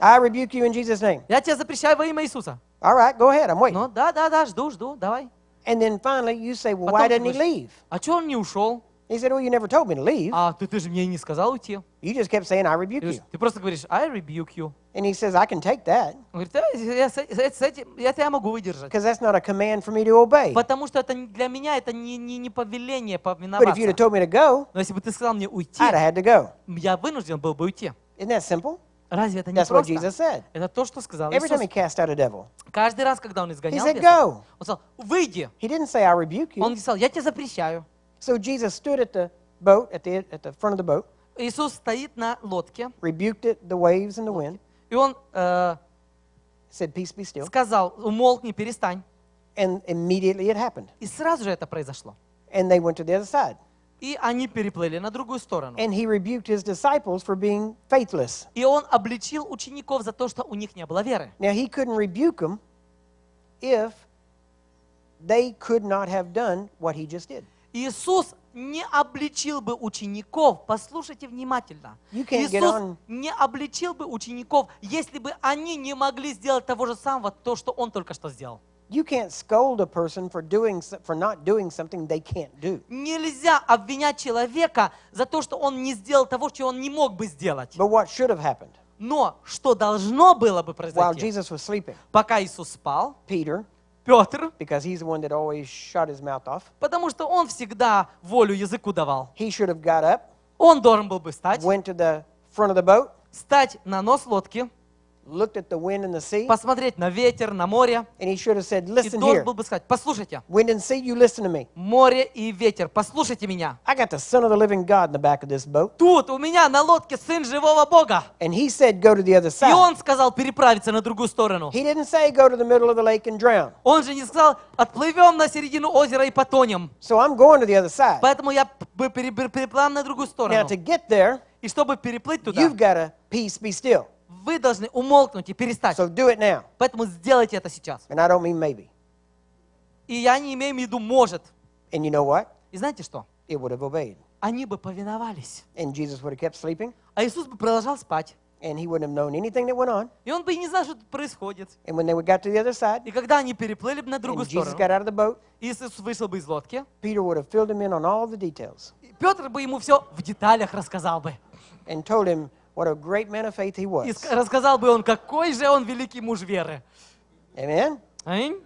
I rebuke you in Jesus' name. Я тебя запрещаю во имя Иисуса. All right, go ahead, I'm waiting. Ну, да, да, да, жду, жду, давай. And then finally you say, well, why didn't he leave? А чего он не ушел? He said, well, you never told me to leave. А ты, ты же мне не сказал уйти. You just kept saying, I rebuke you. Ты просто говоришь, I rebuke you. And he says, I can take that. Он говорит, да, это я могу выдержать. Because that's not a command for me to obey. Потому что это для меня это не, не, не повеление повиноваться. But if you'd have told me to go, Но если бы ты сказал мне уйти, I'd have had to go. я вынужден был бы уйти. Isn't that simple? Разве это не That's what Jesus said. Это то, что сказал Every time he cast out a devil, каждый раз, когда он изгонял he said, Go. он сказал, выйди. He didn't say, I rebuke you. Он сказал, я тебя запрещаю. So Jesus stood at the boat, at the, at the front of the boat. Иисус стоит на лодке. Rebuked it, the waves and the wind. И он э, said, Peace be still. сказал, умолкни, перестань. And immediately it happened. И сразу же это произошло. And they went to the other side. И они переплыли на другую сторону. And he rebuked his disciples for being faithless. И он обличил учеников за то, что у них не было веры. Now he couldn't rebuke them if they could not have done what he just did. Иисус не обличил бы учеников, послушайте внимательно, Иисус не обличил бы учеников, если бы они не могли сделать того же самого, то, что Он только что сделал. You can't scold a person for doing for not doing something they can't do. Нельзя обвинять человека за то, что он не сделал того, чего он не мог бы сделать. But what should have happened? Но что должно было бы произойти? While Jesus was sleeping, пока Иисус спал, Peter, Петр, because he's the one that always shut his mouth off, потому что он всегда волю языку давал. He should have got up, он должен был бы встать, went to the front of the boat, стать на нос лодки, looked at the wind and the sea, посмотреть на ветер, на море. And he should have said, Listen и должен был бы сказать, послушайте. Wind and sea, you listen to me. Море и ветер, послушайте меня. I got the Son of the Living God in the back of this boat. Тут у меня на лодке Сын Живого Бога. And he said, Go to the other side. И он сказал переправиться на другую сторону. He didn't say, Go to the middle of the lake and drown. Он же не сказал, отплывем на середину озера и потонем. So I'm going to the other side. Поэтому я переплываю на другую сторону. Now to get there, и чтобы переплыть туда, you've got to peace be still. Вы должны умолкнуть и перестать. So do it now. Поэтому сделайте это сейчас. And I don't mean maybe. И я не имею в виду может. And you know what? И знаете что? It would have obeyed. Они бы повиновались. And Jesus would have kept sleeping. А Иисус бы продолжал спать. And he wouldn't have known anything that went on. И он бы и не знал, что происходит. And when they got to the other side, и когда они переплыли бы на другую and сторону, got out of the boat, Иисус вышел бы из лодки. Peter would have filled him in on all the details. Петр бы ему все в деталях рассказал бы. And told him What a great man of faith he was. И рассказал бы он, какой же он великий муж веры. Amen. Аминь.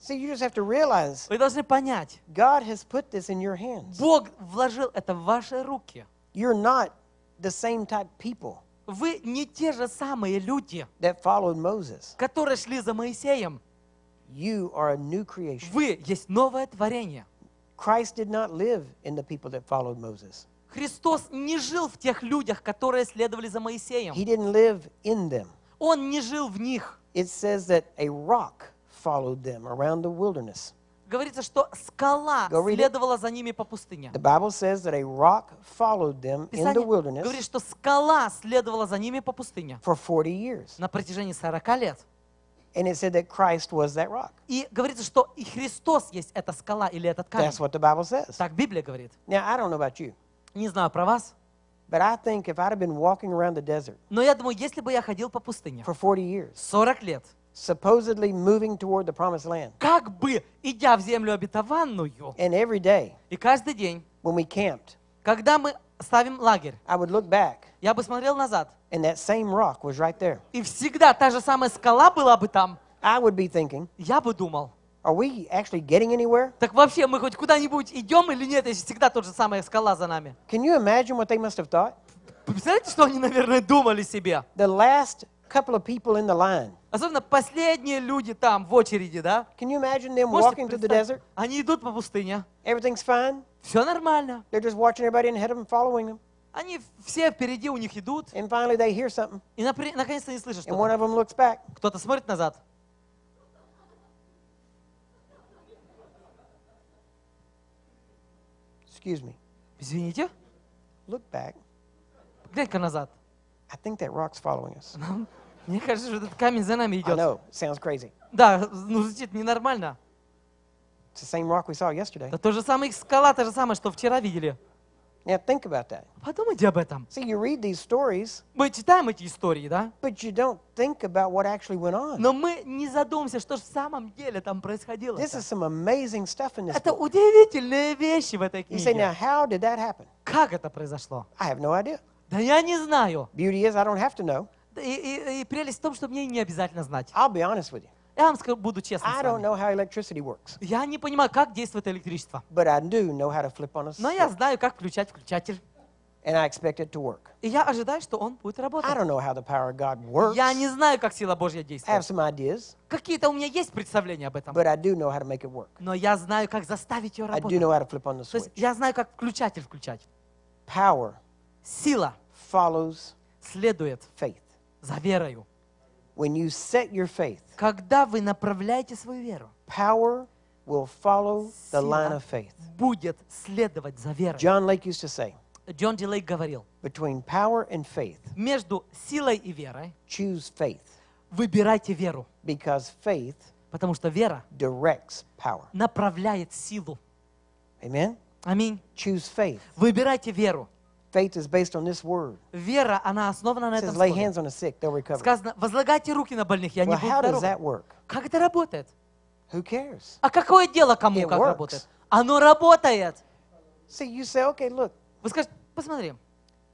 So you just have to realize, Вы должны понять, God has put this in your hands. Бог вложил это в ваши руки. You're not the same type people Вы не те же самые люди, that followed Moses. которые шли за Моисеем. You are a new creation. Вы есть новое творение. Christ did not live in the people that followed Moses. Христос не жил в тех людях, которые следовали за Моисеем. He didn't live in them. Он не жил в них. It says that a rock followed them around the wilderness. Говорится, что скала следовала за ними по пустыне. The Bible says that a rock followed them in the wilderness. Говорит, что скала следовала за ними по пустыне. For 40 years. На протяжении 40 лет. And it said that Christ was that rock. И говорится, что и Христос есть эта скала или этот камень. That's what the Bible says. Так Библия говорит. Now I don't know about you. Не знаю про вас. But I think if I'd have been walking around the desert Но я думаю, если бы я ходил по пустыне for 40 years, 40 лет, supposedly moving toward the promised land, как бы идя в землю обетованную, and every day и каждый день, when we camped, когда мы ставим лагерь, I would look back, я бы смотрел назад, and that same rock was right there. и всегда та же самая скала была бы там, I would be thinking, я бы думал, Are we actually getting anywhere? Так вообще мы хоть куда-нибудь идем или нет, если всегда тот же самая скала за нами? Can you imagine what they must have thought? Представляете, что они, наверное, думали себе? The last couple of people in the line. Особенно последние люди там в очереди, да? Can you imagine them walking through the desert? Они идут по пустыне. Everything's fine. Все нормально. They're just watching everybody ahead of them, following them. Они все впереди у них идут. And finally they hear something. И наконец-то они слышат что-то. And one of them looks back. Кто-то смотрит назад. Excuse me. Извините. Look back. Глянь-ка назад. I think that rock's following us. Ну, мне кажется, что этот камень за нами идет. I know. Sounds crazy. Да, ну звучит ненормально. It's the same rock we saw yesterday. Это то же самое скала, то же самое, что вчера видели. Now think about that. Подумайте об этом. See, you read these stories, мы читаем эти истории, да? But you don't think about what actually went on. Но мы не задумываемся, что же в самом деле там происходило. This is some amazing stuff in this Это book. удивительные вещи в этой книге. You say, now how did that happen? Как это произошло? I have no idea. Да я не знаю. Beauty is I don't have to know. И, и, и прелесть в том, что мне не обязательно знать. I'll be honest with you. Я вам скажу, буду честным I don't know how electricity works, Я не понимаю, как действует электричество. but I do know how to flip on a Но я знаю, как включать включатель. and I expect it to work. И я ожидаю, что он будет I работать. don't know how the power of God works. Я не знаю, как сила Божья have действует. some ideas, Какие-то у меня есть представления об этом. but I do know how to make it work. Но я знаю, как заставить ее I do работать. know how to flip on the То есть я знаю, как включатель включать. Power Сила follows следует faith. за верою. When you set your faith, когда вы направляете свою веру, power will follow the line of faith. будет следовать за верой. John Lake used to say, Джон Дилей говорил, Between power and faith, между силой и верой choose faith, выбирайте веру, because faith потому что вера directs power. направляет силу. Amen? Аминь. Choose faith. Выбирайте веру. Faith is based on this word. Вера, она основана на этом слове. Lay hands on the sick, they'll recover. Сказано, возлагайте руки на больных, и они well, будут how Как это работает? Who cares? А какое дело кому It как works. работает? Оно работает. See, you say, okay, look. Вы скажете, посмотри.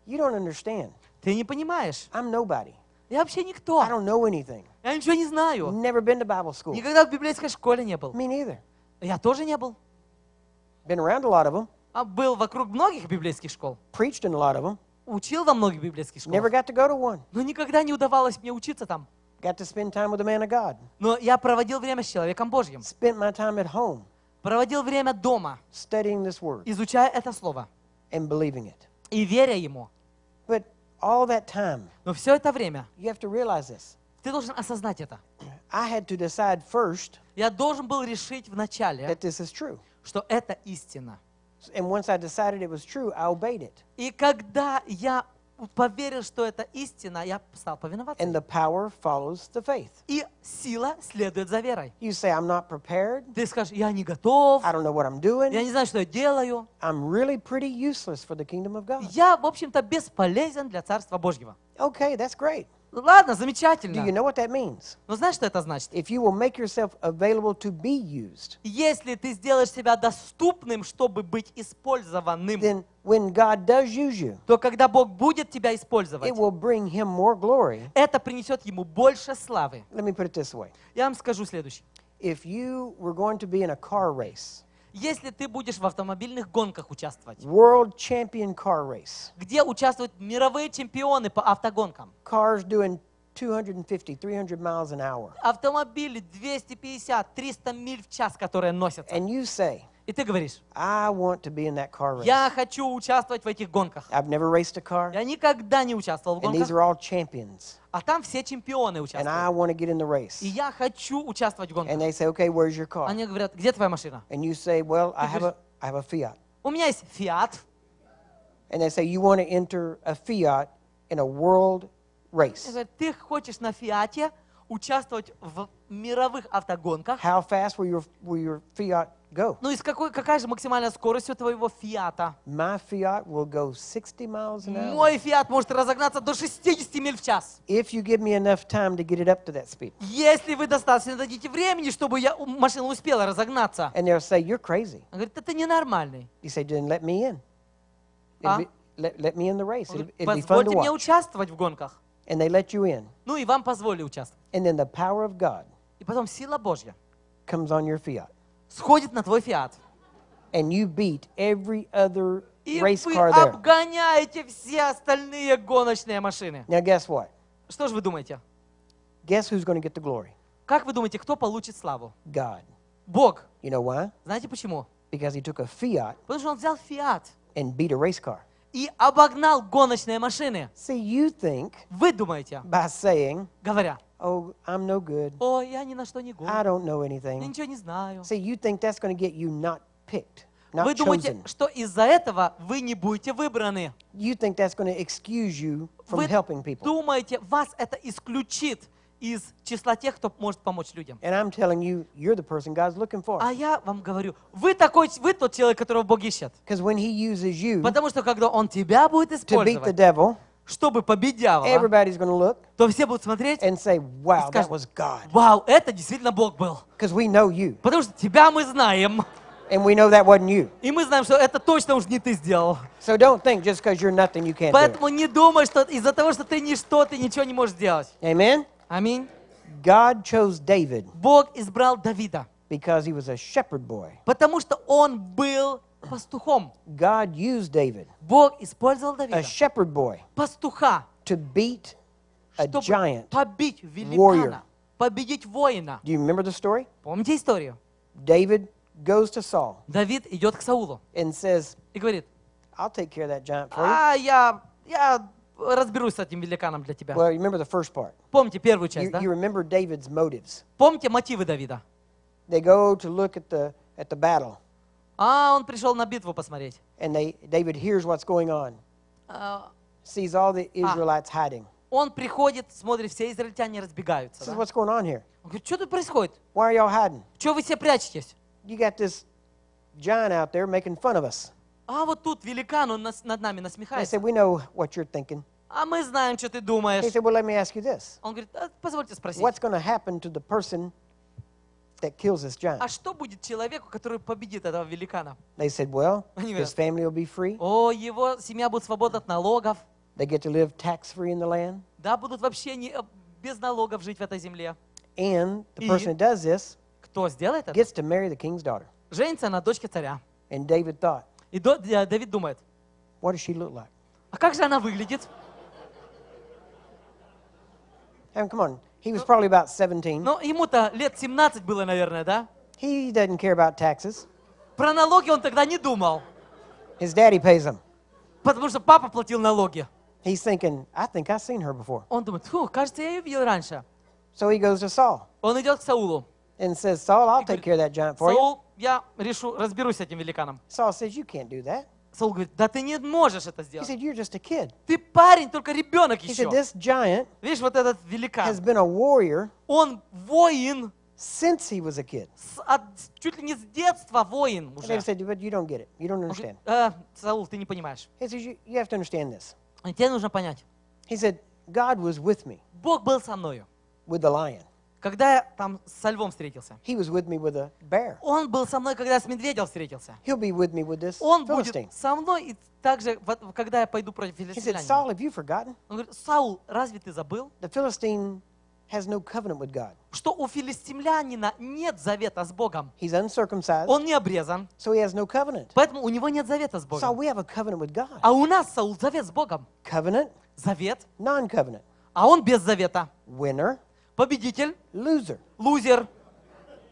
You don't understand. Ты не понимаешь. I'm nobody. Я вообще никто. I don't know anything. Я ничего не знаю. Never been to Bible school. Никогда в библейской школе не был. Me neither. Я тоже не был. Been around a lot of them. А был вокруг многих библейских школ. Preached in a lot of them. Учил во многих библейских школах. Never got to go to one. Но никогда не удавалось мне учиться там. Got to spend time with a man of God. Но я проводил время с человеком Божьим. Spent my time at home. Проводил время дома. Studying this word. Изучая это слово. And believing it. И веря ему. But all that time. Но все это время. You have to realize this. Ты должен осознать это. I had to decide first. Я должен был решить вначале. That this is true. Что это истина. And once I decided it was true, I obeyed it. И когда я поверил, что это истина, я стал повиноваться. And the power follows the faith. И сила следует за верой. You say, I'm not prepared. Ты скажешь, я не готов. I don't know what I'm doing. Я не знаю, что я делаю. I'm really pretty useless for the kingdom of God. Я, в общем-то, бесполезен для Царства Божьего. Okay, that's great. Ладно, замечательно. Do you know what that means? Но ну, знаешь, что это значит? If you will make yourself available to be used, если ты сделаешь себя доступным, чтобы быть использованным, then when God does use you, то когда Бог будет тебя использовать, it will bring him more glory. это принесет Ему больше славы. Let me put it this way. Я вам скажу следующее. If you were going to be in a car race, если ты будешь в автомобильных гонках участвовать, World champion car race. где участвуют мировые чемпионы по автогонкам. Cars doing 250, 300 miles an hour. Автомобили 250-300 миль в час, которые носятся. And you say, И ты говоришь, I want to be in that car race. я хочу участвовать в этих гонках. I've never raced a car. Я никогда не участвовал в And these гонках, are all champions. а там все чемпионы And I участвуют. want to get in the race. И я хочу участвовать в And гонках. they say, okay, where's your car? Они говорят, где твоя машина? And you say, well, I have a, I have a Fiat. меня есть Фиат. And they say, you want to enter a Fiat in a world race. ты хочешь на Фиате участвовать в мировых автогонках? How fast will your, will your Fiat go. Ну и с какой, какая же максимальная скорость у твоего Фиата? My Fiat will go 60 miles an hour. Мой Фиат может разогнаться до 60 миль в час. If you give me enough time to get it up to that speed. Если вы достаточно дадите времени, чтобы я, машина успела разогнаться. And they'll say, you're crazy. Он говорит, это ненормальный. You say, then let me in. А? Let, let me in the race. It'll, it'll be fun мне участвовать в гонках. And they let you in. Ну и вам позволили участвовать. And then the power of God. И потом сила Божья. Comes on your Fiat сходит на твой фиат. And you beat every other И race вы car there. обгоняете все остальные гоночные машины. Now guess what? Что же вы думаете? Guess who's going to get the glory? Как вы думаете, кто получит славу? God. Бог. You know why? Знаете почему? Because he took a Fiat. Потому что он взял фиат. And beat a race car. И обогнал гоночные машины. See, you think. Вы думаете? By saying. Говоря oh, I'm no good. О, я ни на что не I don't know Я ничего не знаю. See, you think that's going to get you not picked, Вы думаете, что из-за этого вы не будете выбраны. You think that's Вы думаете, вас это исключит из числа тех, кто может помочь людям. And А я вам говорю, вы такой, вы тот человек, которого Бог ищет. Потому что когда Он тебя будет to beat the использовать, чтобы победила, everybody's то все будут смотреть and say, wow, и скажут, that was God. вау, это действительно Бог был. We know you. Потому что тебя мы знаем. And we know that wasn't you. И мы знаем, что это точно уж не ты сделал. So don't think just you're nothing you can't Поэтому не думай, что из-за того, что ты ничто, ты ничего не можешь сделать. Аминь. Бог избрал Давида. Because he was a shepherd boy. Потому что он был пастухом. God used David, Бог использовал Давида, a shepherd boy, пастуха, to beat a чтобы giant побить великана, warrior. победить воина. Do you remember the story? Помните историю? David goes to Saul. Давид идет к Саулу. And says, и говорит, I'll take care of that giant for you. А я, я разберусь с этим великаном для тебя. Well, remember the first part. Помните первую часть, you, да? You remember David's motives. Помните мотивы Давида. They go to look at the at the battle. А он пришел на битву посмотреть. And they, David hears what's going on. Uh, Sees all the Israelites а, hiding. Он приходит, смотрит, все израильтяне разбегаются. Says, да? what's going on here? Он говорит, что тут происходит? Why are y'all hiding? Чего вы все прячетесь? You got this giant out there making fun of us. А вот тут великан, он нас, над нами насмехается. They said, we know what you're thinking. А мы знаем, что ты думаешь. He said, well, let me ask you this. Он говорит, позвольте спросить. What's going to happen to the person that kills this giant. А что будет человеку, который победит этого великана? They said, well, his family will be free. О, его семья будет свободна от налогов. They get to live tax-free in the land. Да, будут вообще не, э, без налогов жить в этой земле. And the person who does this кто сделает это, gets to marry the king's daughter. женится на дочке царя. And David thought, И э, Давид думает, What does she look like? а как же она выглядит? And come on, He was probably about 17. Ну, ему-то лет 17 было, наверное, да? He doesn't care about taxes. Про налоги он тогда не думал, His daddy pays them. потому что папа платил налоги. He's thinking, I think I've seen her before. Он думает, фу, кажется, я ее видел раньше. So he goes to Saul Он идет к Саулу. and says, Saul, I'll take care of that giant for you. Саул, я решу, разберусь с этим великаном. Saul says, You can't do that. Саул говорит, да ты не можешь это сделать. He said, You're just a kid. Ты парень, только ребенок He еще. Said, This giant Видишь, вот этот великан, has been a warrior он воин since he was a kid. С, от, чуть ли не с детства воин уже. said, But you don't get it. You don't understand. Э, Саул, ты не понимаешь. He said, you, you have to understand this. Тебе нужно понять. He said, God was with me. Бог был со мною. With the lion. Когда я там со львом встретился. He was with me with a bear. Он был со мной, когда я с медведем встретился. He'll be with me with this Он будет со мной, и также, когда я пойду против филистимлянина. Он говорит, Саул, разве ты забыл? The has no covenant with God. Что у филистимлянина нет завета с Богом. He's uncircumcised. Он не обрезан. So he has no covenant. Поэтому у него нет завета с Богом. Saul, we have a covenant with God. А у нас, Саул, завет с Богом. Covenant. Завет. Non-covenant. А он без завета. Winner. Победитель. Loser. Лузер.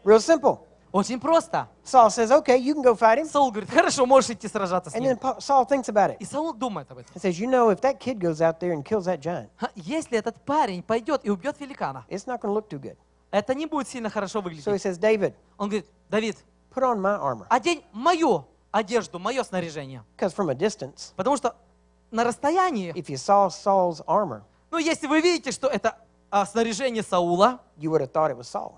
Real simple. Очень просто. Saul says, okay, you can go fight him. Саул говорит, хорошо, можешь идти сражаться с And then Paul, Saul thinks about it. И Саул думает об этом. He says, you know, if that kid goes out there and kills that giant, Если этот парень пойдет и убьет великана, it's not going to look too good. это не будет сильно хорошо So he выглядеть. says, David, Он говорит, Давид, put on my armor. одень мою одежду, мое снаряжение. from a distance, Потому что на расстоянии, if you saw Saul's armor, ну, если вы видите, что это а, снаряжение Саула,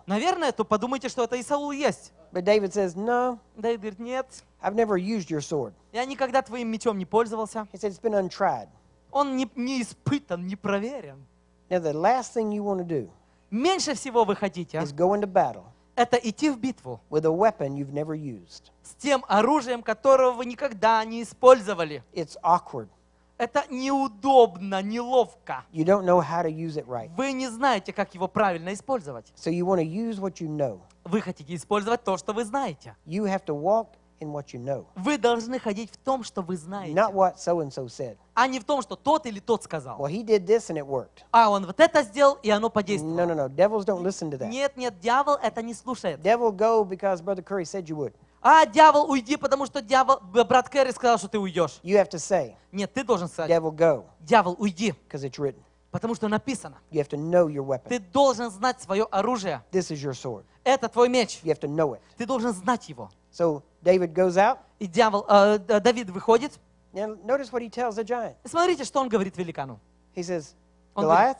наверное, то подумайте, что это и Саул есть. But David says, no. Давид говорит, нет, I've never used your sword. я никогда твоим мечом не пользовался. He said, it's been untried. Он не, не испытан, не проверен. Now, the last thing you want to do Меньше всего вы хотите, is go into battle это идти в битву with a weapon you've never used. с тем оружием, которого вы никогда не использовали. It's awkward. Это неудобно, неловко. You don't know how to use it right. Вы не знаете, как его правильно использовать. So you use what you know. Вы хотите использовать то, что вы знаете. You have to walk in what you know. Вы должны ходить в том, что вы знаете. Not what so and so said. А не в том, что тот или тот сказал. Well, he did this and it worked. А он вот это сделал и оно подействовало. No, no, no. Devils don't listen to that. Нет, нет, дьявол это не слушает. Devil go because Brother Curry said you would. А, дьявол, уйди, потому что дьявол, брат Кэрри сказал, что ты уйдешь. You have to say, Нет, ты должен сказать. Devil, go. Дьявол, уйди. it's written. Потому что написано. You have to know your weapon. Ты должен знать свое оружие. This is your sword. Это твой меч. You have to know it. Ты должен знать его. So David goes out. И дьявол, э, э Давид выходит. And notice what he tells the giant. Смотрите, что он говорит великану. He says, Goliath,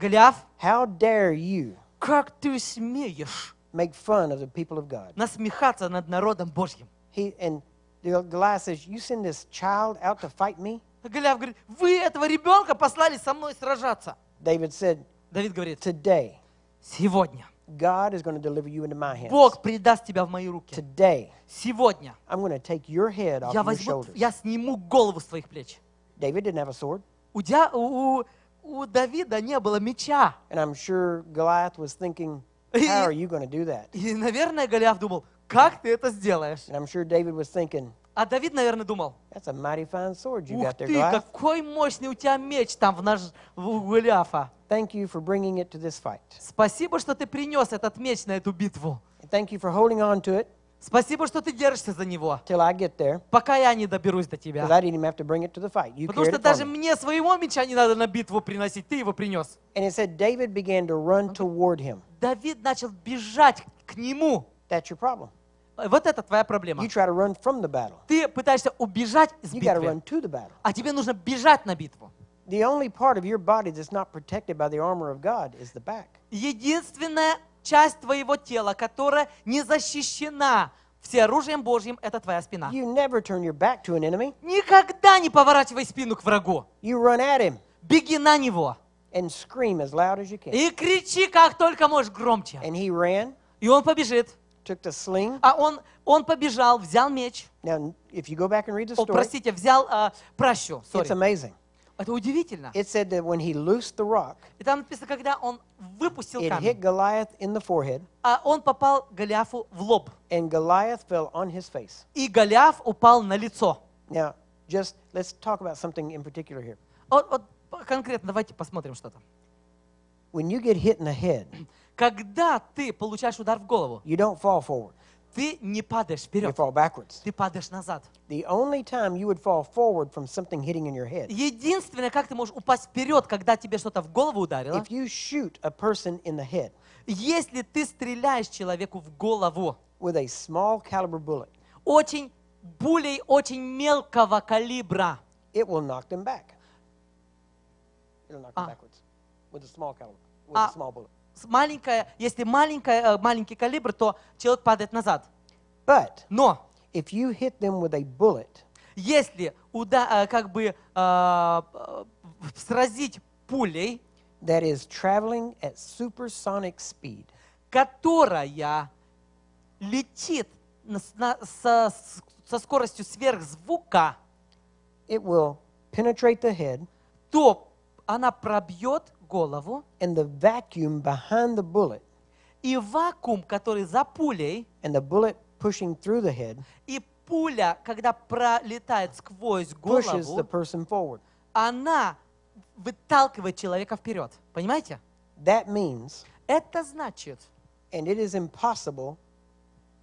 Голиаф, how dare you? Как ты смеешь? make fun of the people of God. насмехаться над народом Божьим. He, and Goliath says, you send this child out to fight me? Голиаф говорит, вы этого ребенка послали со мной сражаться. David said, Давид говорит, today, сегодня, God is going to deliver you into my hands. Бог предаст тебя в мои руки. Today, сегодня, I'm going to take your head off я возьму, your shoulders. я сниму голову с твоих плеч. David didn't have a sword. У, у, у Давида не было меча. And I'm sure Goliath was thinking, How are you going to do that? И, наверное, Голиаф думал, как ты это сделаешь? And I'm sure David was thinking, а Давид, наверное, думал, That's a mighty fine sword you ух got there, ты, Goliath. какой мощный у тебя меч там в наш, в Голиафа. Thank you for bringing it to this fight. Спасибо, что ты принес этот меч на эту битву. thank you for holding on to it. Спасибо, что ты держишься за него. there. Пока я не доберусь до тебя. Потому что даже мне своего меча не надо на битву приносить, ты его принес. And it said David began to run him. Давид начал бежать к нему. That's your problem. Вот это твоя проблема. You try to run from the battle. Ты пытаешься убежать из you битвы. Run to the battle. А тебе нужно бежать на битву. The Единственная часть твоего тела, которая не защищена всеоружием Божьим, это твоя спина. You never turn your back to an enemy. Никогда не поворачивай спину к врагу. You run at him. Беги на него. And scream as loud as you can. И кричи как только можешь громче. And he ran. И он побежит. Took the sling. А он, он побежал, взял меч. Now, if you go back and read the story, О, простите, взял uh, а, пращу. Sorry. It's amazing. Это удивительно. It said that when he loosed the rock, и там написано, когда он выпустил it камень, hit Goliath in the forehead, а он попал Голиафу в лоб. And Goliath fell on his face. И Голиаф упал на лицо. Now, just let's talk about something in particular here. Вот, вот конкретно давайте посмотрим что-то. When you get hit in the head, когда ты получаешь удар в голову, you don't fall forward. Ты не падаешь вперед. You fall backwards. Ты падаешь назад. The only time you would fall forward from something hitting in your head. Единственное, как ты можешь упасть вперед, когда тебе что-то в голову ударило. If you shoot a person in the head. Если ты стреляешь человеку в голову. With a small caliber bullet. Очень пулей очень мелкого калибра. It will knock them back. It'll knock them backwards. With a small caliber. With a small bullet маленькая, если маленькая, э, маленький калибр, то человек падает назад. But Но if you hit them with a bullet, если уда, э, как бы э, э, сразить пулей, that is traveling at supersonic speed, которая летит на, со, со скоростью сверхзвука, it will penetrate the head, то она пробьет голову. And the vacuum behind the bullet. И вакуум, который за пулей. And the bullet pushing through the head. И пуля, когда пролетает сквозь голову. Pushes the person forward. Она выталкивает человека вперед. Понимаете? That means. Это значит. And it is impossible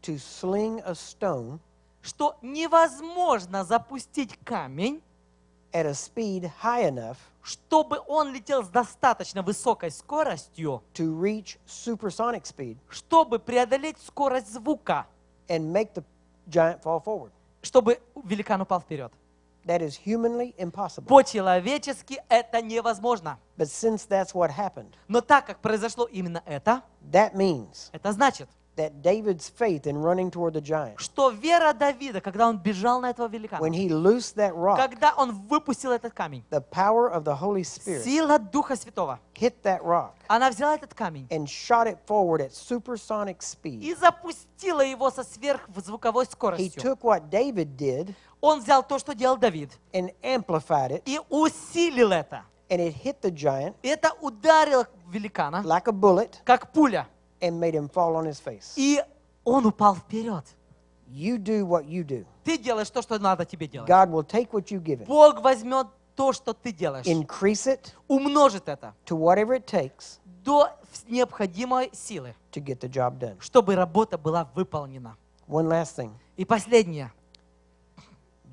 to sling a stone. Что невозможно запустить камень. At a speed high enough чтобы он летел с достаточно высокой скоростью, to reach supersonic speed, чтобы преодолеть скорость звука, and make the giant fall forward. чтобы великан упал вперед. That is humanly impossible. По-человечески это невозможно. But since that's what happened, Но так как произошло именно это, that means, это значит, that David's faith in running toward the giant. Что вера Давида, когда он бежал на этого великана. When he loosed that rock. Когда он выпустил этот камень. The power of the Holy Spirit. Сила Духа Святого. Hit that rock. Она взяла этот камень. And shot it forward at supersonic speed. И запустила его со сверхзвуковой скоростью. He took what David did. Он взял то, что делал Давид. And amplified it. И усилил это. And it hit the giant. Это ударило великана. Like a bullet. Как пуля and made him fall on his face. И он упал вперед. You do what you do. Ты делаешь то, что надо тебе делать. God will take what you give him. Бог возьмет то, что ты делаешь. Increase it. Умножит это. To whatever it takes. До необходимой силы. To get the job done. Чтобы работа была выполнена. One last thing. И последнее.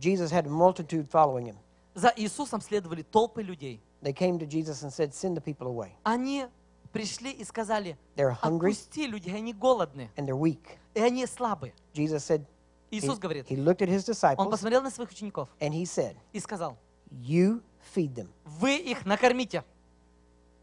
Jesus had a multitude following him. За Иисусом следовали толпы людей. They came to Jesus and said, "Send the people away." Они пришли и сказали, отпусти людей, они голодны, и они слабы. Иисус говорит, он посмотрел на своих учеников и сказал, вы их накормите.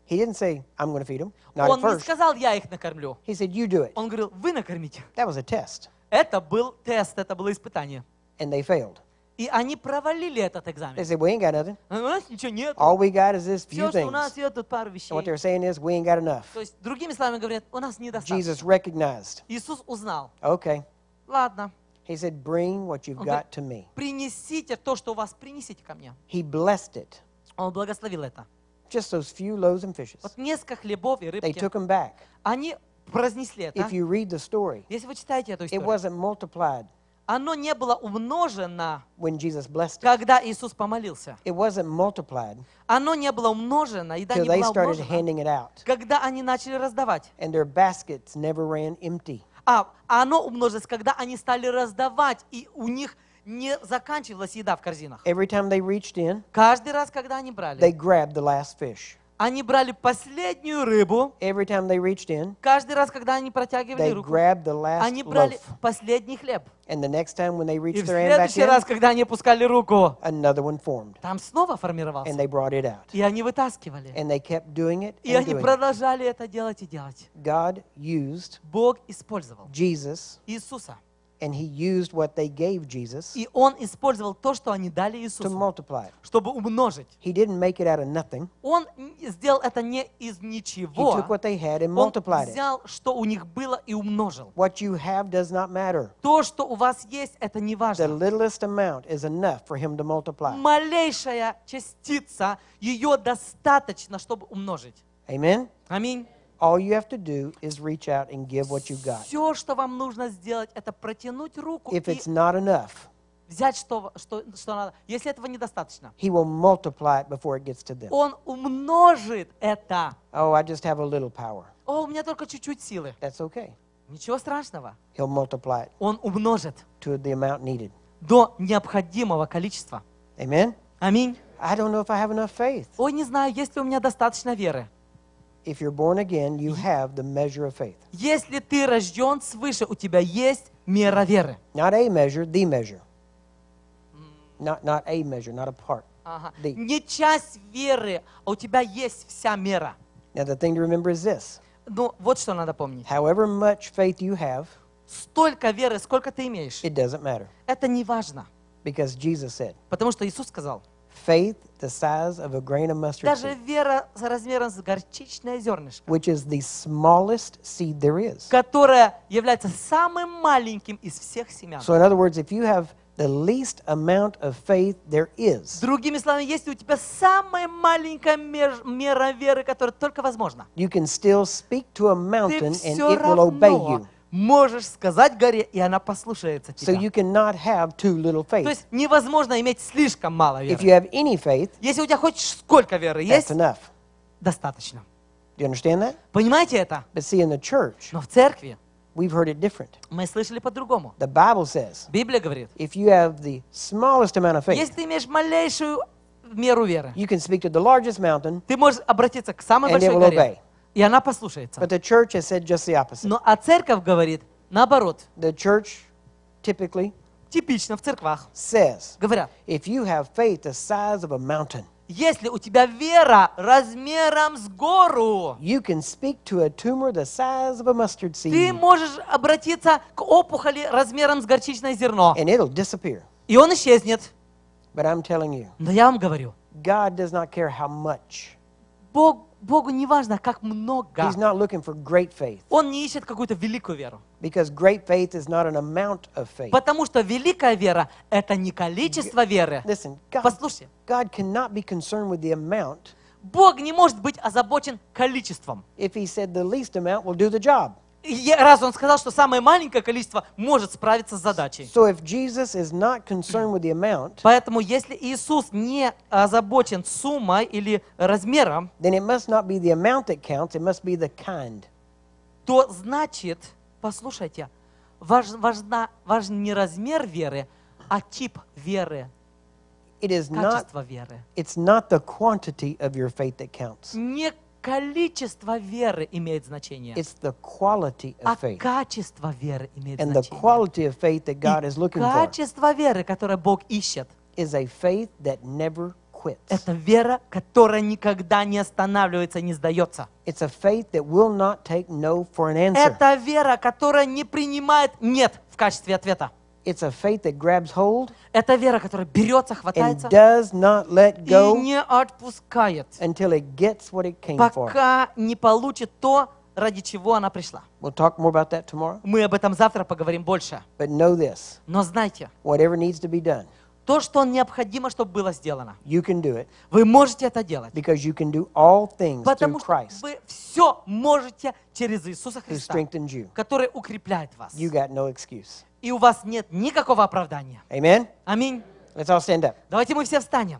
He didn't say, I'm going to feed them. Not он at first. не сказал, я их накормлю. He said, you do it. Он говорил, вы накормите. That was a test. Это был тест, это было испытание. And they failed. И они провалили этот экзамен. They said, we ain't got nothing. У нас ничего нет. All we got is this few Все, что у нас things. есть, тут пару вещей. And what they're saying is, we ain't got enough. То есть, другими словами говорят, у нас недостаточно. Jesus recognized. Иисус узнал. Okay. Ладно. He said, bring what you've got to me. Принесите то, что у вас, принесите ко мне. He blessed it. Он благословил это. Just those few loaves and fishes. Вот несколько хлебов и рыбки. They took them back. Они произнесли это. If you read the story, если вы читаете эту историю, it wasn't multiplied. оно не было умножено, When Jesus blessed it. когда Иисус помолился. It wasn't multiplied оно не было умножено, еда не they была когда они начали раздавать. And their baskets never ran empty. А, а оно умножилось, когда они стали раздавать, и у них не заканчивалась еда в корзинах. Every time they reached in, Каждый раз, когда они брали, they grabbed the last fish. Они брали последнюю рыбу. Every time they reached in, каждый раз, когда они протягивали руку, grabbed the last они брали loaf. последний хлеб. And the next time when they reached И в следующий their hand раз, in, когда они опускали руку, another one formed. там снова формировался. And they brought it out. И они вытаскивали. And they kept doing it и они doing продолжали it. это делать и делать. God used Бог использовал Jesus Иисуса And he used what they gave Jesus И он использовал то, что они дали to Иисусу, multiply. it. чтобы умножить. He didn't make it out of nothing. Он н- сделал это не из He ничего. took what they had and Он multiplied it. взял, что у них было, и умножил. What you have does not matter. То, что у вас есть, это не The важно. littlest amount is enough for him to multiply. Малейшая частица, ее достаточно, чтобы умножить. Amen? Аминь. All you have to do is reach out and give what you've got. Все, что вам нужно сделать, это протянуть руку If it's not enough, взять, что, что, что надо. Если этого недостаточно, he will multiply it before it gets to them. Он умножит это. Oh, I just have a little power. О, у меня только чуть-чуть силы. That's okay. Ничего страшного. He'll multiply it Он умножит to the amount needed. до необходимого количества. Amen? Аминь. I don't know if I have enough faith. Ой, не знаю, есть ли у меня достаточно веры. If you're born again, you have the measure of faith. Если ты рожден свыше, у тебя есть мера веры. Not a measure, the measure. Not, not a measure, not a part. Ага. The. Не часть веры, а у тебя есть вся мера. Now the thing to remember is this. Ну, вот что надо помнить. However much faith you have, столько веры, сколько ты имеешь, it doesn't matter. это не важно. Because Jesus said, Потому что Иисус сказал, faith the size of a grain of mustard Даже seed. вера с размером с горчичное зернышко. Which is the smallest seed there is. Которая является самым маленьким из всех семян. So in other words, if you have the least amount of faith there is. Другими словами, если у тебя самая маленькая мера веры, которая только возможна, you can still speak to a mountain and it will obey you можешь сказать горе, и она послушается тебя. So you cannot have too little faith. То есть невозможно иметь слишком мало веры. If you have any faith, Если у тебя хоть сколько веры есть, enough. достаточно. Do you understand that? Понимаете это? But see, in the church, Но в церкви we've heard it different. Мы слышали по-другому. The Bible says, Библия говорит, if you have the smallest amount of faith, если ты имеешь малейшую меру веры, you can speak to the largest mountain, ты можешь обратиться к самой большой горе, и она послушается. But the church has said just the opposite. Но а церковь говорит наоборот. The church typically типично в церквах says, говорят, if you have faith the size of a mountain, если у тебя вера размером с гору, you can speak to a tumor the size of a mustard seed, ты можешь обратиться к опухоли размером с горчичное зерно, and it'll disappear. и он исчезнет. But I'm telling you, Но я вам говорю, God does not care how much. Бог Богу не важно, как много. He's not looking for great faith. Он не ищет какую-то великую веру. Because great faith is not an amount of faith. Потому что великая вера – это не количество веры. Listen, God, Послушай. God cannot be concerned with the amount. Бог не может быть озабочен количеством. If he said the least amount will do the job раз он сказал, что самое маленькое количество может справиться с задачей. So if Jesus is not concerned with the amount, Поэтому если Иисус не озабочен суммой или размером, То значит, послушайте, важ, важна, важен не размер веры, а тип веры. It is not, веры. It's not the quantity of your faith that counts количество веры имеет значение. It's the quality of а faith. А качество веры имеет And значение. The quality of faith that God is looking качество for веры, которое Бог ищет, is a faith that never quits. это вера, которая никогда не останавливается, не сдается. It's a faith that will not take no for an answer. Это вера, которая не принимает «нет» в качестве ответа. It's a faith that grabs hold Это вера, которая берется, and хватается does not let и не отпускает, until it gets what it came for. пока не получит то, ради чего она пришла. We'll talk more about that tomorrow. Мы об этом завтра поговорим больше. But know this Но знайте, whatever needs to be done, то, что необходимо, чтобы было сделано, you can do it вы можете это делать. because you can do all things through Потому что вы все можете через Иисуса Христа, you. который укрепляет вас. You got no excuse. И у вас нет никакого оправдания. Amen? Аминь. Let's all stand up. Давайте мы все встанем.